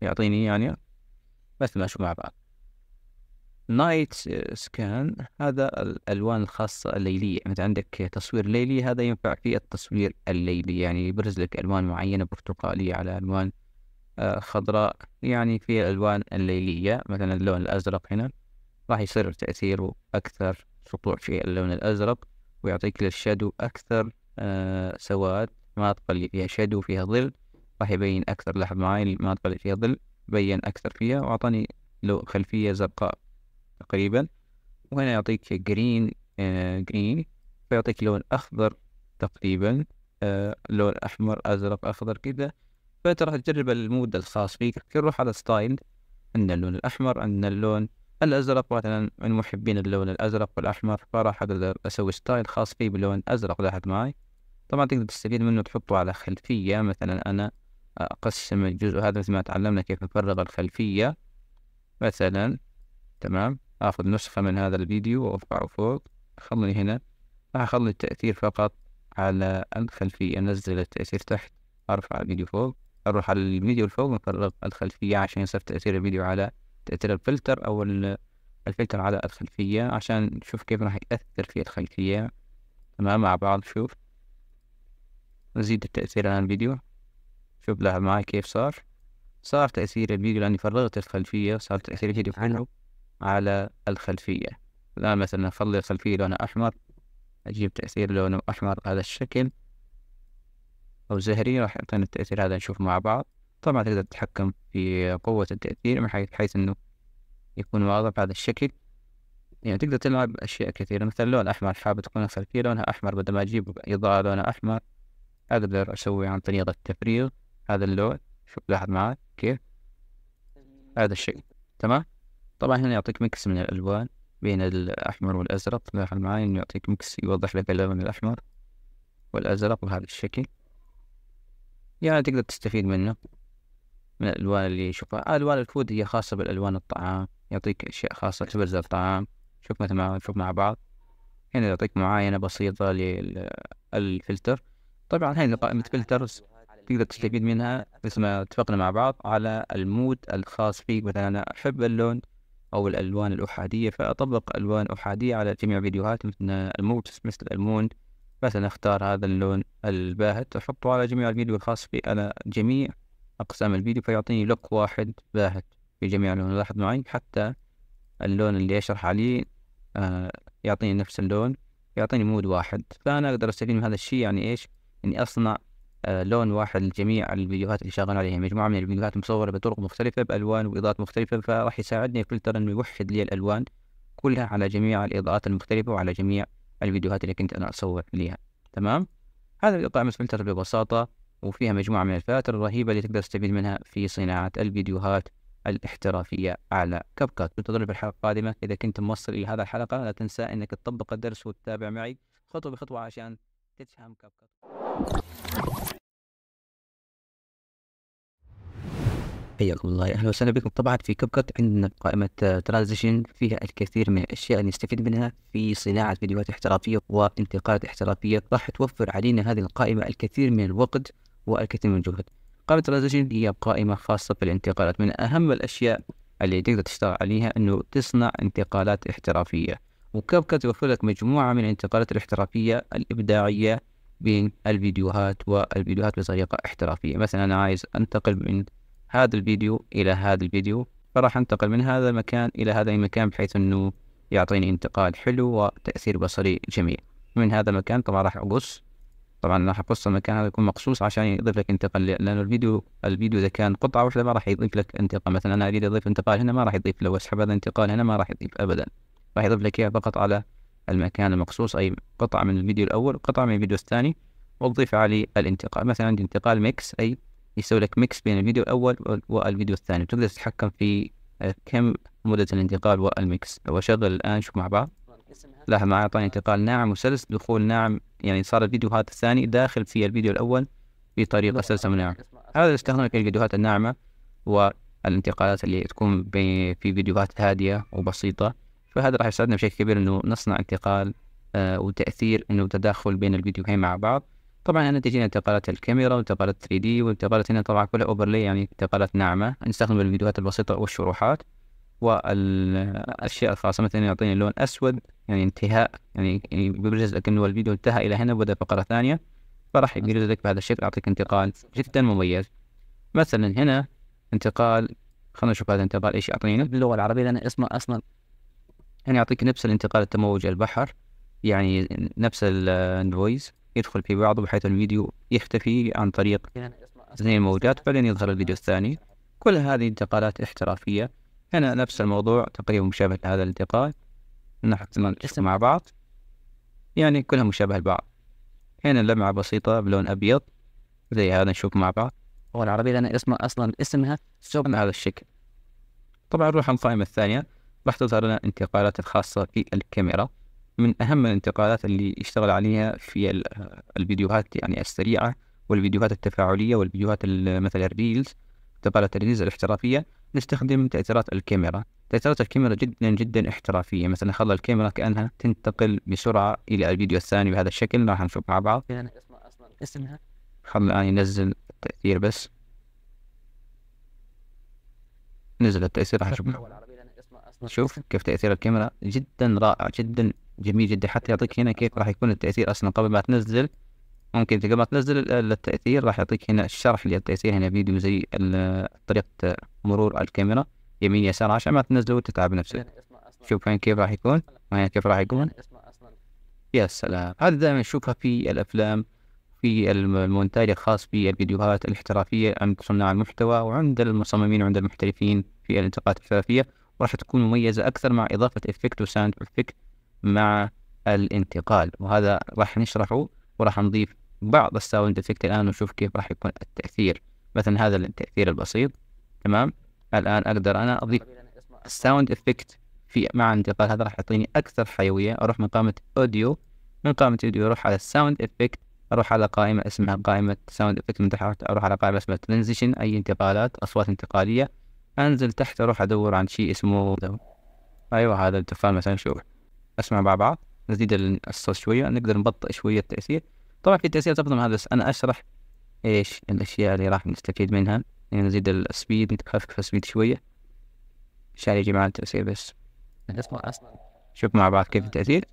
يعطيني يعني بس شو مع بعض نايت سكان هذا الألوان الخاصة الليلية أنت عندك تصوير ليلي هذا ينفع في التصوير الليلي يعني يبرز لك ألوان معينة برتقالية على ألوان آه، خضراء يعني في الألوان الليلية مثلا اللون الأزرق هنا راح يصير تأثيره أكثر سطوع في اللون الأزرق ويعطيك للشادو أكثر آه سواد المناطق اللي فيها شادو فيها ظل راح يبين أكثر لاحظ معاي المناطق اللي فيها ظل بين أكثر فيها وأعطاني لو خلفية زرقاء تقريبا وهنا يعطيك جرين آه جرين فيعطيك لون أخضر تقريبا آه لون أحمر أزرق أخضر كذا فأنت راح تجرب المود الخاص فيك كل روح على ستايل عندنا اللون الأحمر عندنا اللون الازرق مثلا من محبين اللون الازرق والاحمر فراح اقدر اسوي ستايل خاص فيه باللون الازرق لاحظ معي طبعا تقدر تستفيد منه تحطه على خلفية مثلا انا اقسم الجزء هذا مثل ما تعلمنا كيف نفرغ الخلفية مثلا تمام اخذ نسخة من هذا الفيديو وارفعه فوق خلني هنا راح اخلي التأثير فقط على الخلفية انزل التأثير تحت ارفع الفيديو فوق اروح على الفيديو الفوق نفرغ الخلفية عشان يصير تأثير الفيديو على تأثير الفلتر أو الفلتر على الخلفية عشان نشوف كيف راح يأثر في الخلفية تمام مع بعض شوف نزيد التأثير على الفيديو شوف لاحظ معي كيف صار صار تأثير الفيديو لأني فرغت الخلفية صار تأثير الفيديو عنه على الخلفية الآن مثلا نخلي الخلفية لونها أحمر أجيب تأثير لونه أحمر على الشكل أو زهري راح يعطينا التأثير هذا نشوف مع بعض طبعا تقدر تتحكم في قوة التأثير من حيث حيث إنه يكون واضح بهذا الشكل يعني تقدر تلعب أشياء كثيرة مثلا لون أحمر حابب تكون أكثر لونها أحمر بدل ما أجيب إضاءة لونها أحمر أقدر أسوي عن طريق التفريغ هذا اللون شوف لاحظ معاك كيف هذا الشيء تمام طبعا هنا يعطيك ميكس من الألوان بين الأحمر والأزرق لاحظ معاي إنه يعطيك ميكس يوضح لك اللون الأحمر والأزرق بهذا الشكل يعني تقدر تستفيد منه من الألوان اللي يشوفها آه ألوان الفود هي خاصة بالألوان الطعام يعطيك أشياء خاصة تبرز الطعام شوف مثل ما نشوف مع بعض هنا يعطيك معاينة بسيطة للفلتر طبعا هنا قائمة فلترز تقدر تستفيد منها مثل ما اتفقنا مع بعض على المود الخاص فيك مثلا أنا أحب اللون أو الألوان الأحادية فأطبق ألوان أحادية على جميع فيديوهات مثل الموت مثل المون مثلا أختار هذا اللون الباهت أحطه على جميع الفيديو الخاص في انا جميع أقسام الفيديو فيعطيني لوك واحد باهت في جميع اللون لاحظ معي حتى اللون اللي أشرح عليه آه يعطيني نفس اللون يعطيني مود واحد فأنا أقدر أستفيد من هذا الشيء يعني إيش إني أصنع آه لون واحد لجميع الفيديوهات اللي شغال عليها مجموعة من الفيديوهات مصورة بطرق مختلفة بألوان وإضاءات مختلفة فراح يساعدني الفلتر إنه يوحد لي الألوان كلها على جميع الإضاءات المختلفة وعلى جميع الفيديوهات اللي كنت أنا أصور ليها تمام هذا القطاع مثل الفلتر ببساطة وفيها مجموعة من الفلاتر الرهيبة اللي تقدر تستفيد منها في صناعة الفيديوهات الاحترافية على كاب كات انتظرني في الحلقة القادمة إذا كنت موصل إلى هذا الحلقة لا تنسى أنك تطبق الدرس وتتابع معي خطوة بخطوة عشان تفهم كاب كات حياكم الله اهلا وسهلا بكم طبعا في كاب كات عندنا قائمه ترانزيشن فيها الكثير من الاشياء اللي نستفيد منها في صناعه فيديوهات احترافيه وانتقالات احترافيه راح توفر علينا هذه القائمه الكثير من الوقت والكثير من الجهد قائمة ترانزيشن هي قائمة خاصة بالانتقالات من أهم الأشياء اللي تقدر تشتغل عليها إنه تصنع انتقالات احترافية وكابكا توفر لك مجموعة من الانتقالات الاحترافية الإبداعية بين الفيديوهات والفيديوهات بطريقة احترافية مثلا أنا عايز أنتقل من هذا الفيديو إلى هذا الفيديو فراح أنتقل من هذا المكان إلى هذا المكان بحيث إنه يعطيني انتقال حلو وتأثير بصري جميل من هذا المكان طبعا راح أقص طبعا راح اقص المكان هذا يكون مقصوص عشان يضيف لك انتقال لانه الفيديو الفيديو اذا كان قطعه واحده ما راح يضيف لك انتقال مثلا انا اريد اضيف انتقال هنا ما راح يضيف لو اسحب هذا انتقال هنا ما راح يضيف ابدا راح يضيف لك اياه فقط على المكان المقصوص اي قطعه من الفيديو الاول وقطعه من الفيديو الثاني وتضيف عليه الانتقال مثلا عندي انتقال ميكس اي يسوي لك ميكس بين الفيديو الاول والفيديو الثاني تقدر تتحكم في كم مدة الانتقال والميكس لو اشغل الان شوف مع بعض لاحظ معي اعطاني انتقال ناعم وسلس دخول ناعم يعني صار الفيديو هذا الثاني داخل في الفيديو الاول بطريقه سلسه وناعمه هذا اللي في الفيديوهات الناعمه والانتقالات اللي تكون في فيديوهات هاديه وبسيطه فهذا راح يساعدنا بشكل كبير انه نصنع انتقال آه وتاثير انه تداخل بين الفيديوهين مع بعض طبعا انا تجينا انتقالات الكاميرا وانتقالات 3 دي وانتقالات هنا طبعا كلها اوفرلي يعني انتقالات ناعمه نستخدم الفيديوهات البسيطه والشروحات والاشياء الخاصه مثلا يعطيني لون اسود يعني انتهاء يعني, يعني بيبرز لك انه الفيديو انتهى الى هنا وبدا فقره ثانيه فراح يبرز لك بهذا الشكل يعطيك انتقال جدا مميز مثلا هنا انتقال خلينا نشوف هذا الانتقال ايش يعطينا باللغه العربيه لان اسمه اصلا يعني يعطيك نفس الانتقال التموج البحر يعني نفس النويز يدخل في بعضه بحيث الفيديو يختفي عن طريق اثنين موجات بعدين يظهر الفيديو الثاني كل هذه انتقالات احترافية هنا نفس الموضوع تقريبا مشابه لهذا الانتقال نحط الاسم مع بعض يعني كلها مشابهة لبعض هنا لمعة بسيطة بلون أبيض زي هذا نشوف مع بعض العربية لأن اسمها أصلا اسمها سوق هذا الشكل طبعا نروح القائمة الثانية راح تظهر لنا الانتقالات الخاصة في الكاميرا من أهم الانتقالات اللي يشتغل عليها في الفيديوهات يعني السريعة والفيديوهات التفاعلية والفيديوهات مثلا الريلز انتقالات الريلز الاحترافية نستخدم تأثيرات الكاميرا تأثيرات الكاميرا جدا يعني جدا احترافية مثلا خلى الكاميرا كأنها تنتقل بسرعة إلى الفيديو الثاني بهذا الشكل راح نشوف مع بعض يعني اسمها خلنا الآن يعني ينزل التأثير بس نزل التأثير راح نشوف يعني شوف كيف تأثير الكاميرا جدا رائع جدا جميل جدا حتى يعطيك هنا كيف راح يكون التأثير أصلا قبل ما تنزل ممكن انت قبل ما تنزل التاثير راح يعطيك هنا الشرح للتاثير هنا فيديو زي طريقه مرور الكاميرا يمين يسار عشان ما تنزله وتتعب نفسك يعني شوف هنا كيف راح يكون هنا كيف راح يكون يعني يا سلام هذا دائما نشوفها في الافلام في المونتاج الخاص بالفيديوهات الاحترافيه عند صناع المحتوى وعند المصممين وعند المحترفين في الانتقاءات الاحترافيه وراح تكون مميزه اكثر مع اضافه افكت وساوند افكت مع الانتقال وهذا راح نشرحه وراح نضيف بعض الساوند افكت الآن ونشوف كيف راح يكون التأثير مثلا هذا التأثير البسيط تمام الآن أقدر أنا أضيف الساوند افكت في مع انتقال هذا راح يعطيني أكثر حيوية أروح من قائمة أوديو من قائمة أوديو أروح على الساوند افكت أروح على قائمة اسمها قائمة ساوند افكت من تحت أروح على قائمة اسمها ترانزيشن أي انتقالات أصوات انتقالية أنزل تحت أروح أدور عن شيء اسمه أيوة هذا التفاعل مثلا شوف أسمع مع بعض نزيد الصوت شوية نقدر نبطئ شوية التأثير طبعا في تأسيس تنظم هذا أنا أشرح إيش الأشياء اللي راح نستفيد منها يعني نزيد السبيد نخفف السبيد شوية عشان يجي معنا التأثير بس نسمع أصلا شوف مع بعض كيف التأثير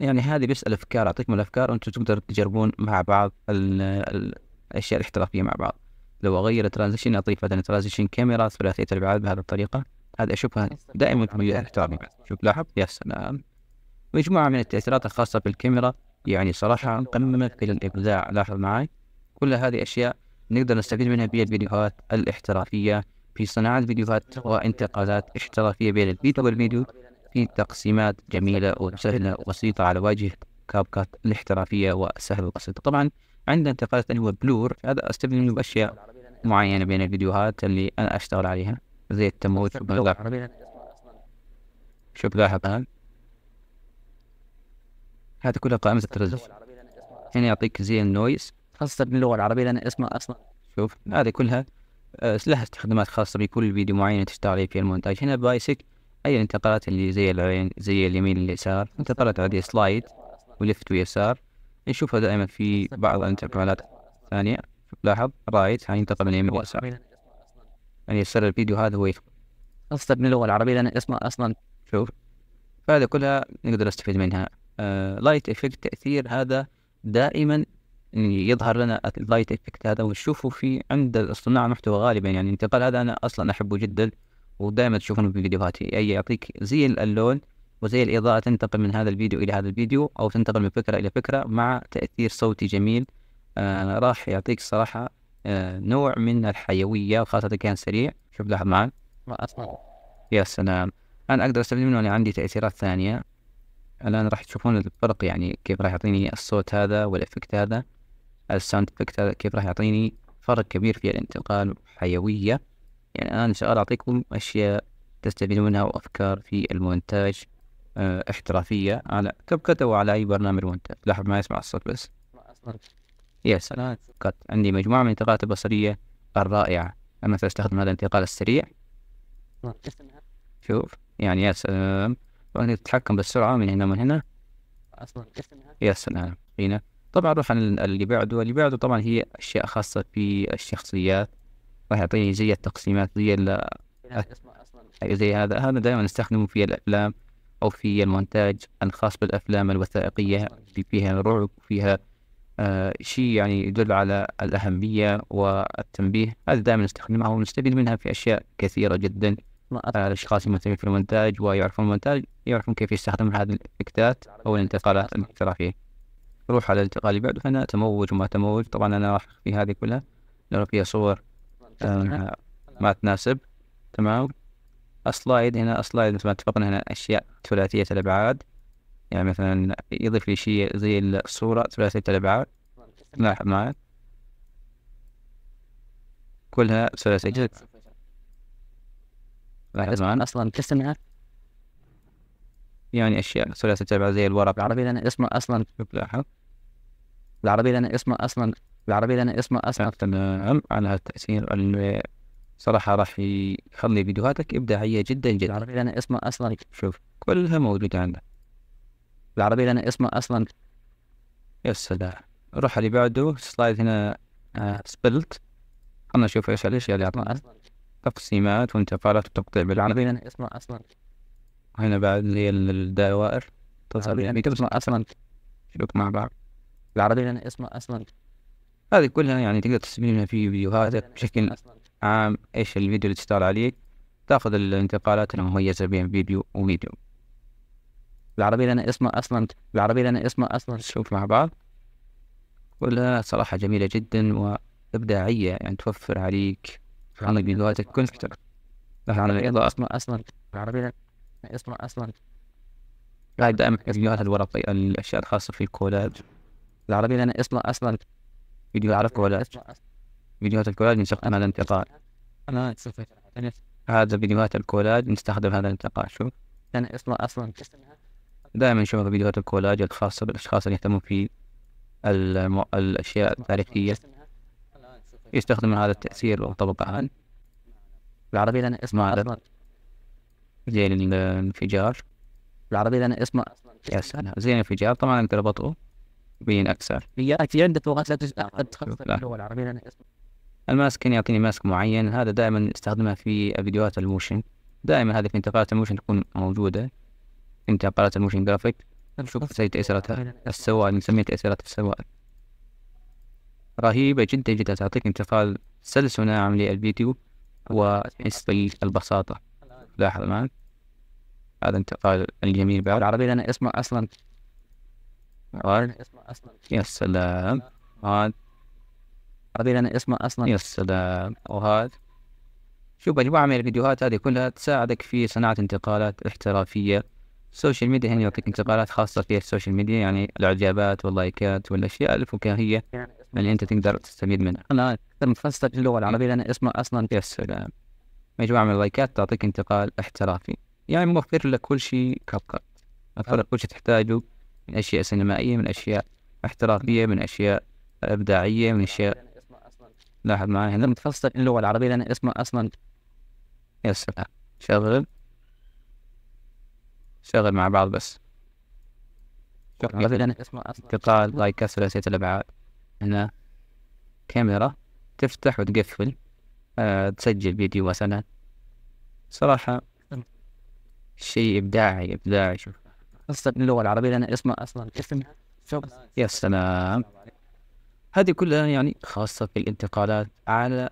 يعني هذه بس الأفكار أعطيكم الأفكار وأنتم تقدر تجربون مع بعض الـ الـ الأشياء الاحترافية مع بعض لو أغير الترانزيشن أضيف مثلا ترانزيشن كاميرا ثلاثية الأبعاد بهذه الطريقة هذا أشوفها دائما في الاحترافي شوف لاحظ يا سلام مجموعة من التأثيرات الخاصة بالكاميرا يعني صراحة قممت في الإبداع لاحظ معي كل هذه أشياء نقدر نستفيد منها الفيديوهات الاحترافية في صناعة فيديوهات وانتقالات احترافية بين الفيديو والفيديو في تقسيمات جميلة وسهلة وبسيطة على واجهة كاب كات الاحترافية والسهلة وبسيطة طبعا عندنا انتقالات اللي هو بلور هذا استفيد منه بأشياء معينة بين الفيديوهات اللي أنا أشتغل عليها زي التمويل شوف لاحظ هذه كلها قائمة الترجمة هنا يعطيك زي النويز خاصة باللغة العربية لأن اسمها أصلا شوف هذه كلها آه، لها استخدامات خاصة بكل فيديو معين تشتغل عليه في المونتاج هنا بايسك أي الانتقالات اللي زي العين زي اليمين اليسار انتقالات عادية سلايد ولفت ويسار نشوفها دائما في بعض الانتقالات الثانية لاحظ رايت هينتقل من اليمين اليسار يعني يصير الفيديو هذا هو يدخل خاصة باللغة العربية لأن اسمها أصلا شوف فهذا كلها نقدر نستفيد منها لايت آه، افكت تاثير هذا دائما يظهر لنا اللايت افكت هذا ونشوفه في عند صناع المحتوى غالبا يعني الانتقال هذا انا اصلا احبه جدا ودائما تشوفونه في فيديوهاتي اي يعني يعطيك زي اللون وزي الاضاءه تنتقل من هذا الفيديو الى هذا الفيديو او تنتقل من فكره الى فكره مع تاثير صوتي جميل آه راح يعطيك صراحه آه نوع من الحيويه وخاصه اذا كان سريع شوف لاحظ معي ما اسمع يا سلام انا اقدر استفيد منه انا عندي تاثيرات ثانيه الآن راح تشوفون الفرق يعني كيف راح يعطيني الصوت هذا والإفكت هذا الساوند إفكت هذا كيف راح يعطيني فرق كبير في الانتقال وحيوية يعني الان إن شاء الله أعطيكم أشياء تستفيدون منها وأفكار في المونتاج آه، احترافية على كبكت أو على أي برنامج مونتاج لاحظ ما يسمع الصوت بس يا سلام كت. عندي مجموعة من الانتقالات البصرية الرائعة أنا سأستخدم هذا الانتقال السريع نعم. شوف يعني يا سلام يعني تتحكم بالسرعة من هنا ومن هنا أصلا يا سلام هنا طبعا نروح على اللي بعده اللي بعده طبعا هي أشياء خاصة في الشخصيات راح يعطيني زي التقسيمات زي ال زي هذا هذا دائما نستخدمه في الأفلام أو في المونتاج الخاص بالأفلام الوثائقية اللي فيها رعب فيها آه شيء يعني يدل على الأهمية والتنبيه هذا دائما نستخدمها ونستفيد منها في أشياء كثيرة جدا آه، الأشخاص المهتمين في المونتاج ويعرفون المونتاج يعرفون كيف يستخدم هذه الإكتات أو الانتقالات الاحترافية نروح على الانتقال اللي بعده هنا تموج وما تموج طبعا أنا راح في هذه كلها لأنه فيها صور ما تناسب تمام السلايد هنا السلايد مثل ما اتفقنا هنا أشياء ثلاثية الأبعاد يعني مثلا يضيف لي شيء زي الصورة ثلاثية الأبعاد لاحظ معي كلها ثلاثية لاحظ معي أصلا تستمع يعني اشياء ثلاثي تبع زي الورق العربي لان اسمه اصلا بلاحظ بالعربي لان اسمه اصلا بالعربي لان اسمه اصلا تمام على التاثير صراحه راح يخلي فيديوهاتك ابداعيه جدا جدا العربي لان اسمه اصلا شوف كلها موجوده عندك بالعربي لان اسمه اصلا يا سلام روح اللي بعده سلايد هنا سبلت آه، خلنا نشوف ايش الاشياء اللي اعطانا تقسيمات وانتقالات وتقطيع بالعربي لان اسمه اصلا هنا بعد اللي هي الدوائر تظهر يعني كده اصلا شوف مع بعض العربية اللي انا اسمها اصلا هذه كلها يعني تقدر تستفيد منها في فيديوهاتك بشكل عام ايش الفيديو اللي تشتغل عليه تاخذ الانتقالات المميزة بين فيديو وفيديو العربية اللي انا اسمها اصلا العربية اللي انا اسمها اصلا شوف مع بعض كلها صراحة جميلة جدا وإبداعية يعني توفر عليك عن فيديوهاتك كونكتر عن الإضاءة أصلا أصلا العربية اصلا اصلا قاعد دائما فيديوهات الورقي الاشياء الخاصه في الكولاج العربي لان اصلا اصلا فيديو على الكولاج فيديوهات الكولاج نستخدم انا الانتقال انا هذا فيديوهات الكولاج نستخدم هذا الانتقال شوف انا اصلا اصلا دائما نشوف فيديوهات الكولاج الخاصه بالاشخاص اللي يهتمون في المو... الاشياء التاريخيه يستخدم هذا التاثير وطبقه العربي لان اسمه زي الانفجار بالعربي لان اسمه اصلا يا سلام زي الانفجار طبعا اقدر ابطئه بين اكثر في عدة لغات لا تخصص اللغه العربيه لان اسمه الماسك يعطيني ماسك معين هذا دائما استخدمها في فيديوهات الموشن دائما هذه في انتقالات الموشن تكون موجوده في انتقالات الموشن جرافيك نشوف زي تأثيراتها السوائل نسميها تأثيرات السوائل رهيبة جدا جدا تعطيك انتقال سلس وناعم للفيديو وتحس بالبساطة لاحظ الآن هذا انتقال الجميل بالعربي لأن اسمه أصلا اسمه أصلا يا سلام هذا عربي لأن اسمه أصلا يا سلام وهذا شوف يا جماعة من الفيديوهات هذه كلها تساعدك في صناعة انتقالات احترافية السوشيال ميديا هنا يعطيك انتقالات خاصة في السوشيال ميديا يعني الإعجابات واللايكات والأشياء الفكاهية يعني اللي أنت تقدر تستفيد منها. أنا أكثر من فلسفة اللغة العربية لأن اسمه أصلا يا سلام مجموعة من اللايكات تعطيك انتقال احترافي يعني موفر لك كل شيء كاب موفر لك كل شيء تحتاجه من أشياء سينمائية من أشياء احترافية من أشياء إبداعية من أشياء لاحظ معي هنا متخصصة في اللغة العربية لأن اسمه أصلا يا سلام شغل شغل مع بعض بس مثلا انتقال لايكات ثلاثية الأبعاد هنا كاميرا تفتح وتقفل آه، تسجل فيديو مثلا صراحة شيء إبداعي إبداعي شوف خاصة اللغة العربية لأن اسمها أصلا اسمها يا سلام هذه كلها يعني خاصة في الانتقالات على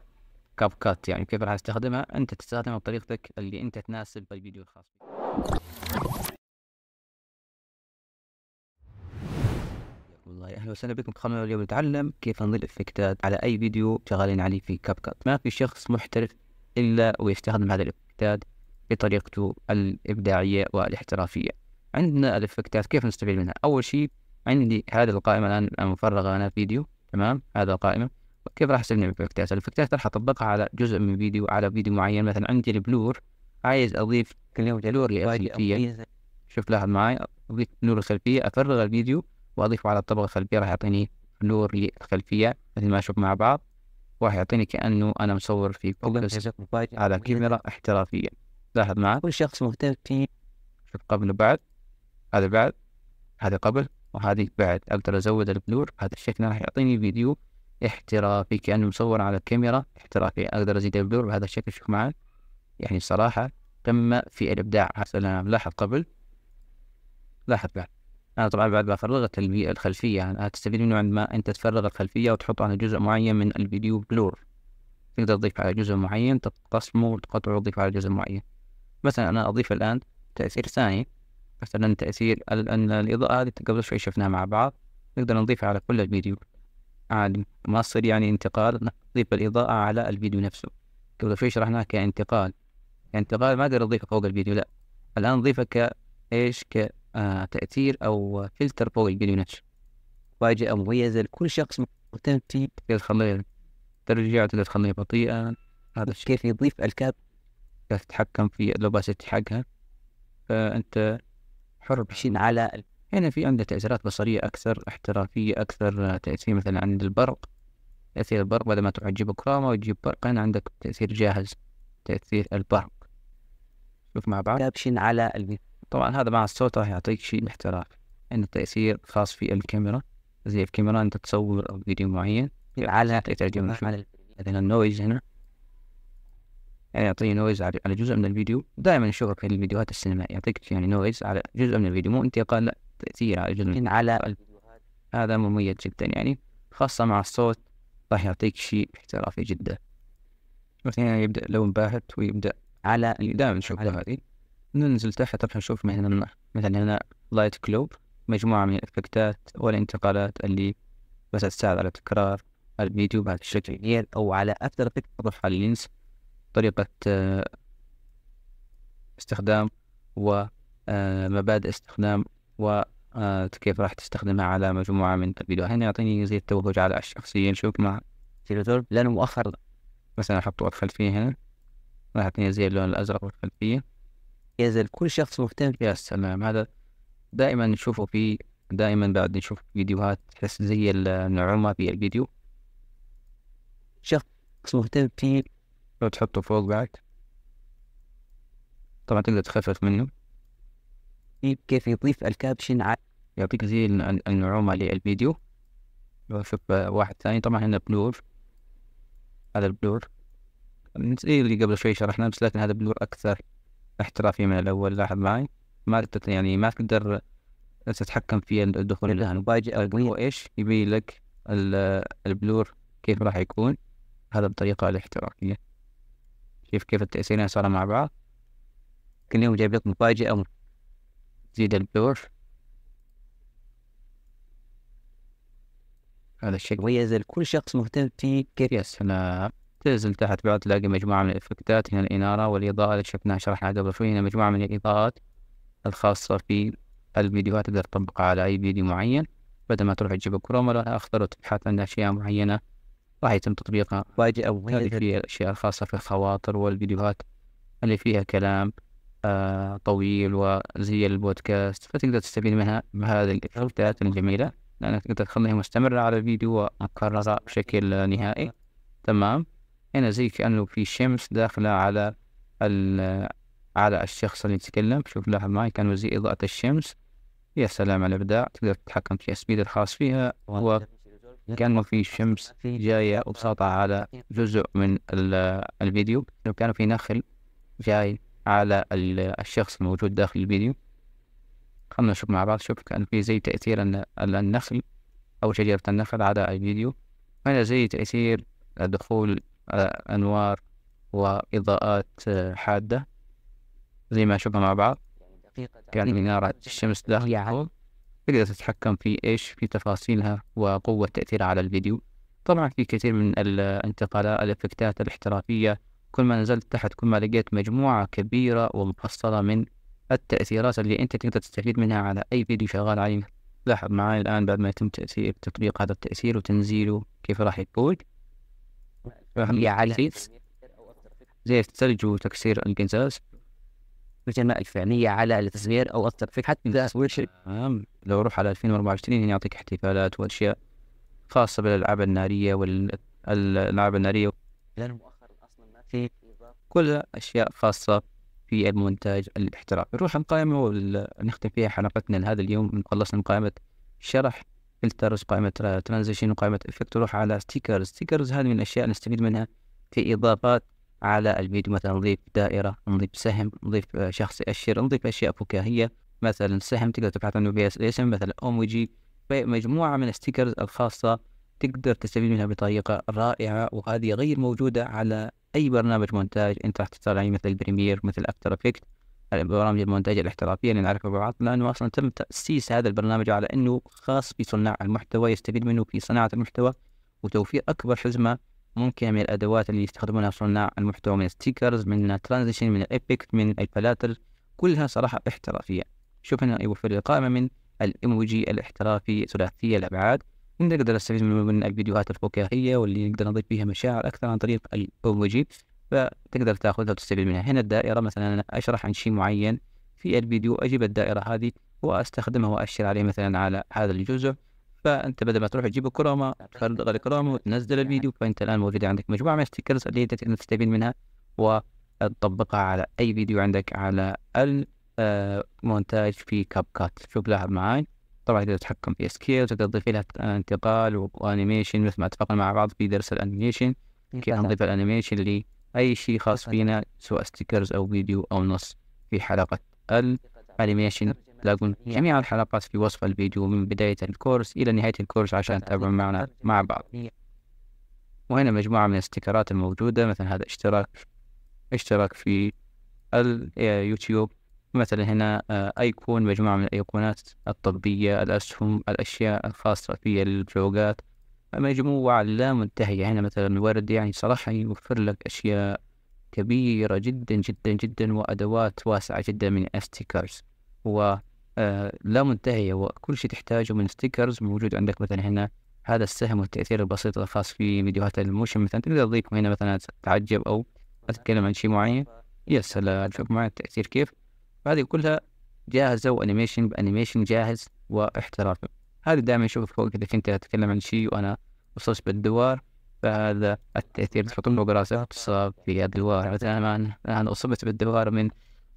كاب كات يعني كيف راح تستخدمها أنت تستخدمها بطريقتك اللي أنت تناسب الفيديو الخاص بك الله اهلا وسهلا بكم خلونا اليوم نتعلم كيف نضيف افكتات على اي فيديو شغالين عليه في كاب كات ما في شخص محترف الا ويستخدم هذه الافكتات بطريقته الابداعيه والاحترافيه عندنا الافكتات كيف نستفيد منها اول شيء عندي هذه القائمه الان مفرغه انا فيديو تمام هذه القائمه كيف راح استخدم الافكتات الافكتات راح اطبقها على جزء من فيديو على فيديو معين مثلا عندي البلور عايز اضيف كلمه بلور للخلفيه شوف لاحظ معي اضيف نور الخلفيه افرغ الفيديو وأضيفه على الطبقة الخلفية راح يعطيني نور للخلفية مثل ما أشوف مع بعض وراح يعطيني كأنه أنا مصور في فوكس على كاميرا احترافية لاحظ معي كل شخص مهتم في شوف قبل وبعد هذا بعد هذا قبل وهذه بعد أقدر أزود البلور بهذا الشكل راح يعطيني فيديو احترافي كأنه مصور على كاميرا احترافية أقدر أزيد البلور بهذا الشكل شوف معي يعني صراحة قمة في الإبداع هذا أنا ملاحظ قبل لاحظ بعد أنا طبعا بعد ما فرغت الخلفية هتستفيد يعني منه عندما أنت تفرغ الخلفية وتحط على جزء معين من الفيديو بلور تقدر تضيف على جزء معين تقسمه وتقطعه وتضيف على جزء معين مثلا أنا أضيف الآن تأثير ثاني مثلا تأثير أن الإضاءة هذه قبل شوي شفناها مع بعض نقدر نضيفها على كل الفيديو عادي ما تصير يعني انتقال نضيف الإضاءة على الفيديو نفسه قبل شوي شرحناها كانتقال انتقال ما أقدر أضيفه فوق الفيديو لا الآن نضيفه كإيش ك آه، تأثير أو فلتر فوق الفيديو نفسه مميزة لكل شخص مهتم في الخلايا ترجع الخلية بطيئة هذا الشيء كيف يضيف ألكاب تتحكم في الأوباسيتي حقها فأنت حر بشين على هنا في عنده تأثيرات بصرية أكثر احترافية أكثر تأثير مثلا عند البرق تأثير البرق بدل ما تروح تجيب كرامة وتجيب برق هنا عندك تأثير جاهز تأثير البرق شوف مع بعض كابشن على الفيديو طبعا هذا مع الصوت راح يعطيك شيء احترافي عندك تأثير خاص في الكاميرا زي الكاميرا أنت تصور فيديو معين على على مثلا النويز هنا يعني يعطي نويز على جزء من الفيديو دائما نشوفه في الفيديوهات السينمائية يعطيك يعني نويز على جزء من الفيديو مو انتقال لا تأثير على جزء من على الفيديوهات هذا مميز جدا يعني خاصة مع الصوت راح يعطيك شيء احترافي جدا مثلا يبدأ لون باهت ويبدأ على دائما نشوف هذه ننزل تحت راح نشوف مثلا مثلا هنا لايت كلوب مجموعة من الإفكتات والانتقالات اللي بس تساعد على تكرار الفيديو بهذا الشكل يعني أو على أكثر إفكت تضيف على اللينس طريقة آه، استخدام ومبادئ آه، استخدام وكيف آه، راح تستخدمها على مجموعة من الفيديوهات هنا يعطيني زي التوهج على الشخصية نشوف مع تيليتورب لأنه مؤخر مثلا أحط الخلفية هنا راح يعطيني زي اللون الأزرق والخلفية إذا كل شخص مهتم في السلام هذا دائما نشوفه في دائما بعد نشوف فيديوهات تحس زي النعومة في الفيديو شخص مهتم فيه لو تحطه فوق بعد طبعا تقدر تخفف منه كيف يضيف الكابشن يعطيك زي النعومة للفيديو لو شوف آه، واحد ثاني طبعا هنا بلور هذا البلور زي اللي قبل شوي شرحناه بس لكن هذا بلور أكثر احترافية من الأول لاحظ معي ما تقدر يعني ما تقدر تتحكم في الدخول الآن وباجي اقول إيش يبين لك البلور كيف راح يكون هذا بطريقة الاحترافية شوف كيف التأثيرين صاروا مع بعض كل يوم جايب لك مفاجئه تزيد البلور هذا الشيء مميز لكل شخص مهتم في كيف يس أنا تنزل تحت بعد تلاقي مجموعة من الإفكتات هنا الإنارة والإضاءة اللي شفناها شرحناها قبل شوي هنا مجموعة من الإضاءات الخاصة في الفيديوهات تقدر تطبقها على أي فيديو معين بدل ما تروح تجيب كروما لونها أخضر وتبحث عن أشياء معينة راح يتم تطبيقها هذه في الأشياء الخاصة في الخواطر والفيديوهات اللي فيها كلام آه طويل وزي البودكاست فتقدر تستفيد منها بهذه الإفكتات الجميلة لأنك تقدر تخليها مستمرة على الفيديو ومكررة بشكل نهائي تمام هنا زي كأنه في شمس داخلة على على الشخص اللي يتكلم شوف لاحظ معي كأنه زي إضاءة الشمس يا سلام على الإبداع تقدر تتحكم في السبيد الخاص فيها وكأنه في شمس جاية وساطعة على جزء من الفيديو لو كان في نخل جاي على الشخص الموجود داخل الفيديو خلنا نشوف مع بعض شوف كان في زي تأثير النخل أو شجرة النخل على الفيديو هنا زي تأثير دخول أنوار وإضاءات آه، حادة زي ما شفنا مع بعض يعني منارة الشمس داخل الحوض تقدر تتحكم في إيش في تفاصيلها وقوة تأثيرها على الفيديو طبعا في كثير من الانتقالات الإفكتات الاحترافية كل ما نزلت تحت كل ما لقيت مجموعة كبيرة ومفصلة من التأثيرات اللي أنت تقدر تستفيد منها على أي فيديو شغال عليه لاحظ معاي الآن بعد ما يتم تأثير تطبيق هذا التأثير وتنزيله كيف راح يكون هي عالية زي الثلج وتكسير القزاز مثل ما الفعلية على التصغير أو فيك حتى لو أروح على 2024 يعطيك احتفالات وأشياء خاصة بالألعاب النارية والألعاب النارية لأن مؤخرا أصلا ما في كلها أشياء خاصة في المونتاج الاحترافي نروح القائمة ونختم فيها حلقتنا لهذا اليوم خلصنا قائمة شرح فلترز قائمة ترانزيشن وقائمة افكت تروح على ستيكرز ستيكرز هذه من الاشياء نستفيد منها في اضافات على الفيديو مثلا نضيف دائرة نضيف سهم نضيف شخص يأشر نضيف اشياء فكاهية مثلا سهم تقدر تبحث عنه باسم مثلا اوموجي مجموعة من الستيكرز الخاصة تقدر تستفيد منها بطريقة رائعة وهذه غير موجودة على أي برنامج مونتاج أنت راح عليه مثل بريمير مثل أفتر إفكت البرامج المونتاج الاحترافيه اللي نعرفها بعض لانه اصلا تم تاسيس هذا البرنامج على انه خاص بصناع المحتوى يستفيد منه في صناعه المحتوى وتوفير اكبر حزمه ممكنه من الادوات اللي يستخدمونها صناع المحتوى من ستيكرز من ترانزيشن من الايبك من الفلاتر كلها صراحه احترافيه شوف هنا يوفر أيوة لي قائمه من الايموجي الاحترافي ثلاثيه الابعاد نقدر نستفيد من الفيديوهات الفكاهية واللي نقدر نضيف فيها مشاعر أكثر عن طريق الإيموجي فتقدر تاخذها وتستفيد منها هنا الدائرة مثلا أنا أشرح عن شيء معين في الفيديو أجيب الدائرة هذه وأستخدمها وأشر عليه مثلا على هذا الجزء فانت بدل ما تروح تجيب كروما تفرغ الكروما وتنزل الفيديو فانت الان موجود عندك مجموعه من الستيكرز اللي انت تقدر تستفيد منها وتطبقها على اي فيديو عندك على المونتاج في كاب كات شوف لاحظ معاي طبعا تقدر تتحكم في سكيل تقدر تضيف لها انتقال وانيميشن مثل ما اتفقنا مع بعض في درس الانيميشن إيه، كيف نضيف الانيميشن أي شيء خاص فينا سواء ستيكرز أو فيديو أو نص في حلقة الأنيميشن تلاقون جميع الحلقات في وصف الفيديو من بداية الكورس إلى نهاية الكورس عشان تتابعون معنا مع بعض وهنا مجموعة من الاستيكرات الموجودة مثلا هذا اشتراك اشتراك في اليوتيوب مثلا هنا آه، ايكون مجموعة من الأيقونات الطبية الأسهم الأشياء الخاصة في الفلوجات مجموعة لا منتهية هنا يعني مثلا الورد يعني صراحة يوفر لك أشياء كبيرة جدا جدا جدا وأدوات واسعة جدا من الستيكرز و آه، لا منتهية وكل شيء تحتاجه من ستيكرز موجود عندك مثلا هنا هذا السهم والتأثير البسيط الخاص في فيديوهات الموشن مثلا تقدر تضيف هنا مثلا تعجب أو أتكلم عن شيء معين يا سلام أشوف معي التأثير كيف هذه كلها جاهزة وأنيميشن بأنيميشن جاهز واحترافي هذا دائما اشوف فوق اذا كنت اتكلم عن شيء وانا وصلت بالدوار فهذا التاثير تحط فوق راسك تصاب في الدوار مثلا انا اصبت بالدوار من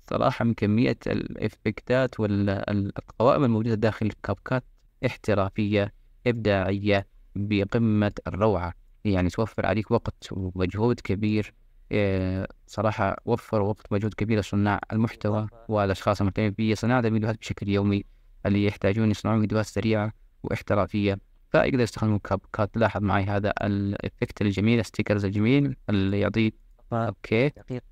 صراحه من كميه الافكتات والقوائم الموجوده داخل الكابكات احترافيه ابداعيه بقمه الروعه يعني توفر عليك وقت ومجهود كبير آه، صراحة وفر وقت مجهود كبير لصناع المحتوى والأشخاص المهتمين بصناعة الفيديوهات بشكل يومي اللي يحتاجون يصنعون فيديوهات سريعة واحترافية فيقدر يستخدمون كاب كات لاحظ معي هذا الإفكت الجميل الستيكرز الجميل اللي يعطيه اوكي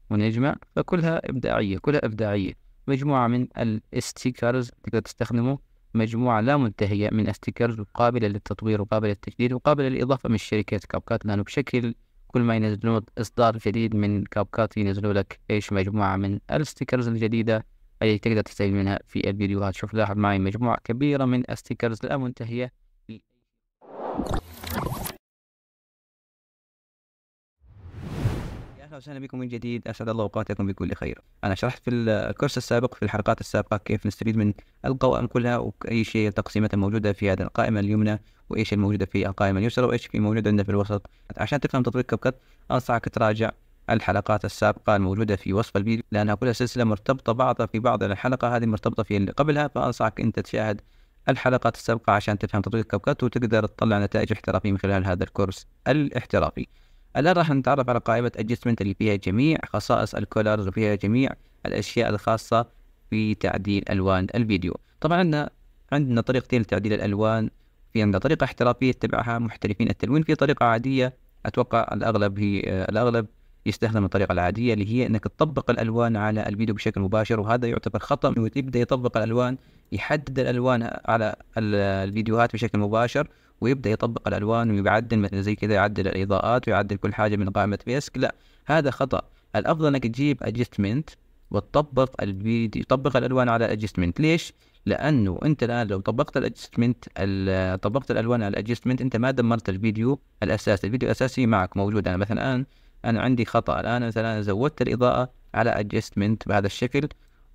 ونجمع فكلها إبداعية كلها إبداعية مجموعة من الستيكرز تقدر تستخدمه مجموعة لا منتهية من الستيكرز وقابلة للتطوير وقابلة للتجديد وقابلة للإضافة من شركة كاب كات لأنه بشكل كل ما ينزلون إصدار جديد من كاب كات ينزلوا لك إيش مجموعة من الستيكرز الجديدة التي تقدر تستفيد منها في الفيديو هتشوف لاحظ معي مجموعة كبيرة من الستيكرز لا منتهية اهلا وسهلا بكم من جديد اسعد الله اوقاتكم بكل خير انا شرحت في الكورس السابق في الحلقات السابقه كيف نستفيد من القوائم كلها واي شيء تقسيمات موجوده في هذه القائمه اليمنى وايش الموجوده في القائمه اليسرى وايش في موجود عندنا في الوسط عشان تفهم تطبيق كبكت انصحك تراجع الحلقات السابقة الموجودة في وصف الفيديو لأنها كلها سلسلة مرتبطة بعضها في بعض الحلقة هذه مرتبطة في اللي قبلها فأنصحك أنت تشاهد الحلقات السابقة عشان تفهم تطبيق كبكات وتقدر تطلع نتائج احترافية من خلال هذا الكورس الاحترافي الآن راح نتعرف على قائمة أجستمنت اللي فيها جميع خصائص الكولرز وفيها جميع الأشياء الخاصة في تعديل ألوان الفيديو طبعا عندنا عندنا طريقتين لتعديل الألوان في عندنا طريقة احترافية تبعها محترفين التلوين في طريقة عادية أتوقع الأغلب هي الأغلب يستخدم الطريقه العاديه اللي هي انك تطبق الالوان على الفيديو بشكل مباشر وهذا يعتبر خطا يبدأ يطبق الالوان يحدد الالوان على الفيديوهات بشكل مباشر ويبدا يطبق الالوان ويعدل مثلا زي كذا يعدل الاضاءات ويعدل كل حاجه من قائمه بيسك لا هذا خطا الافضل انك تجيب ادجستمنت وتطبق الفيديو تطبق الالوان على ادجستمنت ليش لانه انت الان لو طبقت الادجستمنت طبقت الالوان على الادجستمنت انت ما دمرت الفيديو الاساسي الفيديو الاساسي معك موجود انا يعني مثلا الان انا عندي خطا الان مثلا زودت الاضاءه على ادجستمنت بهذا الشكل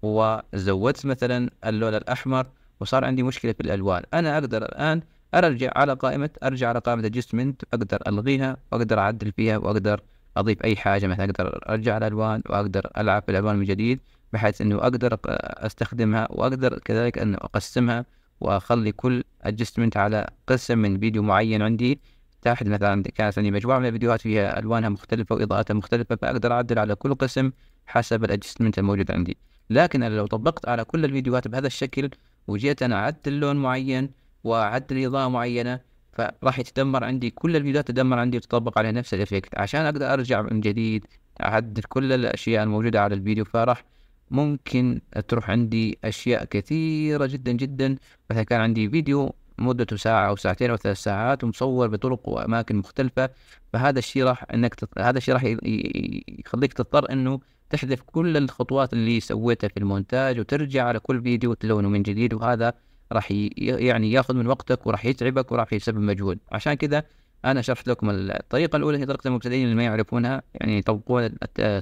وزودت مثلا اللون الاحمر وصار عندي مشكله في الالوان انا اقدر الان ارجع على قائمه ارجع على قائمه ادجستمنت اقدر الغيها واقدر اعدل فيها واقدر اضيف اي حاجه مثلا اقدر ارجع على الالوان واقدر العب في الالوان من جديد بحيث انه اقدر استخدمها واقدر كذلك انه اقسمها واخلي كل ادجستمنت على قسم من فيديو معين عندي تحت مثلا كانت عندي مجموعة من الفيديوهات فيها ألوانها مختلفة وإضاءتها مختلفة فأقدر أعدل على كل قسم حسب الأدجستمنت الموجود عندي لكن أنا لو طبقت على كل الفيديوهات بهذا الشكل وجيت أنا أعدل لون معين وأعدل إضاءة معينة فراح يتدمر عندي كل الفيديوهات تدمر عندي وتطبق على نفس الإفكت عشان أقدر أرجع من جديد أعدل كل الأشياء الموجودة على الفيديو فراح ممكن تروح عندي أشياء كثيرة جدا جدا مثلا كان عندي فيديو مدته ساعة أو ساعتين أو ثلاث ساعات ومصور بطرق وأماكن مختلفة فهذا الشيء راح إنك تط... هذا الشيء راح يخليك تضطر إنه تحذف كل الخطوات اللي سويتها في المونتاج وترجع على كل فيديو وتلونه من جديد وهذا راح ي... يعني ياخذ من وقتك وراح يتعبك وراح يسبب مجهود عشان كذا انا شرحت لكم الطريقه الاولى هي طريقه المبتدئين اللي ما يعرفونها يعني يطبقون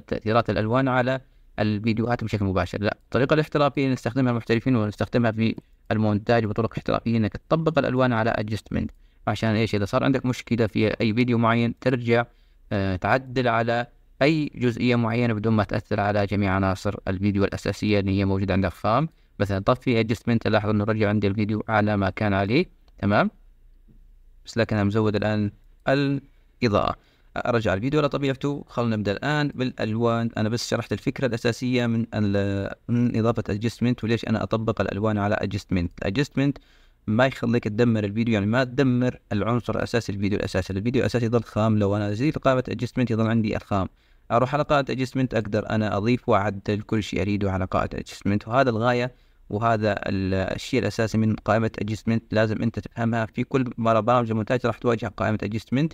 تاثيرات الالوان على الفيديوهات بشكل مباشر لا الطريقة الاحترافية نستخدمها المحترفين ونستخدمها في المونتاج بطرق احترافية انك تطبق الالوان على ادجستمنت عشان ايش اذا صار عندك مشكلة في اي فيديو معين ترجع آه، تعدل على اي جزئية معينة بدون ما تأثر على جميع عناصر الفيديو الاساسية اللي هي موجودة عندك فام مثلا طفي ادجستمنت الاحظ انه رجع عندي الفيديو على ما كان عليه تمام بس لكن انا مزود الان الاضاءة ارجع الفيديو لطبيعته طبيعته خلونا نبدا الان بالالوان انا بس شرحت الفكره الاساسيه من من اضافه ادجستمنت وليش انا اطبق الالوان على ادجستمنت ادجستمنت ما يخليك تدمر الفيديو يعني ما تدمر العنصر الاساسي الفيديو الاساسي الفيديو الاساسي يظل خام لو انا زيت قائمه ادجستمنت يظل عندي الخام اروح على قائمه ادجستمنت اقدر انا اضيف واعدل كل شيء اريده على قائمه ادجستمنت وهذا الغايه وهذا الشيء الاساسي من قائمه ادجستمنت لازم انت تفهمها في كل برامج المونتاج راح تواجه قائمه ادجستمنت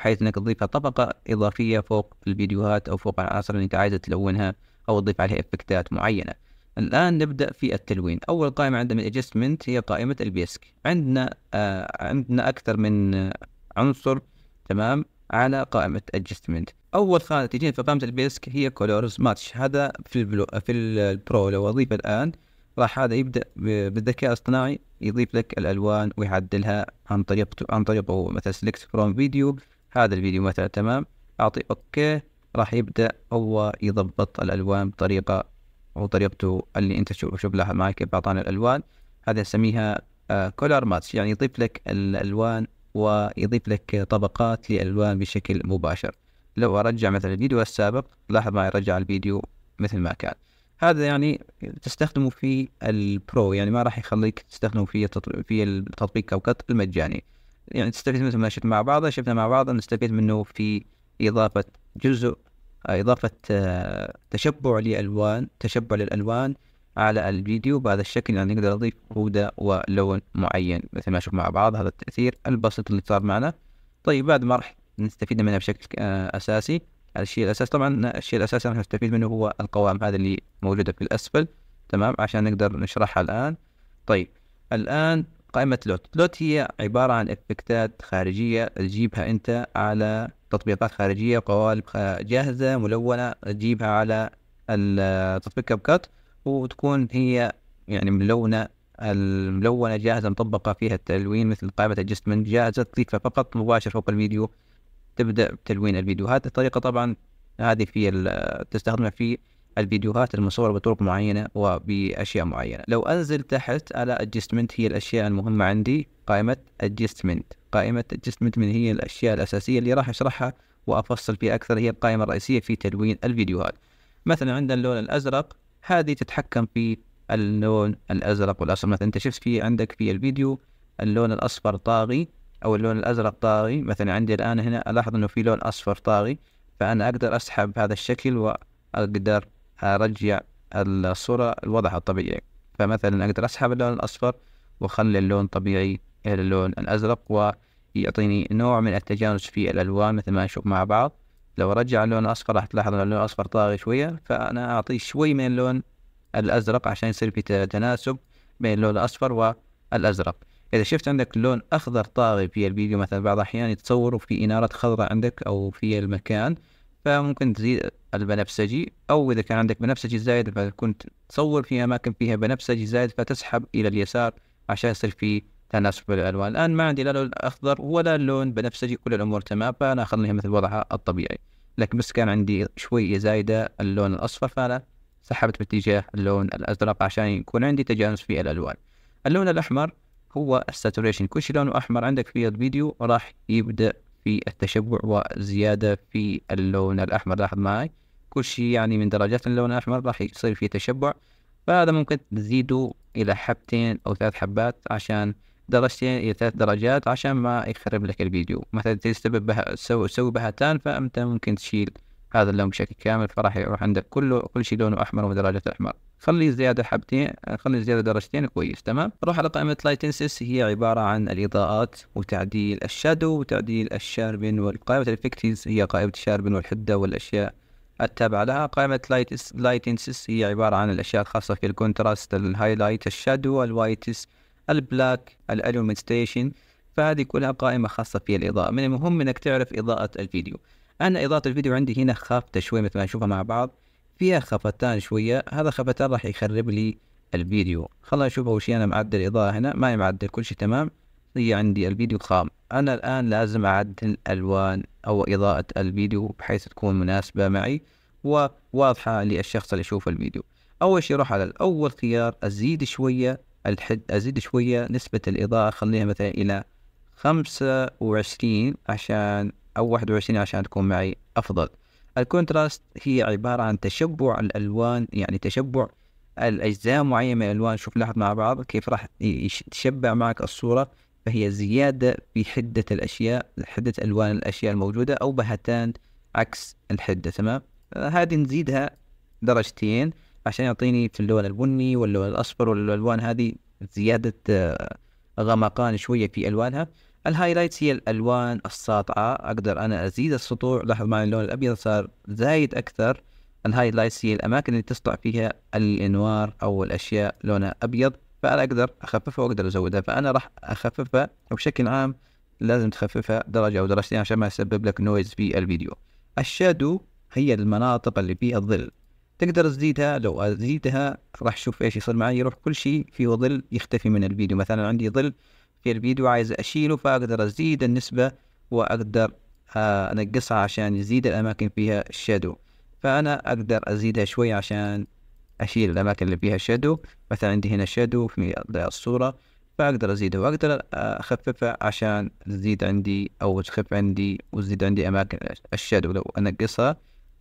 بحيث انك تضيفها طبقة اضافية فوق الفيديوهات او فوق العناصر اللي انت عايز تلونها او تضيف عليها افكتات معينة. الان نبدأ في التلوين، اول قائمة عندنا من ادجستمنت هي قائمة البيسك، عندنا آه عندنا اكثر من عنصر تمام على قائمة ادجستمنت. اول خانة تجينا في قائمة البيسك هي كولورز ماتش، هذا في البلو في البرو لو اضيفه الان راح هذا يبدا بالذكاء الاصطناعي يضيف لك الالوان ويعدلها عن طريق عن طريقه مثلا سلكت فروم فيديو هذا الفيديو مثلا تمام اعطي اوكي راح يبدأ هو يضبط الالوان بطريقة او طريقته اللي انت تشوف شوف لاحظ معي كيف اعطانا الالوان هذا نسميها كولر آه، ماتش يعني يضيف لك الالوان ويضيف لك طبقات للالوان بشكل مباشر لو ارجع مثلا الفيديو السابق لاحظ معي رجع الفيديو مثل ما كان هذا يعني تستخدمه في البرو يعني ما راح يخليك تستخدمه في التطبيق التطبيق كت المجاني يعني تستفيد مثل ما شفت مع بعضها شفنا مع بعض نستفيد منه في إضافة جزء آه، إضافة آه، تشبع لألوان تشبع للألوان على الفيديو بهذا الشكل يعني نقدر نضيف هودة ولون معين مثل ما شوف مع بعض هذا التأثير البسيط اللي صار معنا طيب بعد ما راح نستفيد منها بشكل آه، أساسي الشيء الأساسي طبعا الشيء الأساسي راح نستفيد منه هو القوام هذا اللي موجودة في الأسفل تمام عشان نقدر نشرحها الآن طيب الآن قائمة لوت لوت هي عبارة عن إفكتات خارجية تجيبها أنت على تطبيقات خارجية وقوالب جاهزة ملونة تجيبها على تطبيق كاب كات وتكون هي يعني ملونة الملونة جاهزة مطبقة فيها التلوين مثل قائمة ادجستمنت جاهزة تضيفها فقط مباشر فوق الفيديو تبدأ بتلوين الفيديو هذه الطريقة طبعا هذه في تستخدمها في الفيديوهات المصورة بطرق معينة وبأشياء معينة لو أنزل تحت على ادجستمنت هي الأشياء المهمة عندي قائمة ادجستمنت قائمة ادجستمنت من هي الأشياء الأساسية اللي راح أشرحها وأفصل فيها أكثر هي القائمة الرئيسية في تلوين الفيديوهات مثلا عندنا اللون الأزرق هذه تتحكم في اللون الأزرق والأصفر مثلا أنت شفت في عندك في الفيديو اللون الأصفر طاغي أو اللون الأزرق طاغي مثلا عندي الآن هنا ألاحظ أنه في لون أصفر طاغي فأنا أقدر أسحب هذا الشكل وأقدر ارجع الصورة الوضعها الطبيعي فمثلا أقدر أسحب اللون الأصفر وأخلي اللون الطبيعي إلى اللون الأزرق ويعطيني نوع من التجانس في الألوان مثل ما نشوف مع بعض لو رجع اللون الأصفر راح تلاحظ أن اللون الأصفر طاغي شوية فأنا أعطيه شوي من اللون الأزرق عشان يصير في تناسب بين اللون الأصفر والأزرق إذا شفت عندك لون أخضر طاغي في الفيديو مثلا بعض الأحيان يتصوروا في إنارة خضراء عندك أو في المكان فممكن تزيد البنفسجي أو إذا كان عندك بنفسجي زايد فكنت تصور في أماكن فيها بنفسجي زايد فتسحب إلى اليسار عشان يصير في تناسب الألوان الآن ما عندي لا لون أخضر ولا لون بنفسجي كل الأمور تمام فأنا أخليها مثل وضعها الطبيعي لكن بس كان عندي شوية زايدة اللون الأصفر فأنا سحبت باتجاه اللون الأزرق عشان يكون عندي تجانس في الألوان اللون الأحمر هو الساتوريشن كل شيء لونه أحمر عندك في الفيديو راح يبدأ في التشبع وزيادة في اللون الأحمر لاحظ معي كل شيء يعني من درجات اللون الأحمر راح يصير فيه تشبع فهذا ممكن تزيده إلى حبتين أو ثلاث حبات عشان درجتين إلى ثلاث درجات عشان ما يخرب لك الفيديو مثلا تسبب بها سو بها بهتان فأنت ممكن تشيل هذا اللون بشكل كامل فراح يروح عندك كله كل شيء لونه أحمر ودرجات أحمر خلي زيادة حبتين خلي زيادة درجتين كويس تمام نروح على قائمة لايتنسس هي عبارة عن الإضاءات وتعديل الشادو وتعديل الشاربن والقائمة الإفكتيز هي قائمة الشاربن والحدة والأشياء التابعة لها قائمة لايتنسس هي عبارة عن الأشياء الخاصة في الكونتراست الهايلايت الشادو الوايتس البلاك الالومنتيشن فهذه كلها قائمة خاصة في الإضاءة من المهم إنك تعرف إضاءة الفيديو أنا إضاءة الفيديو عندي هنا خافتة شوي مثل ما نشوفها مع بعض فيها خفتان شوية هذا خفتان راح يخرب لي الفيديو خلنا نشوف أول شيء أنا معدل الإضاءة هنا ماني معدل كل شيء تمام لي عندي الفيديو خام أنا الآن لازم أعدل ألوان أو إضاءة الفيديو بحيث تكون مناسبة معي وواضحة للشخص اللي يشوف الفيديو أول شي أروح على الأول خيار أزيد شوية الحد أزيد شوية نسبة الإضاءة خليها مثلا إلى خمسة وعشرين عشان أو واحد وعشرين عشان تكون معي أفضل الكونتراست هي عبارة عن تشبع الألوان يعني تشبع الأجزاء معينة من الألوان شوف لاحظ مع بعض كيف راح يتشبع معك الصورة فهي زيادة في حدة الأشياء حدة ألوان الأشياء الموجودة أو بهتان عكس الحدة تمام آه، هذه نزيدها درجتين عشان يعطيني في اللون البني واللون الأصفر والألوان هذه زيادة آه، غمقان شوية في ألوانها الهايلايتس هي الألوان الساطعة أقدر أنا أزيد السطوع لاحظ معي اللون الأبيض صار زايد أكثر الهايلايتس هي الأماكن اللي تسطع فيها الأنوار أو الأشياء لونها أبيض فانا اقدر اخففها واقدر ازودها فانا راح اخففها وبشكل عام لازم تخففها درجه او درجتين عشان ما يسبب لك نويز في الفيديو الشادو هي المناطق اللي فيها الظل تقدر تزيدها لو ازيدها راح اشوف ايش يصير معي يروح كل شيء فيه ظل يختفي من الفيديو مثلا عندي ظل في الفيديو عايز اشيله فاقدر ازيد النسبه واقدر آه، انقصها عشان يزيد الاماكن فيها الشادو فانا اقدر ازيدها شوي عشان اشيل الاماكن اللي فيها شادو مثلا عندي هنا شادو في الصوره فاقدر ازيده واقدر اخففه عشان تزيد عندي او تخف عندي وتزيد عندي اماكن الشادو لو انقصها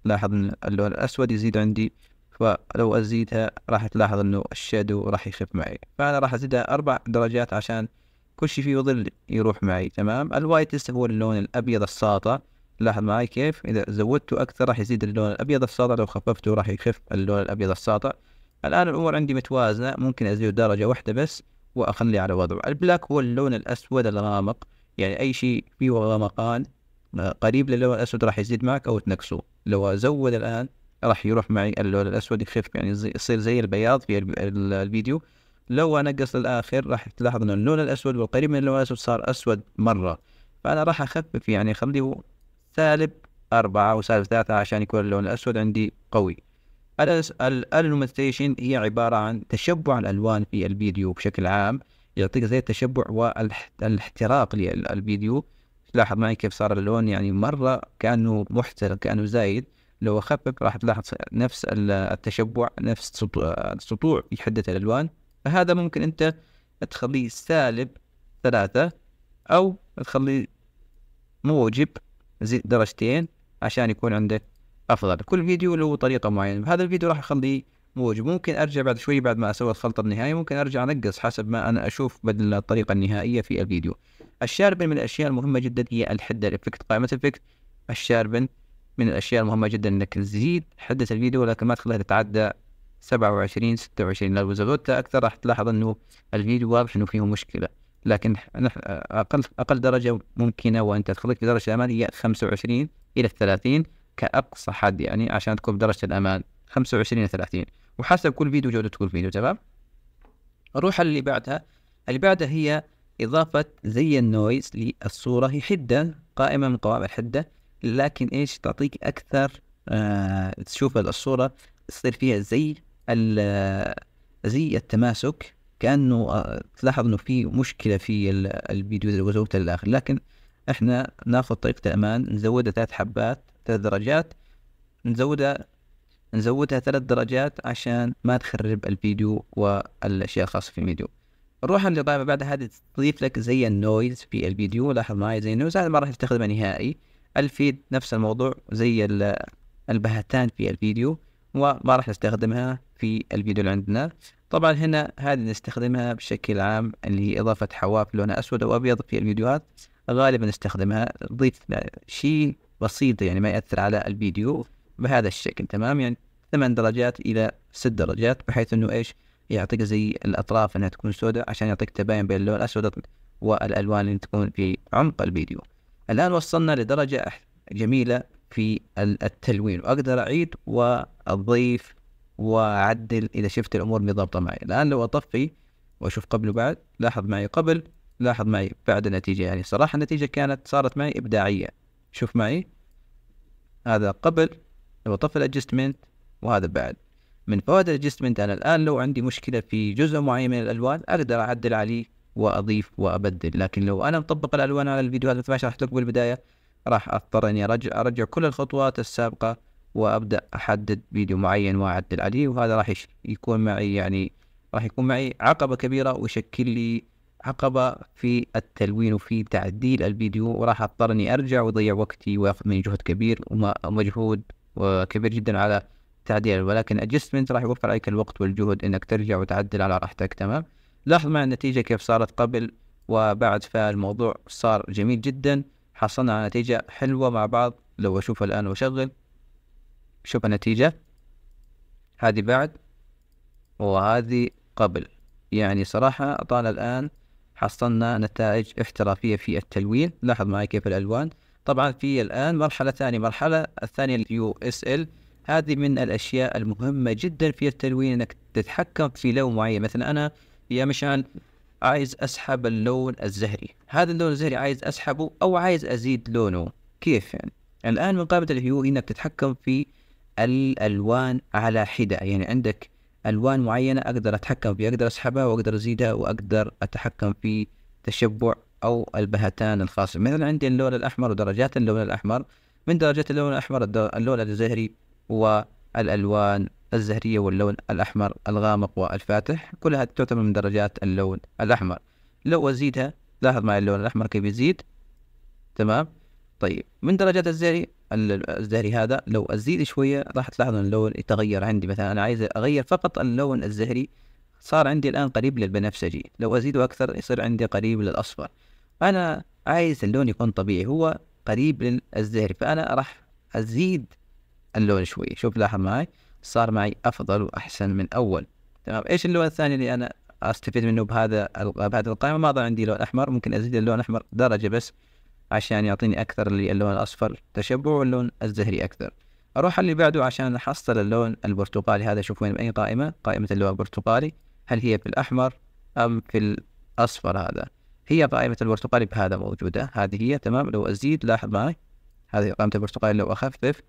لاحظ ان اللون الاسود يزيد عندي فلو ازيدها راح تلاحظ انه الشادو راح يخف معي فانا راح ازيدها اربع درجات عشان كل شيء فيه ظل يروح معي تمام الوايت هو اللون الابيض الساطع لاحظ معي كيف إذا زودته أكثر راح يزيد اللون الأبيض الساطع لو خففته راح يخف اللون الأبيض الساطع الآن الأمور عندي متوازنة ممكن أزيد درجة واحدة بس وأخلي على وضعه البلاك هو اللون الأسود الغامق يعني أي شيء فيه غمقان آه، قريب للون الأسود راح يزيد معك أو تنقصه لو أزود الآن راح يروح معي اللون الأسود يخف يعني يصير زي البياض في الفيديو لو أنقص للآخر راح تلاحظ أن اللون الأسود والقريب من اللون الأسود صار أسود مرة فأنا راح أخفف يعني أخليه سالب أربعة وسالب ثلاثة عشان يكون اللون الأسود عندي قوي الالومتيشن هي عبارة عن تشبع الألوان في الفيديو بشكل عام يعطيك زي التشبع والاحتراق للفيديو تلاحظ معي كيف صار اللون يعني مرة كأنه محترق كأنه زايد لو أخفف راح تلاحظ نفس التشبع نفس السطوع في حدة الألوان فهذا ممكن أنت تخليه سالب ثلاثة أو تخليه موجب زيد درجتين عشان يكون عندك افضل كل فيديو له طريقه معينه هذا الفيديو راح اخليه موجب ممكن ارجع بعد شوي بعد ما اسوي الخلطه النهائيه ممكن ارجع انقص حسب ما انا اشوف بدل الطريقه النهائيه في الفيديو الشاربن من الاشياء المهمه جدا هي الحده الافكت قائمه الافكت الشاربن من الاشياء المهمه جدا انك تزيد حده الفيديو لكن ما تخليها تتعدى 27 26 لو زودتها اكثر راح تلاحظ انه الفيديو واضح انه فيه مشكله لكن نحن اقل اقل درجه ممكنه وان تدخلك في درجه الامان هي 25 الى 30 كاقصى حد يعني عشان تكون بدرجه الامان 25 الى 30 وحسب كل فيديو جوده كل فيديو تمام نروح اللي بعدها اللي بعدها هي اضافه زي النويز للصوره هي حده قائمه من قوائم الحده لكن ايش تعطيك اكثر آه تشوف الصوره تصير فيها زي زي التماسك كانه آه، تلاحظ انه في مشكله في الفيديو وزوته للاخر لكن احنا ناخذ طريقه الامان نزودها ثلاث حبات ثلاث درجات نزودها نزودها ثلاث درجات عشان ما تخرب الفيديو والاشياء الخاصه في الفيديو نروح للطائفه بعد هذه تضيف لك زي النويز في الفيديو لاحظ معي زي النويز هذا ما راح تستخدمه نهائي الفيد نفس الموضوع زي البهتان في الفيديو وما راح نستخدمها في الفيديو اللي عندنا طبعا هنا هذه نستخدمها بشكل عام اللي هي إضافة حواف لونها أسود أو أبيض في الفيديوهات غالبا نستخدمها تضيف شيء بسيط يعني ما يأثر على الفيديو بهذا الشكل تمام يعني ثمان درجات إلى ست درجات بحيث إنه إيش يعطيك زي الأطراف إنها تكون سوداء عشان يعطيك تباين بين اللون الأسود والألوان اللي تكون في عمق الفيديو الآن وصلنا لدرجة جميلة في التلوين وأقدر أعيد وأضيف واعدل اذا شفت الامور مي ضابطه معي الان لو اطفي واشوف قبل وبعد لاحظ معي قبل لاحظ معي بعد النتيجه يعني صراحه النتيجه كانت صارت معي ابداعيه شوف معي هذا قبل لو اطفي الادجستمنت وهذا بعد من فوائد الادجستمنت انا الان لو عندي مشكله في جزء معين من الالوان اقدر اعدل عليه واضيف وابدل لكن لو انا مطبق الالوان على الفيديوهات مثل ما شرحت لكم بالبدايه راح اضطر اني ارجع ارجع كل الخطوات السابقه وابدا احدد فيديو معين واعدل عليه وهذا راح يكون معي يعني راح يكون معي عقبه كبيره ويشكل لي عقبه في التلوين وفي تعديل الفيديو وراح اضطر اني ارجع واضيع وقتي وياخذ مني جهد كبير ومجهود كبير جدا على تعديل ولكن ادجستمنت راح يوفر عليك الوقت والجهد انك ترجع وتعدل على راحتك تمام لاحظ مع النتيجه كيف صارت قبل وبعد فالموضوع صار جميل جدا حصلنا على نتيجه حلوه مع بعض لو اشوفها الان واشغل شوف النتيجة هذه بعد وهذه قبل يعني صراحة طال الآن حصلنا نتائج احترافية في التلوين لاحظ معي كيف الألوان طبعا في الآن مرحلة ثانية مرحلة الثانية اليو اس ال هذه من الأشياء المهمة جدا في التلوين أنك تتحكم في لون معين مثلا أنا يا مشان عايز أسحب اللون الزهري هذا اللون الزهري عايز أسحبه أو عايز أزيد لونه كيف يعني الآن من قابلة الهيو إنك تتحكم في الألوان على حدة يعني عندك ألوان معينة أقدر أتحكم فيها أقدر أسحبها وأقدر أزيدها وأقدر أتحكم في تشبع أو البهتان الخاص مثلا عندي اللون الأحمر ودرجات اللون الأحمر من درجات اللون الأحمر اللون الزهري والألوان الزهرية واللون الأحمر الغامق والفاتح كلها تعتبر من درجات اللون الأحمر لو أزيدها لاحظ معي اللون الأحمر كيف يزيد تمام طيب من درجات الزهري الزهري هذا لو ازيد شويه راح تلاحظ ان اللون يتغير عندي مثلا انا عايز اغير فقط اللون الزهري صار عندي الان قريب للبنفسجي لو ازيده اكثر يصير عندي قريب للاصفر انا عايز اللون يكون طبيعي هو قريب للزهري فانا راح ازيد اللون شويه شوف لاحظ معي صار معي افضل واحسن من اول تمام ايش اللون الثاني اللي انا استفيد منه بهذا بهذه القائمه ما ضل عندي لون احمر ممكن ازيد اللون الاحمر درجه بس عشان يعطيني أكثر اللون الأصفر تشبع واللون الزهري أكثر أروح اللي بعده عشان أحصل اللون البرتقالي هذا شوف وين بأي قائمة قائمة اللون البرتقالي هل هي في الأحمر أم في الأصفر هذا هي قائمة البرتقالي بهذا موجودة هذه هي تمام لو أزيد لاحظ معي هذه قائمة البرتقالي لو أخفف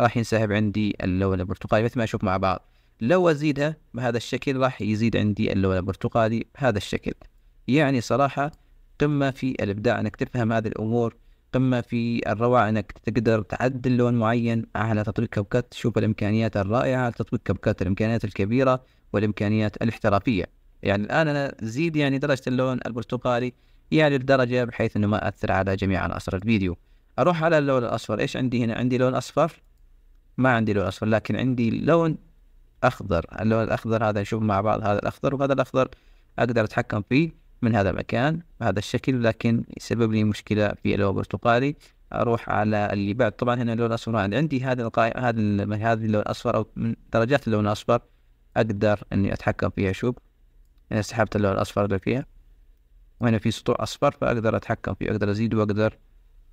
راح ينسحب عندي اللون البرتقالي مثل ما أشوف مع بعض لو أزيدها بهذا الشكل راح يزيد عندي اللون البرتقالي بهذا الشكل يعني صراحة قمة في الإبداع أنك تفهم هذه الأمور قمة في الروعة أنك تقدر تعدل لون معين على تطبيق كبكات تشوف الإمكانيات الرائعة لتطبيق تطبيق كبكات الإمكانيات الكبيرة والإمكانيات الاحترافية يعني الآن أنا زيد يعني درجة اللون البرتقالي يعني الدرجة بحيث أنه ما أثر على جميع عناصر الفيديو أروح على اللون الأصفر إيش عندي هنا عندي لون أصفر ما عندي لون أصفر لكن عندي لون أخضر اللون الأخضر هذا نشوف مع بعض هذا الأخضر وهذا الأخضر أقدر أتحكم فيه من هذا المكان بهذا الشكل لكن يسبب لي مشكلة في اللون البرتقالي اروح على اللي بعد طبعا هنا اللون الاصفر عندي هذا القائمة هذا هذا اللون الاصفر او من درجات اللون الاصفر اقدر اني اتحكم فيها شوف انا سحبت اللون الاصفر اللي فيها وهنا في سطوع اصفر فاقدر اتحكم فيه اقدر ازيد واقدر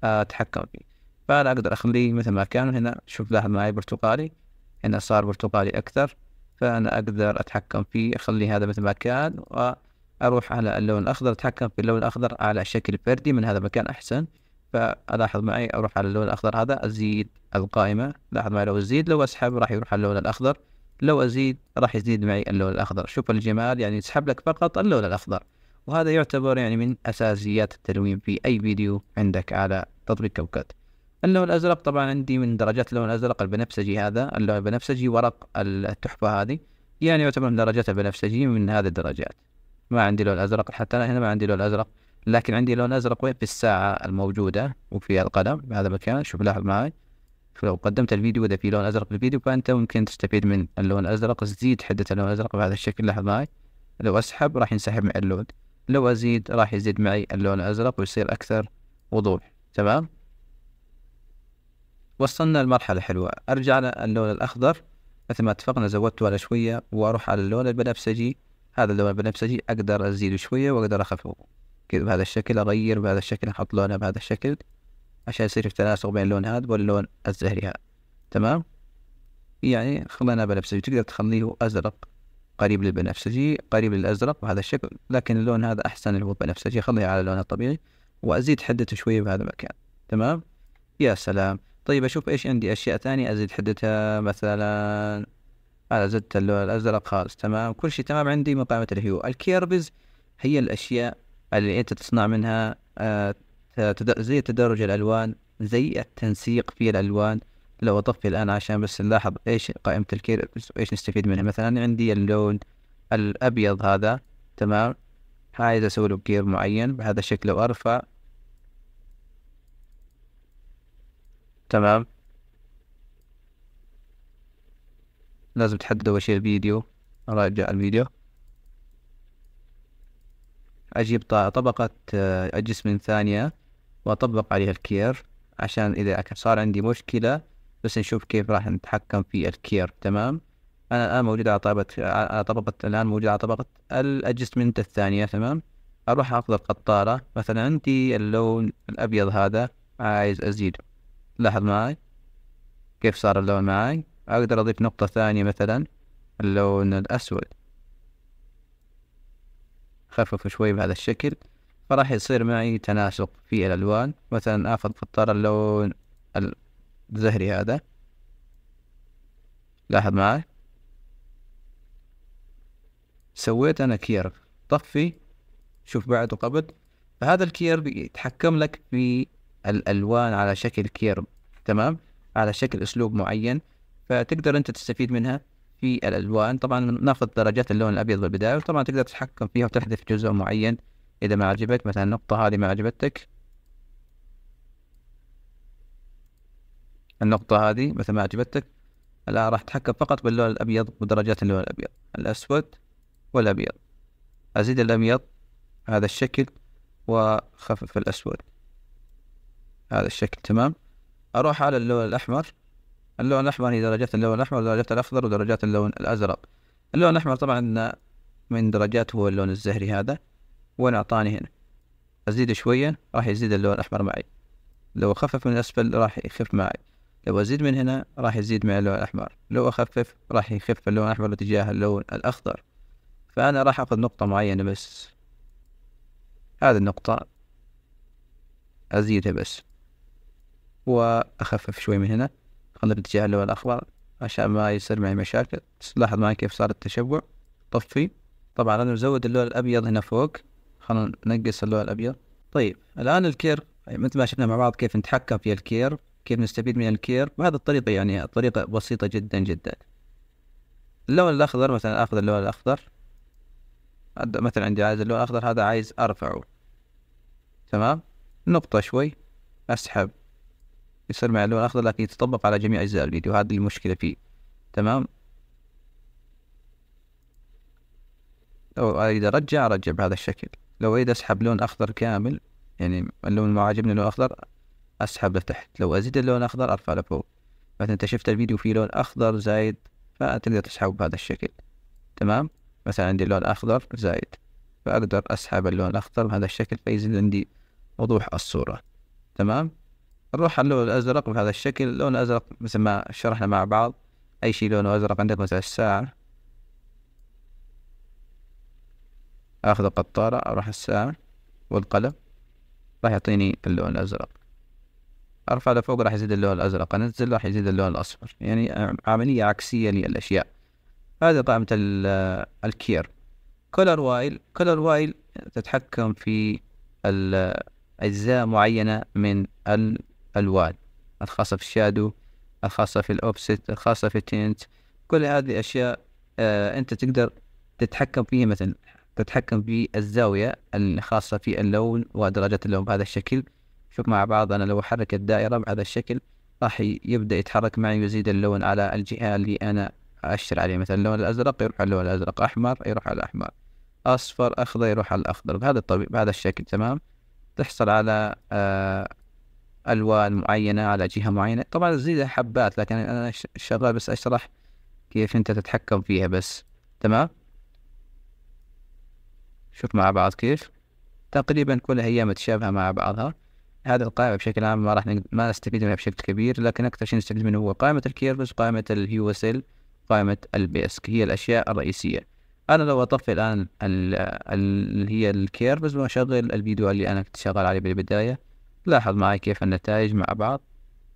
اتحكم فيه فانا اقدر اخليه مثل ما كان هنا شوف لاحظ معي برتقالي هنا صار برتقالي اكثر فانا اقدر اتحكم فيه اخلي هذا مثل ما كان و اروح على اللون الاخضر اتحكم في اللون الاخضر على شكل فردي من هذا المكان احسن فالاحظ معي اروح على اللون الاخضر هذا ازيد القائمه لاحظ معي لو ازيد لو اسحب راح يروح على اللون الاخضر لو ازيد راح يزيد معي اللون الاخضر شوف الجمال يعني يسحب لك فقط اللون الاخضر وهذا يعتبر يعني من اساسيات التلوين في اي فيديو عندك على تطبيق كوكات اللون الازرق طبعا عندي من درجات اللون الازرق البنفسجي هذا اللون البنفسجي ورق التحفه هذه يعني يعتبر من درجات البنفسجي من هذه الدرجات ما عندي لون ازرق حتى انا هنا ما عندي لون ازرق لكن عندي لون ازرق وين في الساعه الموجوده وفي القلم بهذا المكان شوف لاحظ معي لو قدمت الفيديو اذا في لون ازرق في الفيديو فانت ممكن تستفيد من اللون الازرق تزيد حده اللون الازرق بهذا الشكل لاحظ معي لو اسحب راح ينسحب معي اللون لو ازيد راح يزيد معي اللون الازرق ويصير اكثر وضوح تمام وصلنا لمرحلة حلوة ارجع للون الاخضر مثل ما اتفقنا زودته على شوية واروح على اللون البنفسجي هذا اللون البنفسجي اقدر ازيده شويه واقدر اخففه كذا بهذا الشكل اغير بهذا الشكل احط لونه بهذا الشكل عشان يصير في تناسق بين اللون هذا واللون الزهري هذا تمام يعني خلينا بنفسجي تقدر تخليه ازرق قريب للبنفسجي قريب للازرق بهذا الشكل لكن اللون هذا احسن اللي هو بنفسجي خليه على لونه الطبيعي وازيد حدته شويه بهذا المكان تمام يا سلام طيب اشوف ايش عندي اشياء ثانيه ازيد حدتها مثلا هذا زدت اللون الازرق خالص تمام كل شيء تمام عندي قائمه الهيو الكيربز هي الاشياء اللي انت تصنع منها آه، زي تدرج الالوان زي التنسيق في الالوان لو اطفي الان عشان بس نلاحظ ايش قائمة الكيربز وايش نستفيد منها مثلا عندي اللون الابيض هذا تمام عايز اسوي له كيرب معين بهذا الشكل وارفع تمام لازم تحدد أول شي الفيديو راجع الفيديو أجيب طبقة أجسم آه، ثانية وأطبق عليها الكير عشان إذا صار عندي مشكلة بس نشوف كيف راح نتحكم في الكير تمام أنا الآن موجود على طبقة آه، على طبقة الآن موجود على طبقة الأجسمنت الثانية تمام أروح أخذ القطارة مثلا عندي اللون الأبيض هذا عايز أزيده لاحظ معي كيف صار اللون معي اقدر اضيف نقطة ثانية مثلا اللون الاسود خففه شوي بهذا الشكل فراح يصير معي تناسق في الالوان مثلا اخذ فطار اللون الزهري هذا لاحظ معي سويت انا كيرف طفي شوف بعد وقبل فهذا الكيرب يتحكم لك في الألوان على شكل كيرب تمام على شكل أسلوب معين فتقدر انت تستفيد منها في الالوان طبعا ناخذ درجات اللون الابيض بالبدايه وطبعا تقدر تتحكم فيها وتحذف جزء معين اذا ما عجبك مثلا النقطه هذه ما عجبتك النقطه هذه مثلا ما عجبتك الان راح تتحكم فقط باللون الابيض ودرجات اللون الابيض الاسود والابيض ازيد الابيض هذا الشكل واخفف الاسود هذا الشكل تمام اروح على اللون الاحمر اللون الأحمر هي درجات اللون الأحمر ودرجات الأخضر ودرجات اللون الأزرق اللون الأحمر طبعا من درجات هو اللون الزهري هذا وين أعطاني هنا أزيد شوية راح يزيد اللون الأحمر معي لو أخفف من الأسفل راح يخف معي لو أزيد من هنا راح يزيد معي اللون الأحمر لو أخفف راح يخف اللون الأحمر تجاه اللون الأخضر فأنا راح أخذ نقطة معينة بس هذه النقطة أزيدها بس وأخفف شوي من هنا خلنا نتجاهله الاخضر عشان ما يصير معي مشاكل لاحظ معي كيف صار التشبع طفي طبعا أنا مزود اللون الأبيض هنا فوق خلنا ننقص اللون الأبيض طيب الآن الكير طيب، مثل ما شفنا مع بعض كيف نتحكم في الكير كيف نستفيد من الكير بهذه الطريقة يعني طريقة بسيطة جدا جدا اللون الأخضر مثلا آخذ اللون الأخضر مثلا عندي عايز اللون الأخضر هذا عايز أرفعه تمام نقطة شوي أسحب يصير مع اللون الأخضر لكن يتطبق على جميع أجزاء الفيديو هذه المشكلة فيه تمام لو أريد أرجع أرجع بهذا الشكل لو أريد أسحب لون أخضر كامل يعني اللون ما عاجبني لون أخضر أسحب لتحت لو أزيد اللون أخضر أرفع لفوق مثلا أنت شفت الفيديو فيه لون أخضر زايد فتقدر تسحبه بهذا الشكل تمام مثلا عندي لون أخضر زايد فأقدر أسحب اللون الأخضر بهذا الشكل فيزيد عندي وضوح الصورة تمام نروح على اللون الازرق بهذا الشكل اللون الازرق مثل ما شرحنا مع بعض اي شيء لونه ازرق عندك مثلا الساعة اخذ القطارة اروح الساعة والقلم راح يعطيني اللون الازرق ارفع لفوق راح يزيد اللون الازرق انزل راح يزيد اللون الاصفر يعني عملية عكسية للاشياء هذه طعمة آه، الكير كولر وايل كولر وايل تتحكم في أجزاء معينة من الوان الخاصة في الشادو الخاصة في الأوبسيت الخاصة في التينت كل هذه أشياء آه أنت تقدر تتحكم فيها مثلا تتحكم في الزاوية الخاصة في اللون ودرجة اللون بهذا الشكل شوف مع بعض أنا لو أحرك الدائرة بهذا الشكل راح يبدأ يتحرك معي ويزيد اللون على الجهة اللي أنا أشر عليه مثلا اللون الأزرق يروح على اللون الأزرق أحمر يروح على الأحمر أصفر أخضر يروح على الأخضر بهذا الطبيعي بهذا الشكل تمام تحصل على آه الوان معينه على جهه معينه طبعا تزيد حبات لكن انا شغال بس اشرح كيف انت تتحكم فيها بس تمام شوف مع بعض كيف تقريبا كلها هي متشابهه مع بعضها هذه القائمة بشكل عام ما راح نقد... ما نستفيد منها بشكل كبير لكن أكثر شيء نستفيد منه هو قائمة الكيرفز قائمة اليو اس ال قائمة البيسك هي الأشياء الرئيسية أنا لو أطفي الآن اللي هي الكيرفز وأشغل الفيديو اللي أنا كنت شغال عليه بالبداية لاحظ معي كيف النتائج مع بعض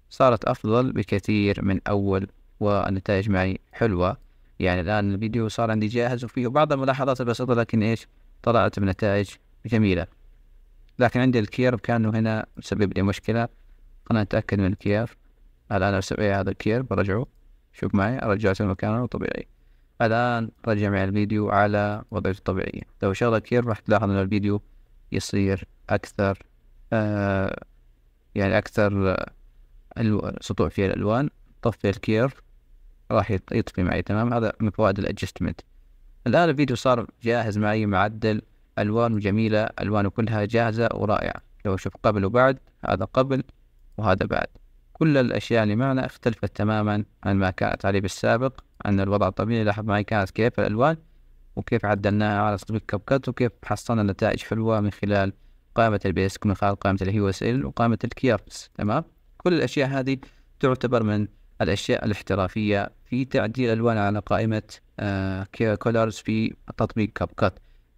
صارت أفضل بكثير من أول والنتائج معي حلوة يعني الآن الفيديو صار عندي جاهز وفيه بعض الملاحظات البسيطة لكن إيش طلعت بنتائج جميلة لكن عندي الكيرف كانوا هنا مسبب لي مشكلة خلنا نتأكد من الكيرف الآن أسوي هذا الكيرف برجعه شوف معي رجعته مكانه طبيعي الآن رجع معي الفيديو على وضعيته الطبيعية لو شغل الكيرف راح تلاحظ أن الفيديو يصير أكثر آه، يعني أكثر سطوع فيها الألوان طفي الكير راح يطفي معي تمام هذا من فوائد الادجستمنت الآن الفيديو صار جاهز معي معدل ألوان جميلة ألوانه كلها جاهزة ورائعة لو أشوف قبل وبعد هذا قبل وهذا بعد كل الأشياء اللي معنا اختلفت تماما عن ما كانت عليه بالسابق عن الوضع الطبيعي لاحظ معي كانت كيف الألوان وكيف عدلناها على سبيك كاب كات وكيف حصلنا نتائج حلوة من خلال قائمة البيسك من خلال قائمة الهيو اس ال وقائمة الكيارس تمام كل الأشياء هذه تعتبر من الأشياء الاحترافية في تعديل ألوان على قائمة آه، كولرز في تطبيق كاب كات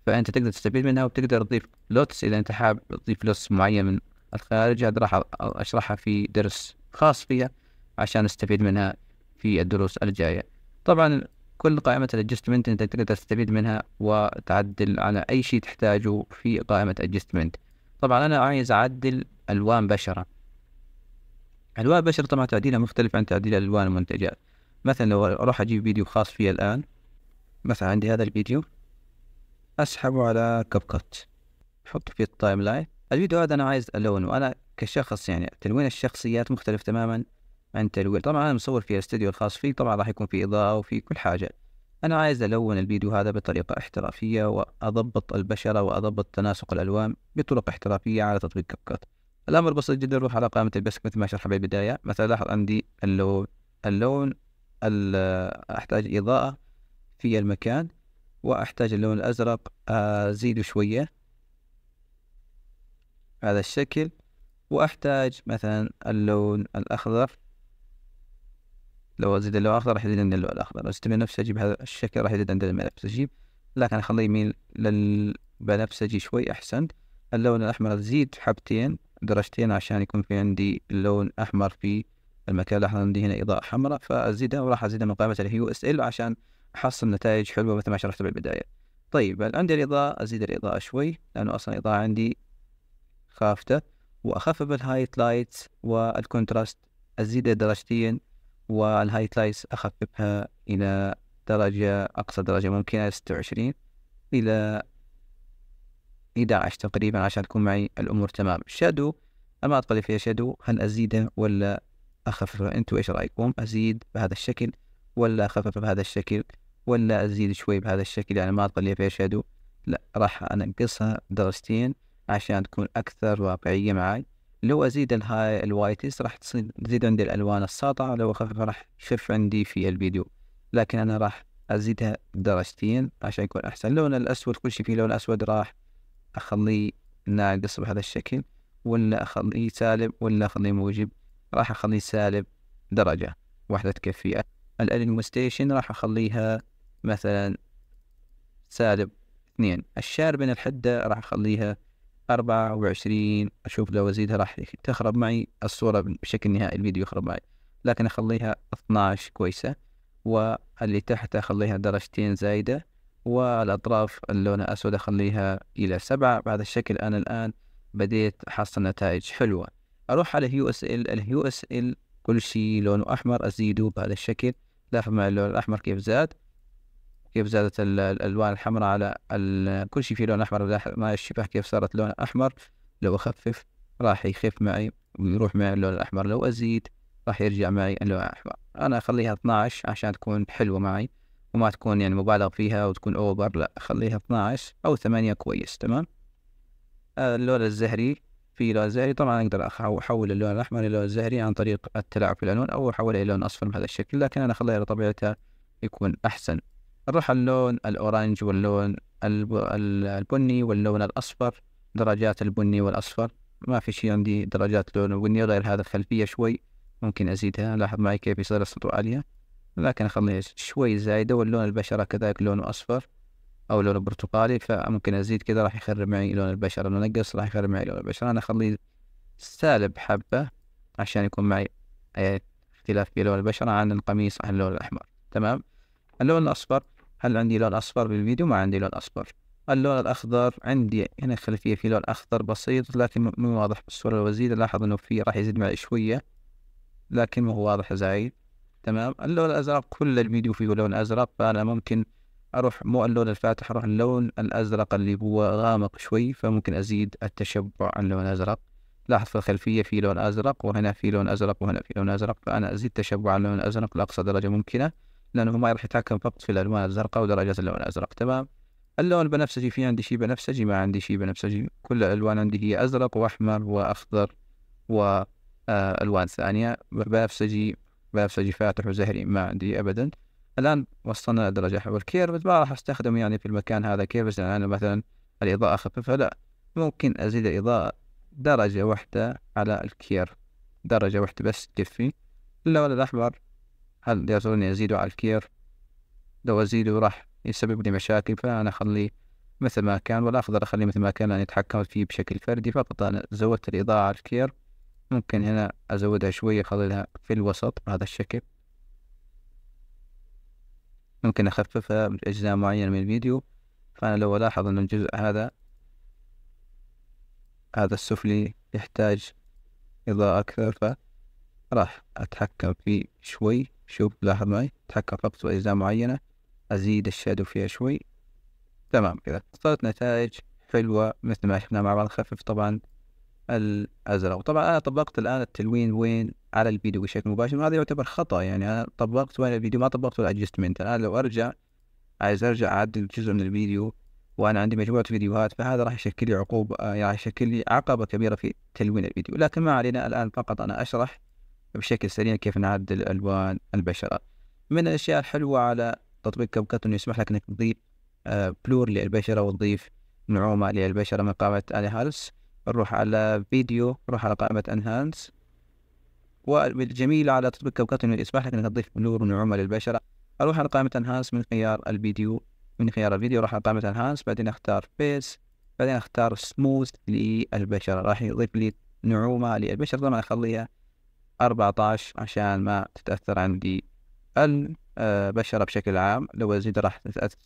فأنت تقدر تستفيد منها وتقدر تضيف لوتس إذا أنت حاب تضيف لوتس معين من الخارج هذا راح أشرحها في درس خاص فيها عشان نستفيد منها في الدروس الجاية طبعا كل قائمة الادجستمنت انت تقدر تستفيد منها وتعدل على اي شيء تحتاجه في قائمة ادجستمنت طبعا انا عايز اعدل الوان بشره الوان بشره طبعا تعديلها مختلف عن تعديل الوان المنتجات مثلا لو اروح اجيب فيديو خاص فيه الان مثلا عندي هذا الفيديو اسحبه على كب كات احطه في التايم لاين الفيديو هذا انا عايز الونه انا كشخص يعني تلوين الشخصيات مختلف تماما عن تلوين طبعا انا مصور في الاستديو الخاص فيه طبعا راح يكون في اضاءه وفي كل حاجه أنا عايز ألون الفيديو هذا بطريقة احترافية وأضبط البشرة وأضبط تناسق الألوان بطرق احترافية على تطبيق كاب الأمر بسيط جدا روح على قائمة البسك مثل ما شرح بالبداية مثلا لاحظ عندي اللون اللون أحتاج إضاءة في المكان وأحتاج اللون الأزرق آه، أزيده شوية هذا الشكل وأحتاج مثلا اللون الأخضر لو ازيد اللون الاخضر راح يزيد عندي اللون الاخضر لو استمر نفسه اجيب هذا الشكل راح يزيد عندي البنفسجي لكن اخليه يميل للبنفسجي شوي احسن اللون الاحمر زيد حبتين درجتين عشان يكون في عندي لون احمر في المكان الاحمر عندي هنا اضاءة حمراء فازيدها وراح ازيدها من قائمة الهيو اس ال عشان احصل نتائج حلوة مثل ما شرحت بالبداية طيب عندي الاضاءة ازيد الاضاءة شوي لانه اصلا الاضاءة عندي خافتة واخفف الهايلايتس والكونتراست ازيده درجتين لايس أخففها إلى درجة أقصى درجة ممكنة ستة وعشرين إلى 11 تقريبا عشان تكون معي الأمور تمام شادو أما أدخل فيها شادو هل أزيده ولا أخففه أنتوا إيش رأيكم أزيد بهذا الشكل ولا أخفف بهذا الشكل ولا أزيد شوي بهذا الشكل يعني ما أدخل فيها شادو لا راح أنقصها درجتين عشان تكون أكثر واقعية معي لو أزيد الهاي الوايتس راح تزيد عندي الألوان الساطعة لو اخفف راح تخف عندي في الفيديو لكن أنا راح أزيدها بدرجتين عشان يكون أحسن لون الأسود كل شي فيه لون أسود راح أخليه ناقص بهذا الشكل ولا أخليه سالب ولا أخليه موجب راح أخليه سالب درجة واحدة تكفي ستيشن راح أخليها مثلا سالب اثنين الشارب الحدة راح أخليها أربعة وعشرين أشوف لو أزيدها راح تخرب معي الصورة بشكل نهائي الفيديو يخرب معي لكن أخليها اثناش كويسة واللي تحت أخليها درجتين زايدة والأطراف اللون أسود أخليها إلى سبعة بهذا الشكل أنا الآن بديت أحصل نتائج حلوة أروح على هيو اس ال الهيو اس ال كل شيء لونه أحمر أزيده بهذا الشكل لاحظ مع اللون الأحمر كيف زاد كيف زادت الالوان الحمراء على كل شيء فيه لون احمر ما الشباه كيف صارت لون احمر لو اخفف راح يخف معي ويروح معي اللون الاحمر لو ازيد راح يرجع معي اللون الاحمر انا اخليها 12 عشان تكون حلوه معي وما تكون يعني مبالغ فيها وتكون اوفر لا خليها 12 او 8 كويس تمام آه، اللون الزهري في لون زهري طبعا اقدر احول اللون الاحمر الى لون زهري عن طريق التلاعب في الالوان او احوله الى لون اصفر بهذا الشكل لكن انا اخليها على طبيعتها يكون احسن نروح اللون الأورانج واللون البني واللون الأصفر درجات البني والأصفر ما في شيء عندي درجات لون بني غير هذا الخلفية شوي ممكن أزيدها لاحظ معي كيف يصير السطو عالية لكن أخليها شوي زايدة واللون البشرة كذلك لونه أصفر أو لونه برتقالي فممكن أزيد كذا راح يخرب معي لون البشرة لو نقص راح يخرب معي لون البشرة أنا أخليه سالب حبة عشان يكون معي إيه، اختلاف في لون البشرة عن القميص عن اللون الأحمر تمام اللون الأصفر هل عندي لون أصفر بالفيديو ما عندي لون أصفر اللون الأخضر عندي هنا خلفية في لون أخضر بسيط لكن مو واضح بالصورة الوزيدة لاحظ إنه في راح يزيد معي شوية لكن مو واضح زايد تمام اللون الأزرق كل الفيديو فيه لون أزرق فأنا ممكن أروح مو اللون الفاتح أروح اللون الأزرق اللي هو غامق شوي فممكن أزيد التشبع عن لون أزرق لاحظ في الخلفية في لون أزرق وهنا في لون أزرق وهنا في لون أزرق فأنا أزيد تشبع عن لون أزرق لأقصى درجة ممكنة لأنه ما راح يتحكم فقط في الألوان الزرقاء ودرجات اللون الأزرق تمام اللون البنفسجي في عندي شيء بنفسجي ما عندي شيء بنفسجي كل الألوان عندي هي أزرق وأحمر وأخضر وألوان آه، ثانية بنفسجي بنفسجي فاتح وزهري ما عندي أبدا الآن وصلنا لدرجة حول كيرف ما راح أستخدمه يعني في المكان هذا كيرف لأن أنا مثلا الإضاءة أخففها لا ممكن أزيد الإضاءة درجة واحدة على الكير درجة واحدة بس تكفي اللون الأحمر هل يزورني يزيدوا على الكير لو أزيدوا راح يسبب لي مشاكل فأنا أخليه مثل ما كان والأفضل أخليه مثل ما كان أن يتحكم فيه بشكل فردي فقط أنا زودت الإضاءة على الكير ممكن هنا أزودها شوية أخليها في الوسط بهذا الشكل ممكن أخففها بأجزاء معينة من الفيديو فأنا لو ألاحظ أن الجزء هذا هذا السفلي يحتاج إضاءة أكثر فراح أتحكم فيه شوي شوف لاحظ معي ربط أجزاء معينة أزيد الشادو فيها شوي تمام كذا صارت نتائج حلوة مثل ما شفنا مع بعض خفف طبعا الأزرق طبعا أنا طبقت الآن التلوين وين على الفيديو بشكل مباشر وهذا يعتبر خطأ يعني أنا طبقت وين الفيديو ما طبقت الأجستمنت الآن لو أرجع عايز أرجع أعدل جزء من الفيديو وأنا عندي مجموعة فيديوهات فهذا راح يشكل لي عقوبة آه، يعني يشكل لي عقبة كبيرة في تلوين الفيديو لكن ما علينا الآن فقط أنا أشرح بشكل سريع كيف نعدل ألوان البشرة من الأشياء الحلوة على تطبيق كاب أنه يسمح لك أنك تضيف آه، بلور للبشرة وتضيف نعومة للبشرة من قائمة انهانس نروح على فيديو نروح على قائمة انهانس والجميل على تطبيق كاب أنه يسمح لك أنك تضيف بلور ونعومة للبشرة أروح على قائمة انهانس من خيار الفيديو من خيار الفيديو راح على قائمة انهانس بعدين اختار فيس بعدين اختار سموث للبشرة راح يضيف لي نعومة للبشرة طبعا اخليها 14 عشان ما تتأثر عندي البشرة آه، بشكل عام لو أزيد راح تتأثر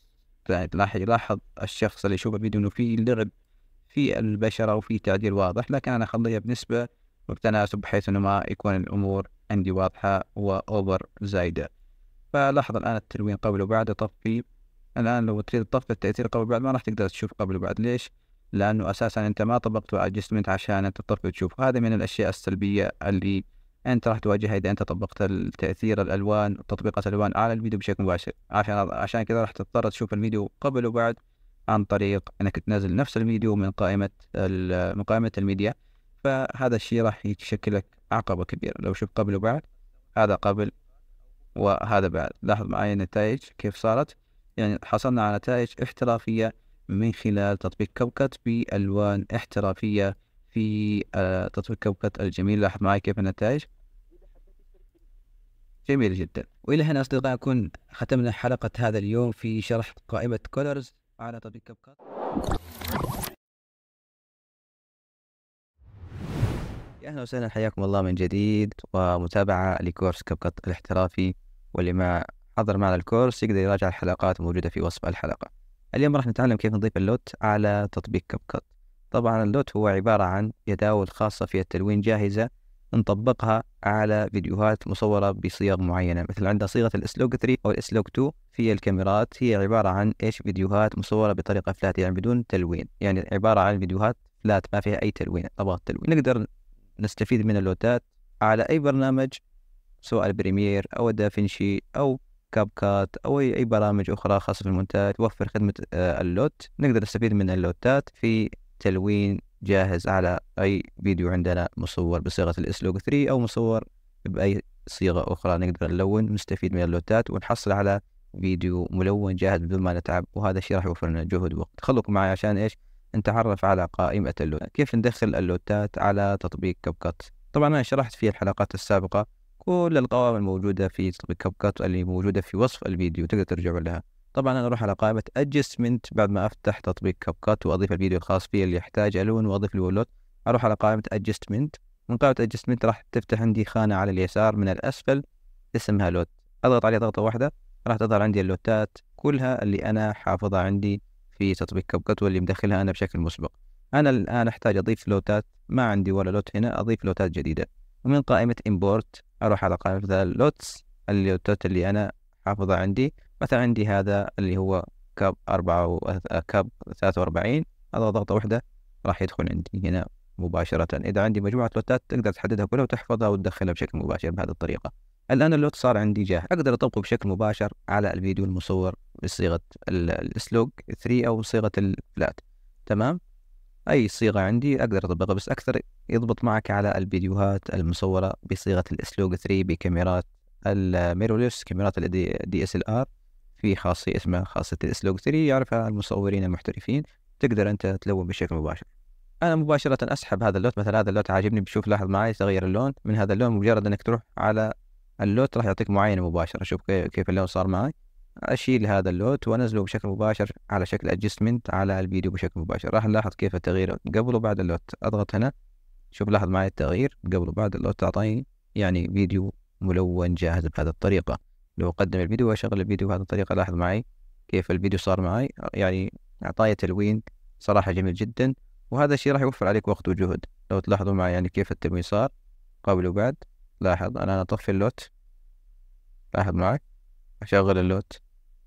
يعني راح يلاحظ الشخص اللي يشوف الفيديو إنه في لعب في البشرة وفي تعديل واضح لكن أنا أخليها بنسبة وبتناسب بحيث إنه ما يكون الأمور عندي واضحة وأوفر زايدة فلاحظ الآن التلوين قبل وبعد أطفي الآن لو تريد تطفي التأثير قبل وبعد ما راح تقدر تشوف قبل وبعد ليش؟ لأنه أساسا أنت ما طبقته على عشان أنت تطفي وتشوف هذا من الأشياء السلبية اللي انت راح تواجهها اذا انت طبقت التاثير الالوان تطبيقات الالوان على الفيديو بشكل مباشر عشان عشان كذا راح تضطر تشوف الفيديو قبل وبعد عن طريق انك تنزل نفس الفيديو من قائمه من قائمه الميديا فهذا الشيء راح يشكل لك عقبه كبيره لو شوف قبل وبعد هذا قبل وهذا بعد لاحظ معي النتائج كيف صارت يعني حصلنا على نتائج احترافيه من خلال تطبيق كوكت بألوان احترافية في آه، تطوير كوكبة الجميل لاحظ معي كيف النتائج جميل جدا وإلى هنا أصدقائي نكون ختمنا حلقة هذا اليوم في شرح قائمة كولرز على تطبيق كوكبة يا اهلا وسهلا حياكم الله من جديد ومتابعة لكورس كبكت الاحترافي واللي ما حضر معنا الكورس يقدر يراجع الحلقات الموجودة في وصف الحلقة اليوم راح نتعلم كيف نضيف اللوت على تطبيق كبكت طبعا اللوت هو عبارة عن جداول خاصة في التلوين جاهزة نطبقها على فيديوهات مصورة بصيغ معينة مثل عندنا صيغة الاسلوك 3 أو الاسلوك 2 في الكاميرات هي عبارة عن إيش فيديوهات مصورة بطريقة فلات يعني بدون تلوين يعني عبارة عن فيديوهات فلات ما فيها أي تلوين طبقة تلوين نقدر نستفيد من اللوتات على أي برنامج سواء البريمير أو دافنشي أو كاب كات أو أي برامج أخرى خاصة في المونتاج توفر خدمة آه، اللوت نقدر نستفيد من اللوتات في تلوين جاهز على أي فيديو عندنا مصور بصيغة الاسلوب 3 أو مصور بأي صيغة أخرى نقدر نلون نستفيد من اللوتات ونحصل على فيديو ملون جاهز بدون ما نتعب وهذا الشيء راح يوفر لنا جهد ووقت خلوكم معي عشان إيش نتعرف على قائمة اللوتات كيف ندخل اللوتات على تطبيق كاب كات طبعا أنا شرحت في الحلقات السابقة كل القوائم الموجودة في تطبيق كاب كات اللي موجودة في وصف الفيديو تقدر ترجعوا لها طبعا انا اروح على قائمه ادجستمنت بعد ما افتح تطبيق كاب كات واضيف الفيديو الخاص فيه اللي يحتاج الون واضيف الولوت اروح على قائمه ادجستمنت من قائمه ادجستمنت راح تفتح عندي خانه على اليسار من الاسفل اسمها لوت اضغط عليها ضغطه واحده راح تظهر عندي اللوتات كلها اللي انا حافظها عندي في تطبيق كاب كات واللي مدخلها انا بشكل مسبق انا الان احتاج اضيف لوتات ما عندي ولا لوت هنا اضيف لوتات جديده ومن قائمه امبورت اروح على قائمه اللوتس اللوتات اللي انا حافظها عندي مثلا عندي هذا اللي هو كاب أربعة و... آه، كاب ثلاثة وأربعين هذا ضغطة واحدة راح يدخل عندي هنا مباشرة إذا عندي مجموعة لوتات تقدر تحددها كلها وتحفظها وتدخلها بشكل مباشر بهذه الطريقة الآن اللوت صار عندي جاهز أقدر أطبقه بشكل مباشر على الفيديو المصور بصيغة السلوك 3 أو صيغة الفلات تمام أي صيغة عندي أقدر أطبقها بس أكثر يضبط معك على الفيديوهات المصورة بصيغة السلوك 3 بكاميرات الميرورلس كاميرات الدي اس ال ار في خاصية اسمها خاصية السلوك 3 يعرفها المصورين المحترفين تقدر أنت تلون بشكل مباشر أنا مباشرة أسحب هذا اللوت مثلا هذا اللوت عاجبني بشوف لاحظ معي تغير اللون من هذا اللون مجرد أنك تروح على اللوت راح يعطيك معينة مباشرة شوف كيف اللون صار معي أشيل هذا اللوت وأنزله بشكل مباشر على شكل أدجستمنت على الفيديو بشكل مباشر راح نلاحظ كيف التغيير قبل وبعد اللوت أضغط هنا شوف لاحظ معي التغيير قبل وبعد اللوت تعطيني يعني فيديو ملون جاهز بهذه الطريقة لو أقدم الفيديو وأشغل الفيديو بهذه الطريقة لاحظ معي كيف الفيديو صار معي يعني أعطاني تلوين صراحة جميل جدا وهذا الشيء راح يوفر عليك وقت وجهد لو تلاحظوا معي يعني كيف التلوين صار قبل وبعد لاحظ أنا أطفي اللوت لاحظ معي أشغل اللوت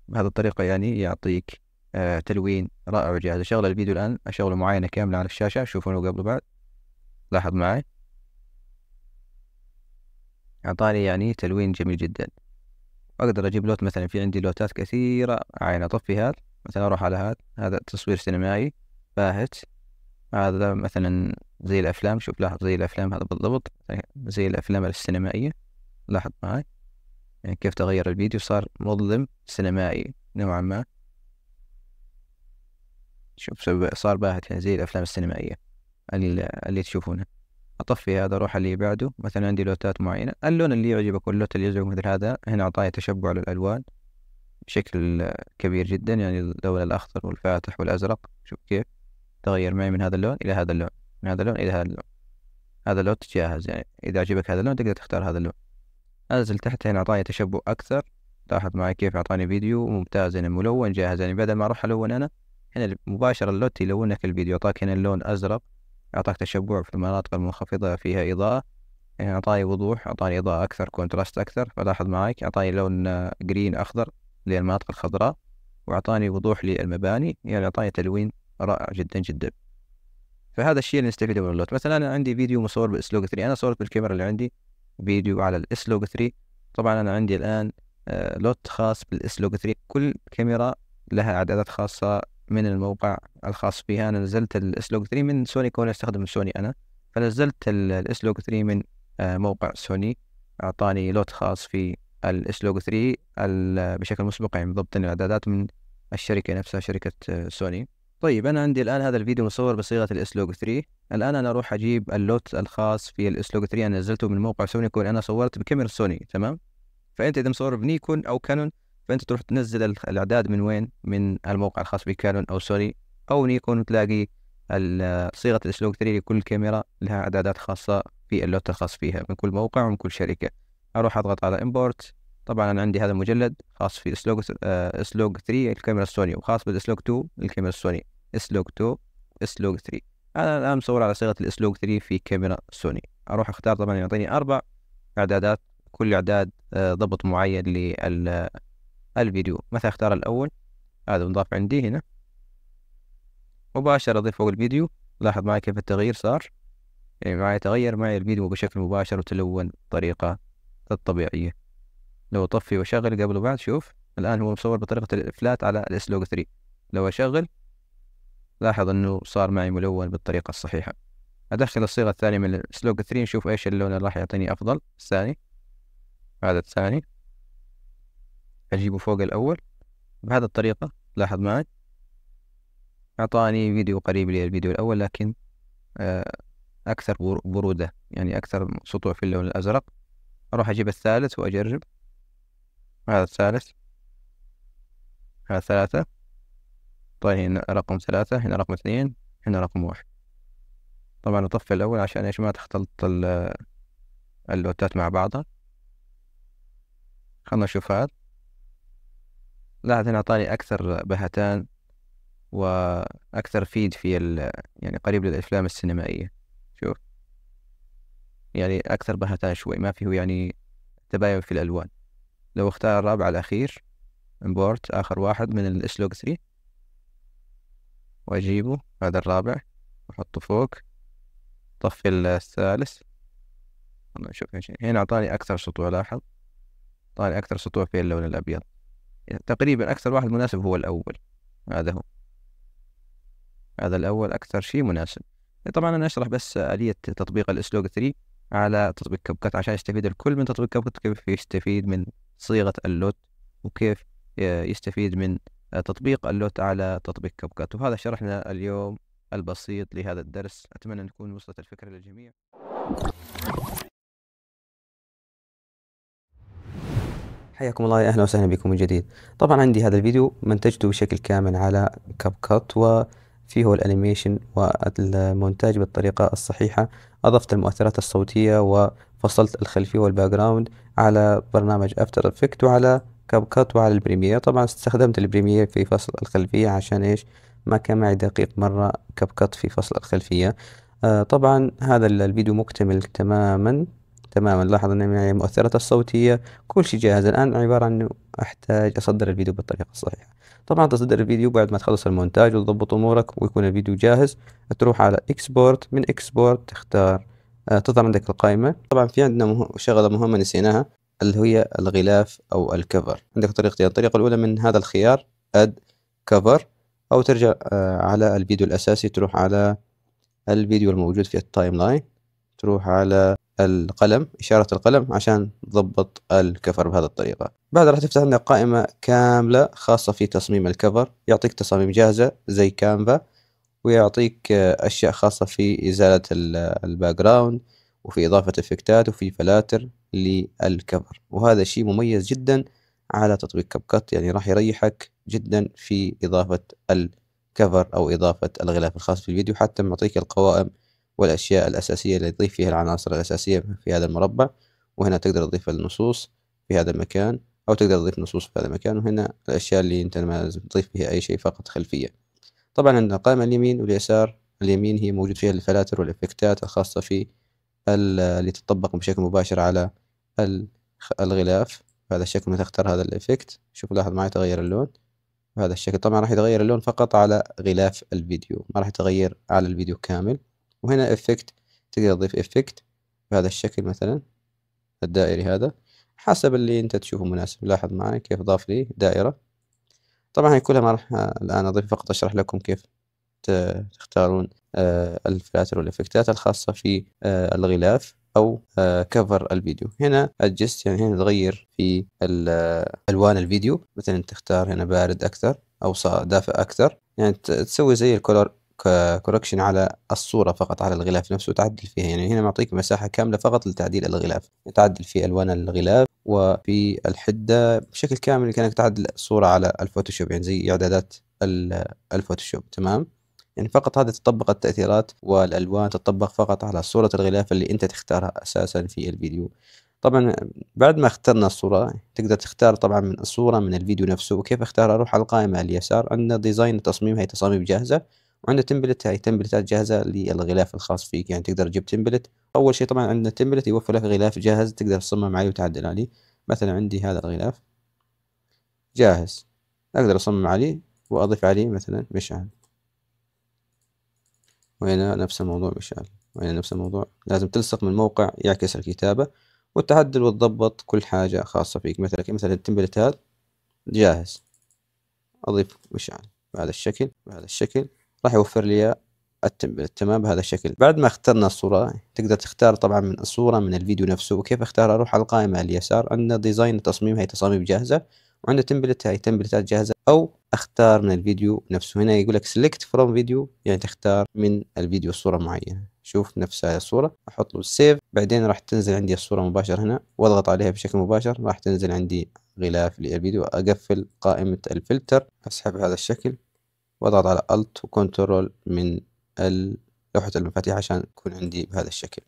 بهذه الطريقة يعني يعطيك آه تلوين رائع وجاهز أشغل الفيديو الآن أشغله معاينة كاملة على الشاشة شوفونه قبل وبعد لاحظ معي أعطاني يعني تلوين جميل جدا اقدر اجيب لوت مثلا في عندي لوتات كثيره عين اطفي هذا مثلا اروح على هذا هذا تصوير سينمائي باهت هذا مثلا زي الافلام شوف لاحظ زي الافلام هذا بالضبط زي الافلام السينمائيه لاحظ معي يعني كيف تغير الفيديو صار مظلم سينمائي نوعا ما شوف صار باهت يعني زي الافلام السينمائيه اللي, اللي تشوفونها اطفي هذا اروح اللي بعده مثلا عندي لوتات معينه اللون اللي يعجبك واللوت اللي يعجبك مثل هذا هنا اعطاني تشبع للالوان بشكل كبير جدا يعني اللون الاخضر والفاتح والازرق شوف كيف تغير معي من هذا اللون الى هذا اللون من هذا اللون الى هذا اللون هذا اللوت جاهز يعني اذا عجبك هذا اللون تقدر تختار هذا اللون انزل تحت هنا اعطاني تشبع اكثر لاحظ معي كيف اعطاني فيديو ممتاز يعني ملون جاهز يعني بدل ما اروح الون انا هنا مباشرة اللوت يلون لك الفيديو اعطاك هنا اللون ازرق أعطاك تشبع في المناطق المنخفضة فيها إضاءة يعني أعطاني وضوح أعطاني إضاءة أكثر كونتراست أكثر فلاحظ معاك أعطاني لون جرين آه، أخضر للمناطق الخضراء وأعطاني وضوح للمباني يعني أعطاني تلوين رائع جدا جدا فهذا الشيء اللي نستفيده من اللوت مثلا أنا عندي فيديو مصور بإسلوج 3 أنا صورت بالكاميرا اللي عندي فيديو على الإسلوج 3 طبعا أنا عندي الآن آه، لوت خاص بالإسلوج 3 كل كاميرا لها إعدادات خاصة من الموقع الخاص بي انا نزلت الاسلوج 3 من سوني كوني استخدم سوني انا فنزلت الاسلوج 3 من آه، موقع سوني اعطاني لوت خاص في الاسلوج 3 آه، بشكل مسبق يعني ضبط الاعدادات من الشركه نفسها شركه سوني آه، طيب انا عندي الان هذا الفيديو مصور بصيغه الاسلوج 3 الان انا اروح اجيب اللوت الخاص في الاسلوج 3 انا نزلته من موقع سوني كون انا صورت بكاميرا سوني تمام فانت اذا مصور بنيكون او كانون فانت تروح تنزل الاعداد من وين من الموقع الخاص بكانون او سوني او نيكون تلاقي صيغه الاسلوب 3 لكل كاميرا لها اعدادات خاصه في اللوت الخاص فيها من كل موقع ومن كل شركه اروح اضغط على امبورت طبعا انا عندي هذا المجلد خاص في اسلوج اسلوج آه، 3 الكاميرا السوني وخاص بالاسلوج 2 الكاميرا السوني اسلوج 2 اسلوج 3 انا الان مصور على صيغه الاسلوج 3 في كاميرا سوني اروح اختار طبعا يعطيني اربع اعدادات كل اعداد آه، ضبط معين لل الفيديو مثلا اختار الأول هذا مضاف عندي هنا مباشرة أضيف فوق الفيديو لاحظ معي كيف التغيير صار يعني معي تغير معي الفيديو بشكل مباشر وتلون بطريقة الطبيعية لو أطفي وأشغل قبل وبعد شوف الآن هو مصور بطريقة الإفلات على الأسلوج 3 لو أشغل لاحظ أنه صار معي ملون بالطريقة الصحيحة أدخل الصيغة الثانية من الأسلوج 3 نشوف إيش اللون اللي راح يعطيني أفضل الثاني هذا الثاني هجيبه فوق الأول بهذه الطريقة لاحظ معي أعطاني فيديو قريب للفيديو الأول لكن آه، أكثر برودة يعني أكثر سطوع في اللون الأزرق أروح أجيب الثالث وأجرب هذا الثالث هذا ثلاثة طيب هنا رقم ثلاثة هنا رقم اثنين هنا رقم واحد طبعا أطفي الأول عشان إيش ما تختلط اللوتات مع بعضها خلنا نشوف هذا لاحظ هنا أعطاني أكثر بهتان وأكثر فيد في ال... يعني قريب للأفلام السينمائية شوف يعني أكثر بهتان شوي ما فيه يعني تباين في الألوان لو اختار الرابع الأخير امبورت آخر واحد من الاسلوك 3 وأجيبه هذا الرابع وأحطه فوق طفي الثالث شوف هنا أعطاني أكثر سطوع لاحظ أعطاني أكثر سطوع في اللون الأبيض تقريبا أكثر واحد مناسب هو الأول هذا هو هذا الأول أكثر شيء مناسب طبعا أنا أشرح بس آلية تطبيق الأسلوب 3 على تطبيق كبكات عشان يستفيد الكل من تطبيق كبكات كيف يستفيد من صيغة اللوت وكيف يستفيد من تطبيق اللوت على تطبيق كبكات وهذا شرحنا اليوم البسيط لهذا الدرس أتمنى أن تكون وصلت الفكرة للجميع حياكم الله يا اهلا وسهلا بكم من جديد طبعا عندي هذا الفيديو منتجته بشكل كامل على كاب كات وفيه الانيميشن والمونتاج بالطريقة الصحيحة اضفت المؤثرات الصوتية وفصلت الخلفية والباك جراوند على برنامج افتر افكت وعلى كاب كات وعلى البريمير طبعا استخدمت البريمير في فصل الخلفية عشان ايش ما كان معي دقيق مرة كاب كات في فصل الخلفية آه، طبعا هذا الفيديو مكتمل تماما تماما لاحظ أن مؤثرة الصوتية كل شيء جاهز الآن عبارة أنه أحتاج أصدر الفيديو بالطريقة الصحيحة طبعا تصدر الفيديو بعد ما تخلص المونتاج وتضبط أمورك ويكون الفيديو جاهز تروح على إكسبورت من إكسبورت تختار آه، تظهر عندك القائمة طبعا في عندنا مه... شغلة مهمة نسيناها اللي هي الغلاف أو الكفر عندك طريقتين الطريقة الأولى من هذا الخيار اد كفر أو ترجع آه، على الفيديو الأساسي تروح على الفيديو الموجود في التايم لاين تروح على القلم إشارة القلم عشان تضبط الكفر بهذه الطريقة بعد راح تفتح عندك قائمة كاملة خاصة في تصميم الكفر يعطيك تصاميم جاهزة زي كانفا ويعطيك أشياء خاصة في إزالة الباك جراوند وفي إضافة إفكتات وفي فلاتر للكفر وهذا شيء مميز جدا على تطبيق كاب كات يعني راح يريحك جدا في إضافة الكفر أو إضافة الغلاف الخاص في الفيديو حتى معطيك القوائم والأشياء الأساسية اللي تضيف فيها العناصر الأساسية في هذا المربع وهنا تقدر تضيف النصوص في هذا المكان أو تقدر تضيف نصوص في هذا المكان وهنا الأشياء اللي أنت ما لازم تضيف فيها أي شيء فقط خلفية طبعا عندنا القائمة اليمين واليسار اليمين هي موجود فيها الفلاتر والإفكتات الخاصة في اللي تطبق بشكل مباشر على الغلاف بهذا الشكل متى اختار هذا الإفكت شوف لاحظ معي تغير اللون بهذا الشكل طبعا راح يتغير اللون فقط على غلاف الفيديو ما راح يتغير على الفيديو كامل وهنا افكت تقدر تضيف افكت بهذا الشكل مثلا الدائري هذا حسب اللي انت تشوفه مناسب لاحظ معي كيف ضاف لي دائرة طبعا هي كلها ما راح الان اضيف فقط اشرح لكم كيف تختارون آه، الفلاتر والافكتات الخاصة في آه، الغلاف او كفر آه، الفيديو هنا ادجست يعني هنا تغير في الوان الفيديو مثلا تختار هنا بارد اكثر او دافئ اكثر يعني تسوي زي الكولر كوركشن على الصورة فقط على الغلاف نفسه تعدل فيها يعني هنا معطيك مساحة كاملة فقط لتعديل الغلاف تعدل في ألوان الغلاف وفي الحدة بشكل كامل كأنك تعدل الصورة على الفوتوشوب يعني زي إعدادات الفوتوشوب تمام يعني فقط هذه تطبق التأثيرات والألوان تطبق فقط على صورة الغلاف اللي أنت تختارها أساسا في الفيديو طبعا بعد ما اخترنا الصورة تقدر تختار طبعا من الصورة من الفيديو نفسه وكيف اختار اروح على القائمة اليسار عندنا ديزاين تصميم هي تصاميم جاهزة وعندنا تمبلت هاي تمبلتات جاهزه للغلاف الخاص فيك يعني تقدر تجيب تمبلت اول شيء طبعا عندنا تمبلت يوفر لك غلاف جاهز تقدر تصمم عليه وتعدل عليه مثلا عندي هذا الغلاف جاهز اقدر اصمم عليه واضيف عليه مثلا مشعل وهنا نفس الموضوع مشعل وهنا نفس الموضوع لازم تلصق من موقع يعكس الكتابة وتعدل وتضبط كل حاجة خاصة فيك مثلا مثلا التمبلت هذا جاهز أضيف مشعل بهذا الشكل بهذا الشكل راح يوفر لي التمام بهذا الشكل بعد ما اخترنا الصورة تقدر تختار طبعا من الصورة من الفيديو نفسه وكيف اختار اروح على القائمة اليسار عندنا ديزاين التصميم هي تصاميم جاهزة وعندنا تمبلت هي تمبلتات جاهزة او اختار من الفيديو نفسه هنا يقول لك سيلكت فروم فيديو يعني تختار من الفيديو صورة معينة شوف نفس هاي الصورة احط له سيف بعدين راح تنزل عندي الصورة مباشرة هنا واضغط عليها بشكل مباشر راح تنزل عندي غلاف للفيديو اقفل قائمة الفلتر اسحب هذا الشكل واضغط على Alt وكنترول من لوحة المفاتيح عشان يكون عندي بهذا الشكل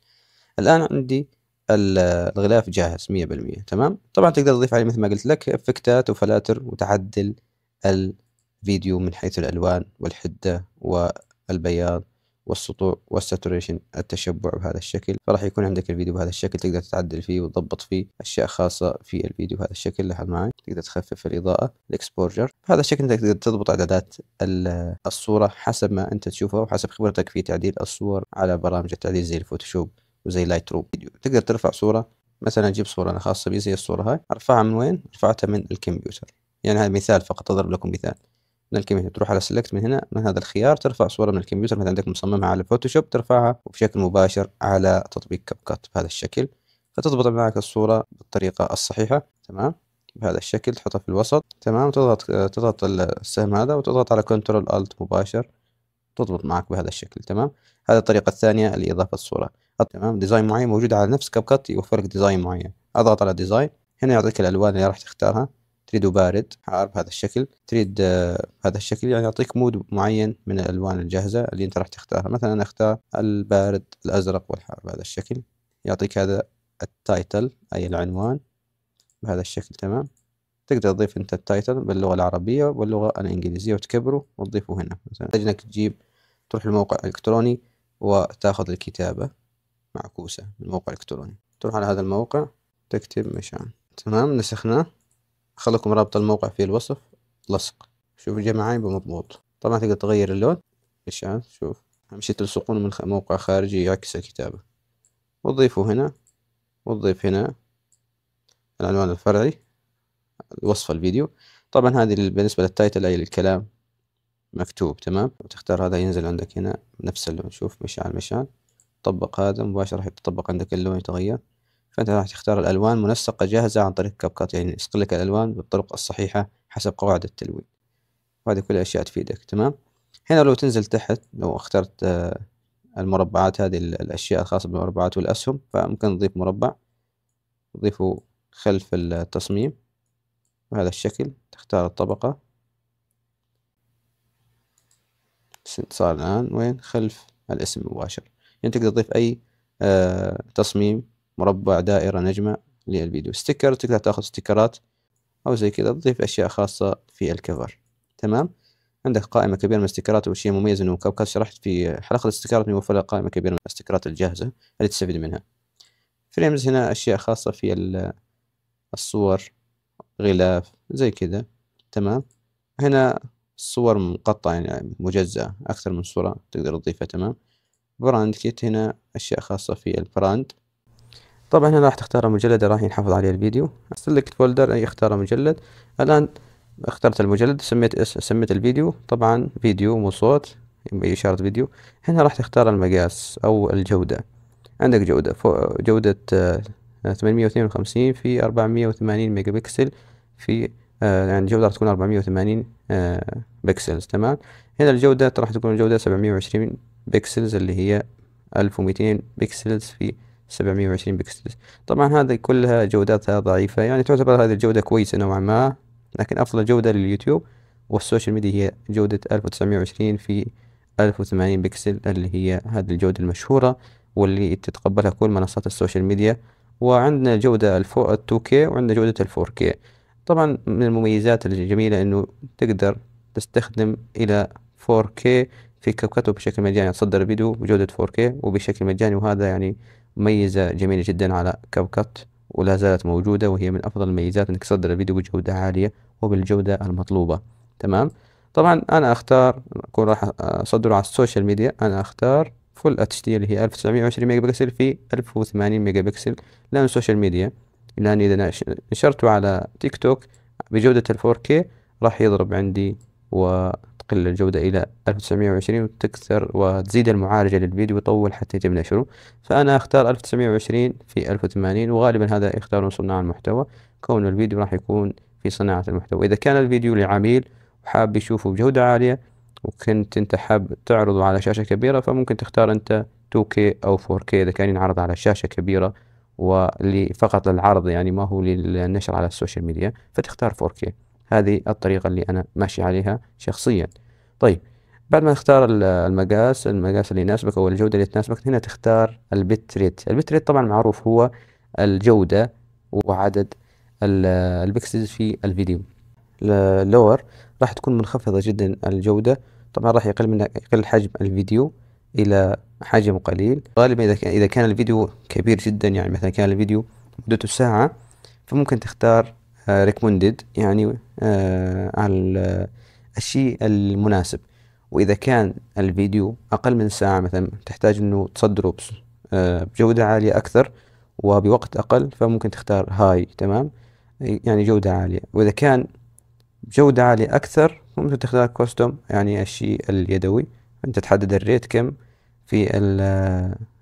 الآن عندي الغلاف جاهز مية بالمية تمام طبعا تقدر تضيف عليه مثل ما قلت لك افكتات وفلاتر وتعدل الفيديو من حيث الألوان والحدة والبياض والسطوع والساتوريشن التشبع بهذا الشكل فراح يكون عندك الفيديو بهذا الشكل تقدر تتعدل فيه وتضبط فيه اشياء خاصه في الفيديو بهذا الشكل لاحظ معي تقدر تخفف الاضاءه الاكسبوجر بهذا الشكل انت تقدر تضبط اعدادات الصوره حسب ما انت تشوفه وحسب خبرتك في تعديل الصور على برامج التعديل زي الفوتوشوب وزي لايت روم تقدر ترفع صوره مثلا اجيب صوره انا خاصه بي زي الصوره هاي ارفعها من وين رفعتها من الكمبيوتر يعني هذا مثال فقط اضرب لكم مثال من الكمبيوتر تروح على سيلكت من هنا من هذا الخيار ترفع صوره من الكمبيوتر مثلا عندك مصممها على الفوتوشوب ترفعها وبشكل مباشر على تطبيق كاب كات بهذا الشكل فتضبط معك الصوره بالطريقه الصحيحه تمام بهذا الشكل تحطها في الوسط تمام تضغط تضغط السهم هذا وتضغط على كنترول الت مباشر تضبط معك بهذا الشكل تمام هذا الطريقة الثانية لإضافة الصورة تمام ديزاين معين موجود على نفس كاب كات يوفر لك ديزاين معين أضغط على ديزاين هنا يعطيك الألوان اللي راح تختارها تريد بارد حار بهذا الشكل تريد آه، هذا الشكل يعني يعطيك مود معين من الالوان الجاهزه اللي انت راح تختارها مثلا انا اختار البارد الازرق والحار بهذا الشكل يعطيك هذا التايتل اي العنوان بهذا الشكل تمام تقدر تضيف انت التايتل باللغه العربيه واللغه الانجليزيه وتكبره وتضيفه هنا مثلا تحتاج انك تجيب تروح الموقع الالكتروني وتاخذ الكتابه معكوسه من موقع الكتروني تروح على هذا الموقع تكتب مشان تمام نسخناه خليكم رابط الموقع في الوصف لصق شوفوا جه معاي بمضبوط طبعا تقدر تغير اللون عشان شوف أهم شي تلصقونه من موقع خارجي يعكس الكتابة وتضيفه هنا وتضيف هنا العنوان الفرعي وصف الفيديو طبعا هذه بالنسبة للتايتل أي الكلام مكتوب تمام وتختار هذا ينزل عندك هنا نفس اللون شوف مشعل مشعل طبق هذا مباشرة راح يتطبق عندك اللون يتغير فأنت راح تختار الألوان منسقة جاهزة عن طريق كاب كات يعني يسقلك الألوان بالطرق الصحيحة حسب قواعد التلوين وهذه كل الأشياء تفيدك تمام هنا لو تنزل تحت لو اخترت آه، المربعات هذه الأشياء الخاصة بالمربعات والأسهم فممكن نضيف مربع نضيفه خلف التصميم بهذا الشكل تختار الطبقة صار الآن وين خلف الاسم مباشر يعني تقدر تضيف أي آه، تصميم مربع دائرة نجمة للفيديو ستيكر تقدر تاخذ ستيكرات او زي كذا تضيف اشياء خاصة في الكفر تمام عندك قائمة كبيرة من الستيكرات وشيء مميز انه كاب شرحت في حلقة الستيكرات موفر قائمة كبيرة من الستيكرات الجاهزة اللي تستفيد منها فريمز هنا اشياء خاصة في الصور غلاف زي كذا تمام هنا صور مقطعة يعني مجزأة أكثر من صورة تقدر تضيفها تمام براند كيت هنا أشياء خاصة في البراند طبعا هنا راح تختار المجلد راح ينحفظ عليه الفيديو سلكت فولدر اي اختار مجلد الان اخترت المجلد سميت سميت الفيديو طبعا فيديو مو صوت اشارة فيديو هنا راح تختار المقاس او الجودة عندك جودة جودة 852 آه، في 480 ميجا بكسل في آه، يعني الجودة راح تكون 480 آه، بكسلز تمام هنا الجودة راح تكون الجودة 720 بكسلز اللي هي 1200 بكسلز في 720 بكسل طبعا هذه كلها جوداتها ضعيفة يعني تعتبر هذه الجودة كويسة نوعا ما لكن أفضل جودة لليوتيوب والسوشيال ميديا هي جودة 1920 في 1080 بكسل اللي هي هذه الجودة المشهورة واللي تتقبلها كل منصات السوشيال ميديا وعندنا جودة ال 2K وعندنا جودة ال 4K طبعا من المميزات الجميلة انه تقدر تستخدم الى 4K في كوكاتو بشكل مجاني تصدر فيديو بجودة 4K وبشكل مجاني وهذا يعني ميزة جميلة جدا على كاب كات ولا زالت موجودة وهي من أفضل الميزات أنك تصدر الفيديو بجودة عالية وبالجودة المطلوبة تمام طبعا أنا أختار أكون راح أصدره على السوشيال ميديا أنا أختار فول اتش دي اللي هي 1920 ميجا بكسل في 1080 ميجا بكسل لأن السوشيال ميديا لأن إذا نشرته على تيك توك بجودة الفور كي راح يضرب عندي و تقل الجودة إلى 1920 وتكثر وتزيد المعالجة للفيديو ويطول حتى يتم نشره فأنا أختار 1920 في 1080 وغالبا هذا يختارون صناع المحتوى كون الفيديو راح يكون في صناعة المحتوى إذا كان الفيديو لعميل وحاب يشوفه بجودة عالية وكنت أنت حاب تعرضه على شاشة كبيرة فممكن تختار أنت 2K أو 4K إذا كان ينعرض على شاشة كبيرة ولفقط للعرض يعني ما هو للنشر على السوشيال ميديا فتختار 4K هذه الطريقة اللي أنا ماشي عليها شخصيا طيب بعد ما نختار المقاس المقاس اللي يناسبك أو الجودة اللي تناسبك هنا تختار البت ريت البت ريت طبعا معروف هو الجودة وعدد البكسلز في الفيديو اللور راح تكون منخفضة جدا الجودة طبعا راح يقل منها يقل حجم الفيديو إلى حجم قليل غالبا إذا كان إذا كان الفيديو كبير جدا يعني مثلا كان الفيديو مدته ساعة فممكن تختار ريكومندد آه، يعني آه، على آه، الشيء المناسب واذا كان الفيديو اقل من ساعه مثلا تحتاج انه تصدره بجوده عاليه اكثر وبوقت اقل فممكن تختار هاي تمام يعني جوده عاليه واذا كان بجوده عاليه اكثر ممكن تختار كوستوم يعني الشيء اليدوي انت تحدد الريت كم في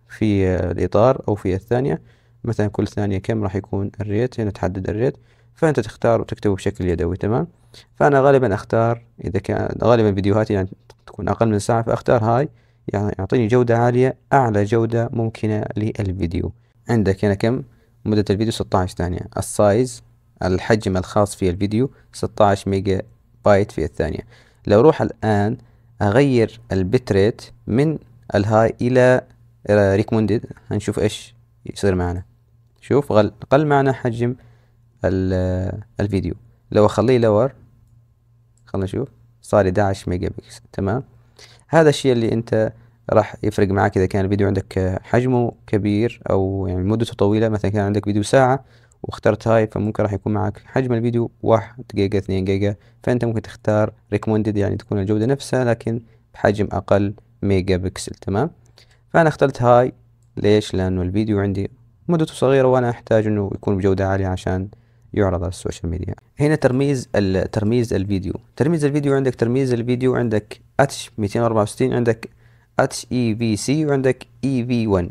في الاطار او في الثانيه مثلا كل ثانيه كم راح يكون الريت هنا تحدد الريت فأنت تختار وتكتبه بشكل يدوي تمام فأنا غالبا أختار إذا كان غالبا فيديوهاتي يعني تكون أقل من ساعة فأختار هاي يعني يعطيني جودة عالية أعلى جودة ممكنة للفيديو عندك هنا كم مدة الفيديو 16 ثانية السايز الحجم الخاص في الفيديو 16 ميجا بايت في الثانية لو روح الآن أغير البتريت من الهاي إلى ريكومندد هنشوف إيش يصير معنا شوف قل معنا حجم الفيديو لو اخليه لور خلنا نشوف صار 11 ميجا بكسل تمام هذا الشيء اللي انت راح يفرق معك اذا كان الفيديو عندك حجمه كبير او يعني مدته طويله مثلا كان عندك فيديو ساعه واخترت هاي فممكن راح يكون معك حجم الفيديو واحد جيجا اثنين جيجا فانت ممكن تختار ريكومندد يعني تكون الجوده نفسها لكن بحجم اقل ميجا بكسل تمام فانا اخترت هاي ليش لانه الفيديو عندي مدته صغيره وانا احتاج انه يكون بجوده عاليه عشان يعرض على السوشيال ميديا هنا ترميز ترميز الفيديو ترميز الفيديو عندك ترميز الفيديو عندك اتش 264 عندك اتش اي في سي وعندك اي في 1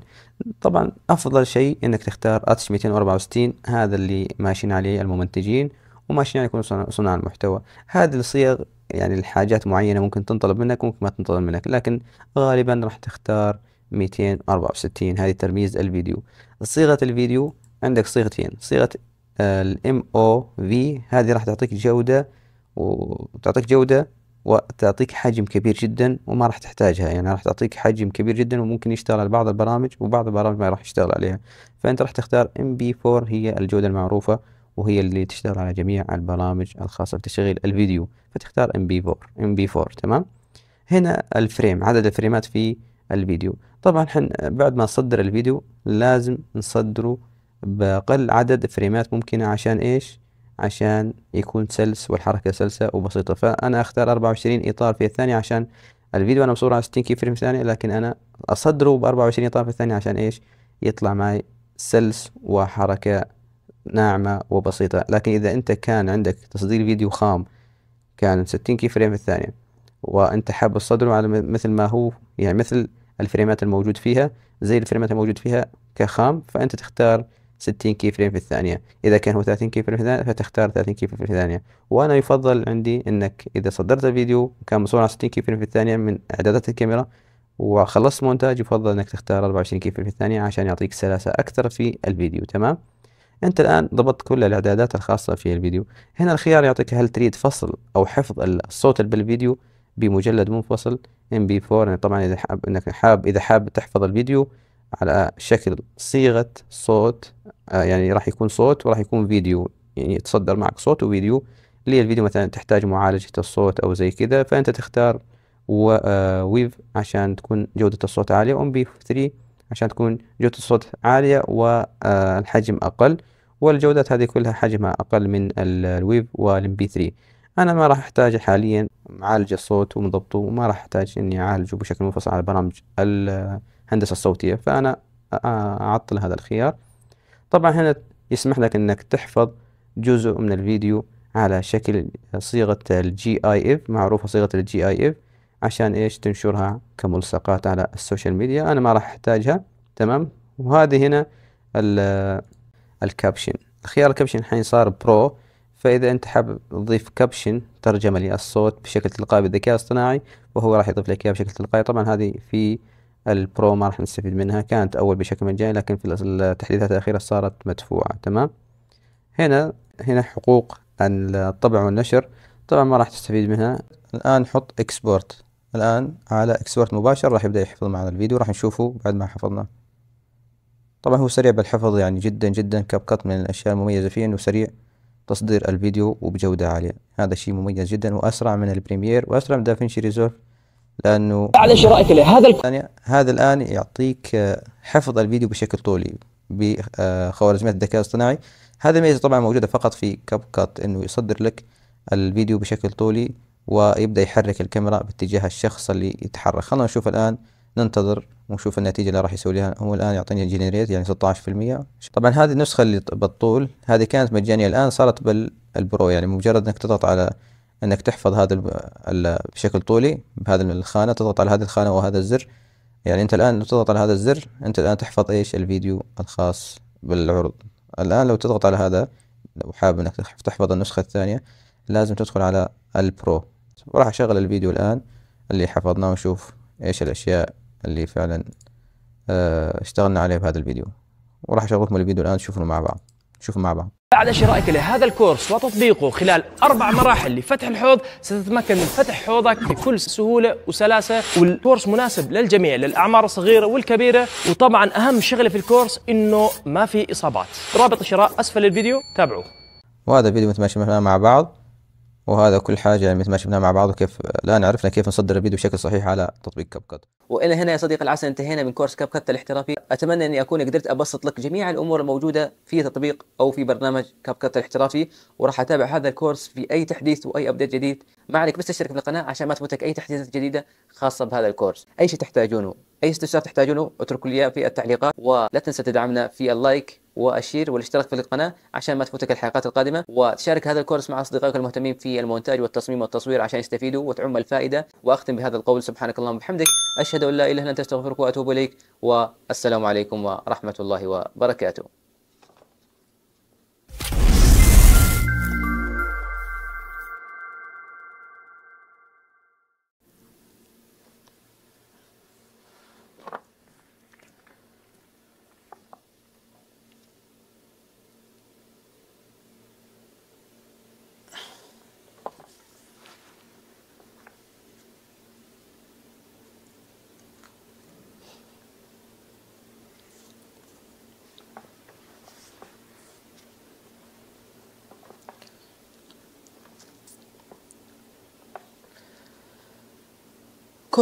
طبعا افضل شيء انك تختار اتش 264 هذا اللي ماشيين عليه المنتجين وماشيين عليه صناع المحتوى هذه الصيغ يعني الحاجات معينة ممكن تنطلب منك وممكن ما تنطلب منك لكن غالبا راح تختار 264 هذه ترميز الفيديو صيغة الفيديو عندك صيغتين صيغة الام او في هذه راح تعطيك جودة وتعطيك جودة وتعطيك حجم كبير جدا وما راح تحتاجها يعني راح تعطيك حجم كبير جدا وممكن يشتغل على بعض البرامج وبعض البرامج ما راح يشتغل عليها فانت راح تختار ام بي 4 هي الجودة المعروفة وهي اللي تشتغل على جميع البرامج الخاصة بتشغيل الفيديو فتختار ام بي 4 ام بي 4 تمام هنا الفريم عدد الفريمات في الفيديو طبعا حن بعد ما نصدر الفيديو لازم نصدره بأقل عدد فريمات ممكنة عشان إيش عشان يكون سلس والحركة سلسة وبسيطة فأنا أختار 24 إطار في الثانية عشان الفيديو أنا مصوره على 60 كي فريم ثانية لكن أنا أصدره ب 24 إطار في الثانية عشان إيش يطلع معي سلس وحركة ناعمة وبسيطة لكن إذا أنت كان عندك تصدير فيديو خام كان 60 كي فريم في الثانية وأنت حاب تصدره على مثل ما هو يعني مثل الفريمات الموجود فيها زي الفريمات الموجود فيها كخام فأنت تختار 60 كي فريم في الثانية إذا كان هو 30 كي فريم في الثانية فتختار 30 كي فريم في الثانية وأنا يفضل عندي أنك إذا صدرت الفيديو كان مصور على 60 كي فريم في الثانية من إعدادات الكاميرا وخلصت مونتاج يفضل أنك تختار 24 كي فريم في الثانية عشان يعطيك سلاسة أكثر في الفيديو تمام انت الان ضبطت كل الاعدادات الخاصه في الفيديو هنا الخيار يعطيك هل تريد فصل او حفظ الصوت بالفيديو بمجلد منفصل ام بي يعني طبعا اذا حاب انك حاب اذا حاب تحفظ الفيديو على شكل صيغه صوت آه، يعني راح يكون صوت وراح يكون فيديو يعني يتصدر معك صوت وفيديو اللي الفيديو مثلا تحتاج معالجة الصوت أو زي كذا فأنت تختار آه، ويف عشان تكون جودة الصوت عالية وام بي 3 عشان تكون جودة الصوت عالية والحجم آه، أقل والجودات هذه كلها حجمها أقل من الويف والام بي 3 أنا ما راح أحتاج حاليا معالج الصوت ومضبطه وما راح أحتاج إني أعالجه بشكل منفصل على برامج الهندسة الصوتية فأنا أعطل هذا الخيار طبعا هنا يسمح لك انك تحفظ جزء من الفيديو على شكل صيغة الجي اي اف معروفة صيغة الجي اي اف عشان ايش تنشرها كملصقات على السوشيال ميديا انا ما راح احتاجها تمام وهذه هنا الكابشن خيار الكابشن الحين صار برو فاذا انت حاب تضيف كابشن ترجمة للصوت بشكل تلقائي بالذكاء الاصطناعي وهو راح يضيف لك اياه بشكل تلقائي طبعا هذه في البرو ما راح نستفيد منها كانت أول بشكل مجاني لكن في التحديثات الأخيرة صارت مدفوعة تمام هنا هنا حقوق الطبع والنشر طبعا ما راح تستفيد منها الآن حط اكسبورت الآن على اكسبورت مباشر راح يبدأ يحفظ معنا الفيديو راح نشوفه بعد ما حفظناه طبعا هو سريع بالحفظ يعني جدا جدا كاب كات من الأشياء المميزة فيه أنه سريع تصدير الفيديو وبجودة عالية هذا شيء مميز جدا وأسرع من البريمير وأسرع من دافنشي ريزولف لانه معلش رايك له هذا الك... يعني هذا الان يعطيك آه، حفظ الفيديو بشكل طولي بخوارزميات آه، الذكاء الاصطناعي هذه الميزه طبعا موجوده فقط في كاب كات انه يصدر لك الفيديو بشكل طولي ويبدا يحرك الكاميرا باتجاه الشخص اللي يتحرك خلينا نشوف الان ننتظر ونشوف النتيجه اللي راح يسوي لها هو الان يعطيني جنريت يعني 16% طبعا هذه النسخه اللي بالطول هذه كانت مجانيه الان صارت بالبرو يعني مجرد انك تضغط على انك تحفظ هذا بشكل طولي بهذا الخانه تضغط على هذه الخانه وهذا الزر يعني انت الان لو تضغط على هذا الزر انت الان تحفظ ايش الفيديو الخاص بالعرض الان لو تضغط على هذا لو حابب انك تحفظ النسخه الثانيه لازم تدخل على البرو وراح اشغل الفيديو الان اللي حفظناه ونشوف ايش الاشياء اللي فعلا آه، اشتغلنا عليه بهذا الفيديو وراح اشغلكم الفيديو الان تشوفونه مع بعض شوفوا مع بعض بعد شرائك لهذا الكورس وتطبيقه خلال أربع مراحل لفتح الحوض ستتمكن من فتح حوضك بكل سهولة وسلاسة والكورس مناسب للجميع للأعمار الصغيرة والكبيرة وطبعا أهم شغلة في الكورس إنه ما في إصابات رابط الشراء أسفل الفيديو تابعوه وهذا الفيديو متماشي مع بعض وهذا كل حاجة يعني مثل ما شفناها مع بعض وكيف الآن عرفنا كيف نصدر الفيديو بشكل صحيح على تطبيق كاب كات وإلى هنا يا صديقي العسل انتهينا من كورس كاب كات الاحترافي أتمنى أني أكون قدرت أبسط لك جميع الأمور الموجودة في تطبيق أو في برنامج كاب كات الاحترافي وراح أتابع هذا الكورس في أي تحديث وأي أبديت جديد ما عليك بس تشترك في القناة عشان ما تفوتك أي تحديثات جديدة خاصة بهذا الكورس أي شيء تحتاجونه أي استفسار تحتاجونه اتركوا لي في التعليقات ولا تنسى تدعمنا في اللايك واشير والاشتراك في القناه عشان ما تفوتك الحلقات القادمه وتشارك هذا الكورس مع اصدقائك المهتمين في المونتاج والتصميم والتصوير عشان يستفيدوا وتعم الفائده واختم بهذا القول سبحانك اللهم وبحمدك اشهد ان لا اله الا انت استغفرك واتوب اليك والسلام عليكم ورحمه الله وبركاته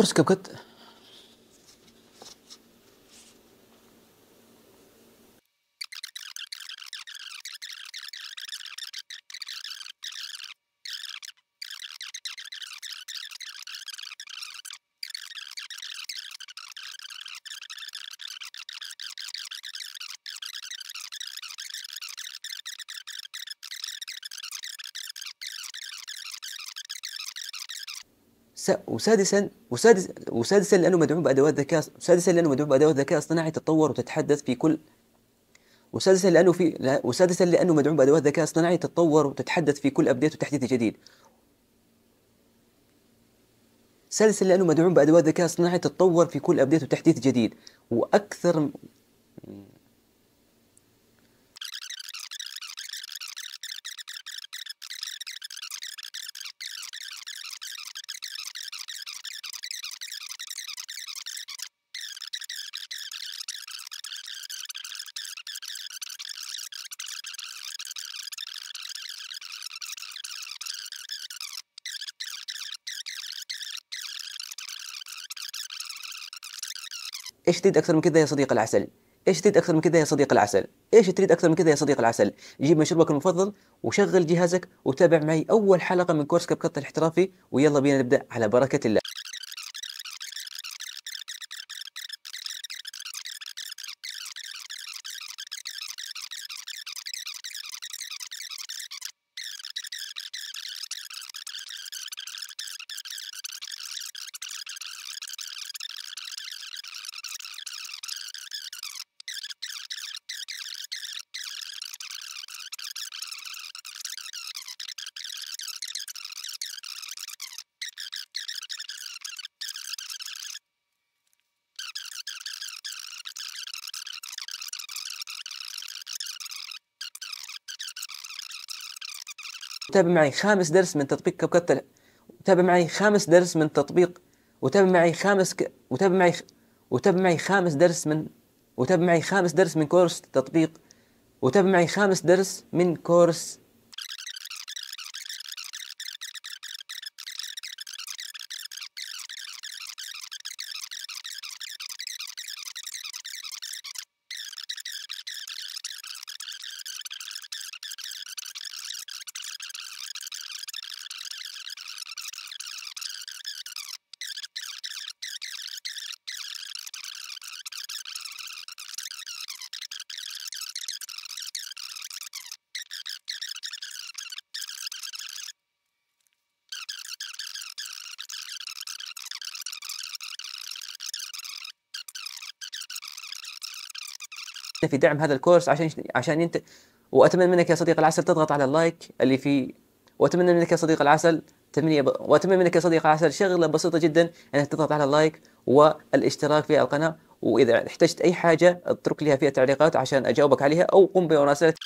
كورس كبكت وسادسا وسادس وسادسا لانه مدعوم بادوات ذكاء سادسا لانه مدعوم بادوات ذكاء اصطناعي تتطور وتتحدث في كل وسادسا لانه في لا وسادسا لانه مدعوم بادوات ذكاء اصطناعي تتطور وتتحدث في كل ابديت وتحديث جديد سادسا لانه مدعوم بادوات ذكاء اصطناعي تتطور في كل ابديت وتحديث جديد واكثر ايش تريد اكثر من كذا يا صديق العسل ايش تريد اكثر من كذا يا صديق العسل ايش تريد اكثر من كذا يا صديق العسل جيب مشروبك المفضل وشغل جهازك وتابع معي اول حلقه من كورس كاب كات الاحترافي ويلا بينا نبدا على بركه الله وتابع معي خامس درس من تطبيق كبكتة وتابع معي خامس درس من تطبيق وتابع معي خامس ك... وتابع معي وتابع معي خامس درس من وتابع معي خامس درس من كورس تطبيق وتابع معي خامس درس من كورس في دعم هذا الكورس عشان عشان ينت... واتمنى منك يا صديق العسل تضغط على اللايك اللي في واتمنى منك يا صديق العسل تمنية ب... واتمنى منك يا صديق العسل شغله بسيطه جدا انك تضغط على اللايك والاشتراك في القناه واذا احتجت اي حاجه اترك لي في التعليقات عشان اجاوبك عليها او قم بمراسلتي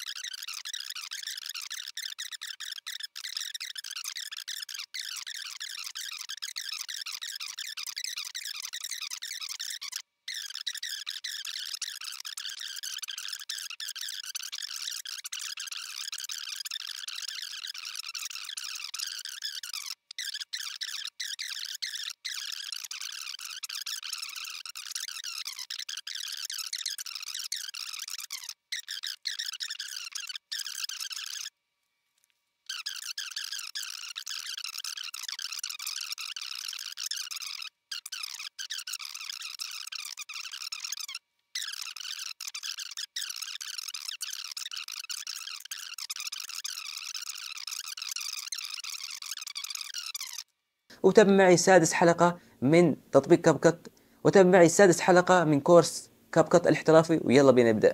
وتابع معي سادس حلقة من تطبيق كاب كت وتابع معي سادس حلقة من كورس كاب الاحترافي ويلا بينا نبدأ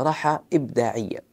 صراحة إبداعية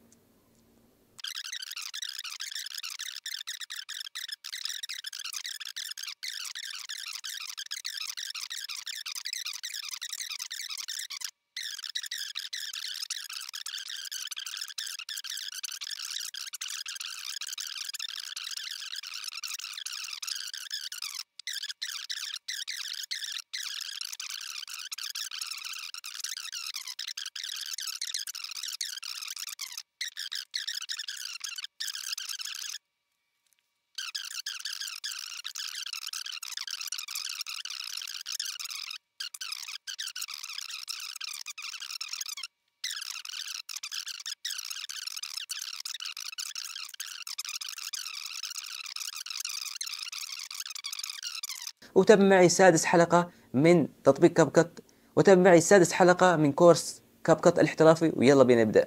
وتابع معي سادس حلقة من تطبيق كاب كت وتابع معي سادس حلقة من كورس كاب الاحترافي ويلا بينا نبدأ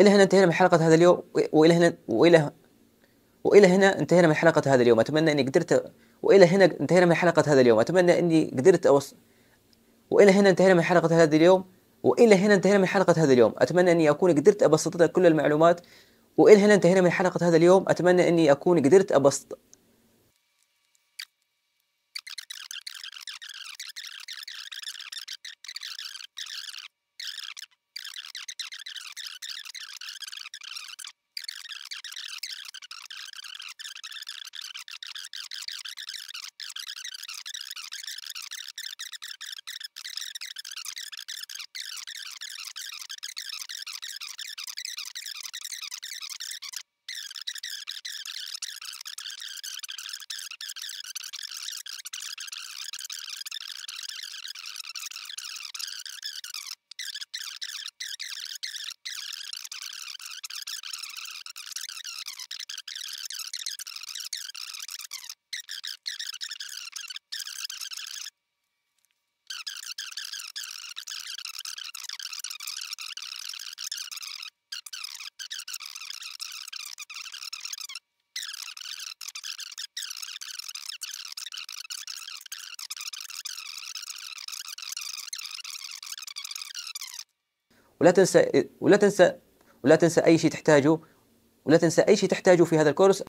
الى هنا انتهينا من حلقه هذا اليوم والى هنا والى والى هنا انتهينا من حلقه هذا اليوم اتمنى اني قدرت والى هنا انتهينا من حلقه هذا اليوم اتمنى اني قدرت اوصل والى هنا انتهينا من حلقه هذا اليوم والى هنا انتهينا من حلقه هذا اليوم اتمنى اني اكون قدرت ابسط لك كل المعلومات والى هنا انتهينا من حلقه هذا اليوم اتمنى اني اكون قدرت ابسط ولا تنسى ولا تنسى ولا تنسى اي شيء تحتاجه ولا تنسى اي شيء تحتاجه في هذا الكورس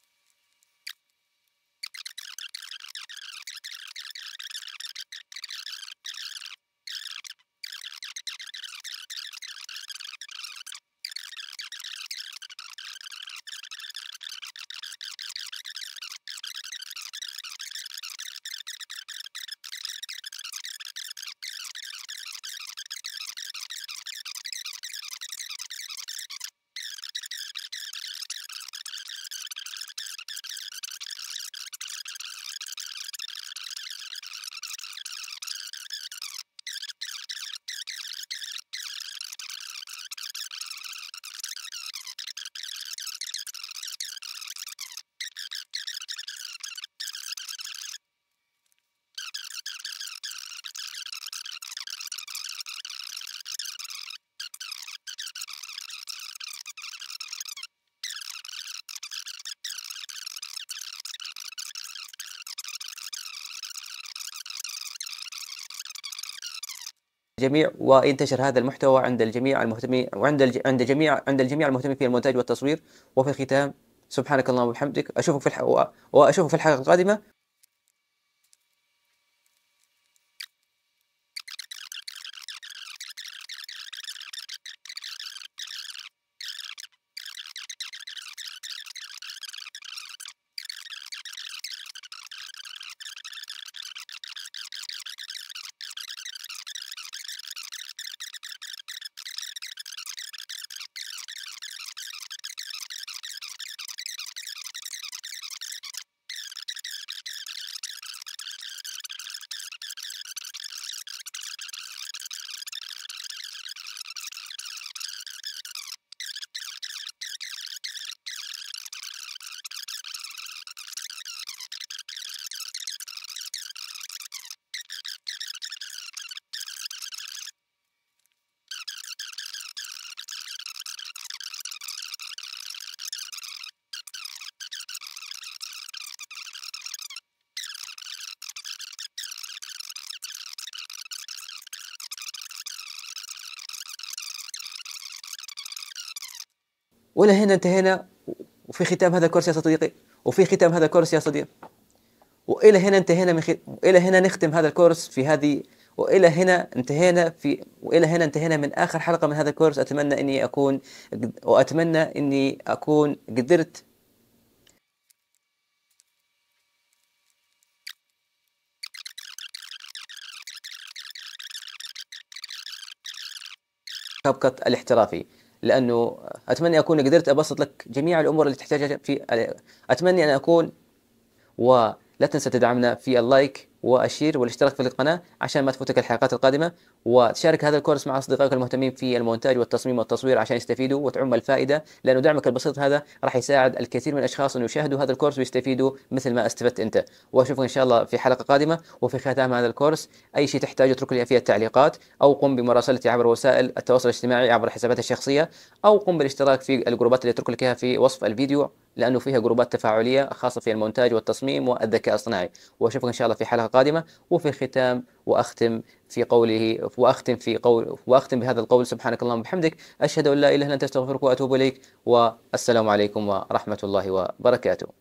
الجميع وينتشر هذا المحتوى عند الجميع المهتمين وعند الج... عند جميع عند الجميع المهتمين في المونتاج والتصوير وفي الختام سبحانك اللهم وبحمدك اشوفك في الح... واشوفك في الحلقه القادمه ولا هنا انتهينا وفي ختام هذا الكورس يا صديقي وفي ختام هذا الكورس يا صديقي والى هنا انتهينا من خي... إلى هنا نختم هذا الكورس في هذه والى هنا انتهينا في والى هنا انتهينا من اخر حلقه من هذا الكورس اتمنى اني اكون واتمنى اني اكون قدرت كبكت الاحترافي لانه اتمنى اكون قدرت ابسط لك جميع الامور اللي تحتاجها في اتمنى ان اكون ولا تنسى تدعمنا في اللايك والشير والاشتراك في القناه عشان ما تفوتك الحلقات القادمه وتشارك هذا الكورس مع اصدقائك المهتمين في المونتاج والتصميم والتصوير عشان يستفيدوا وتعم الفائده لانه دعمك البسيط هذا راح يساعد الكثير من الاشخاص انه يشاهدوا هذا الكورس ويستفيدوا مثل ما استفدت انت واشوفك ان شاء الله في حلقه قادمه وفي ختام هذا الكورس اي شيء تحتاجه اترك لي فيه التعليقات او قم بمراسلتي عبر وسائل التواصل الاجتماعي عبر حساباتي الشخصيه او قم بالاشتراك في الجروبات اللي اترك لك اياها في وصف الفيديو لانه فيها جروبات تفاعليه خاصه في المونتاج والتصميم والذكاء الاصطناعي واشوفك ان شاء الله في حلقه قادمه وفي ختام واختم في قوله واختم في قول واختم بهذا القول سبحانك اللهم وبحمدك اشهد ان لا اله الا انت استغفرك واتوب اليك والسلام عليكم ورحمه الله وبركاته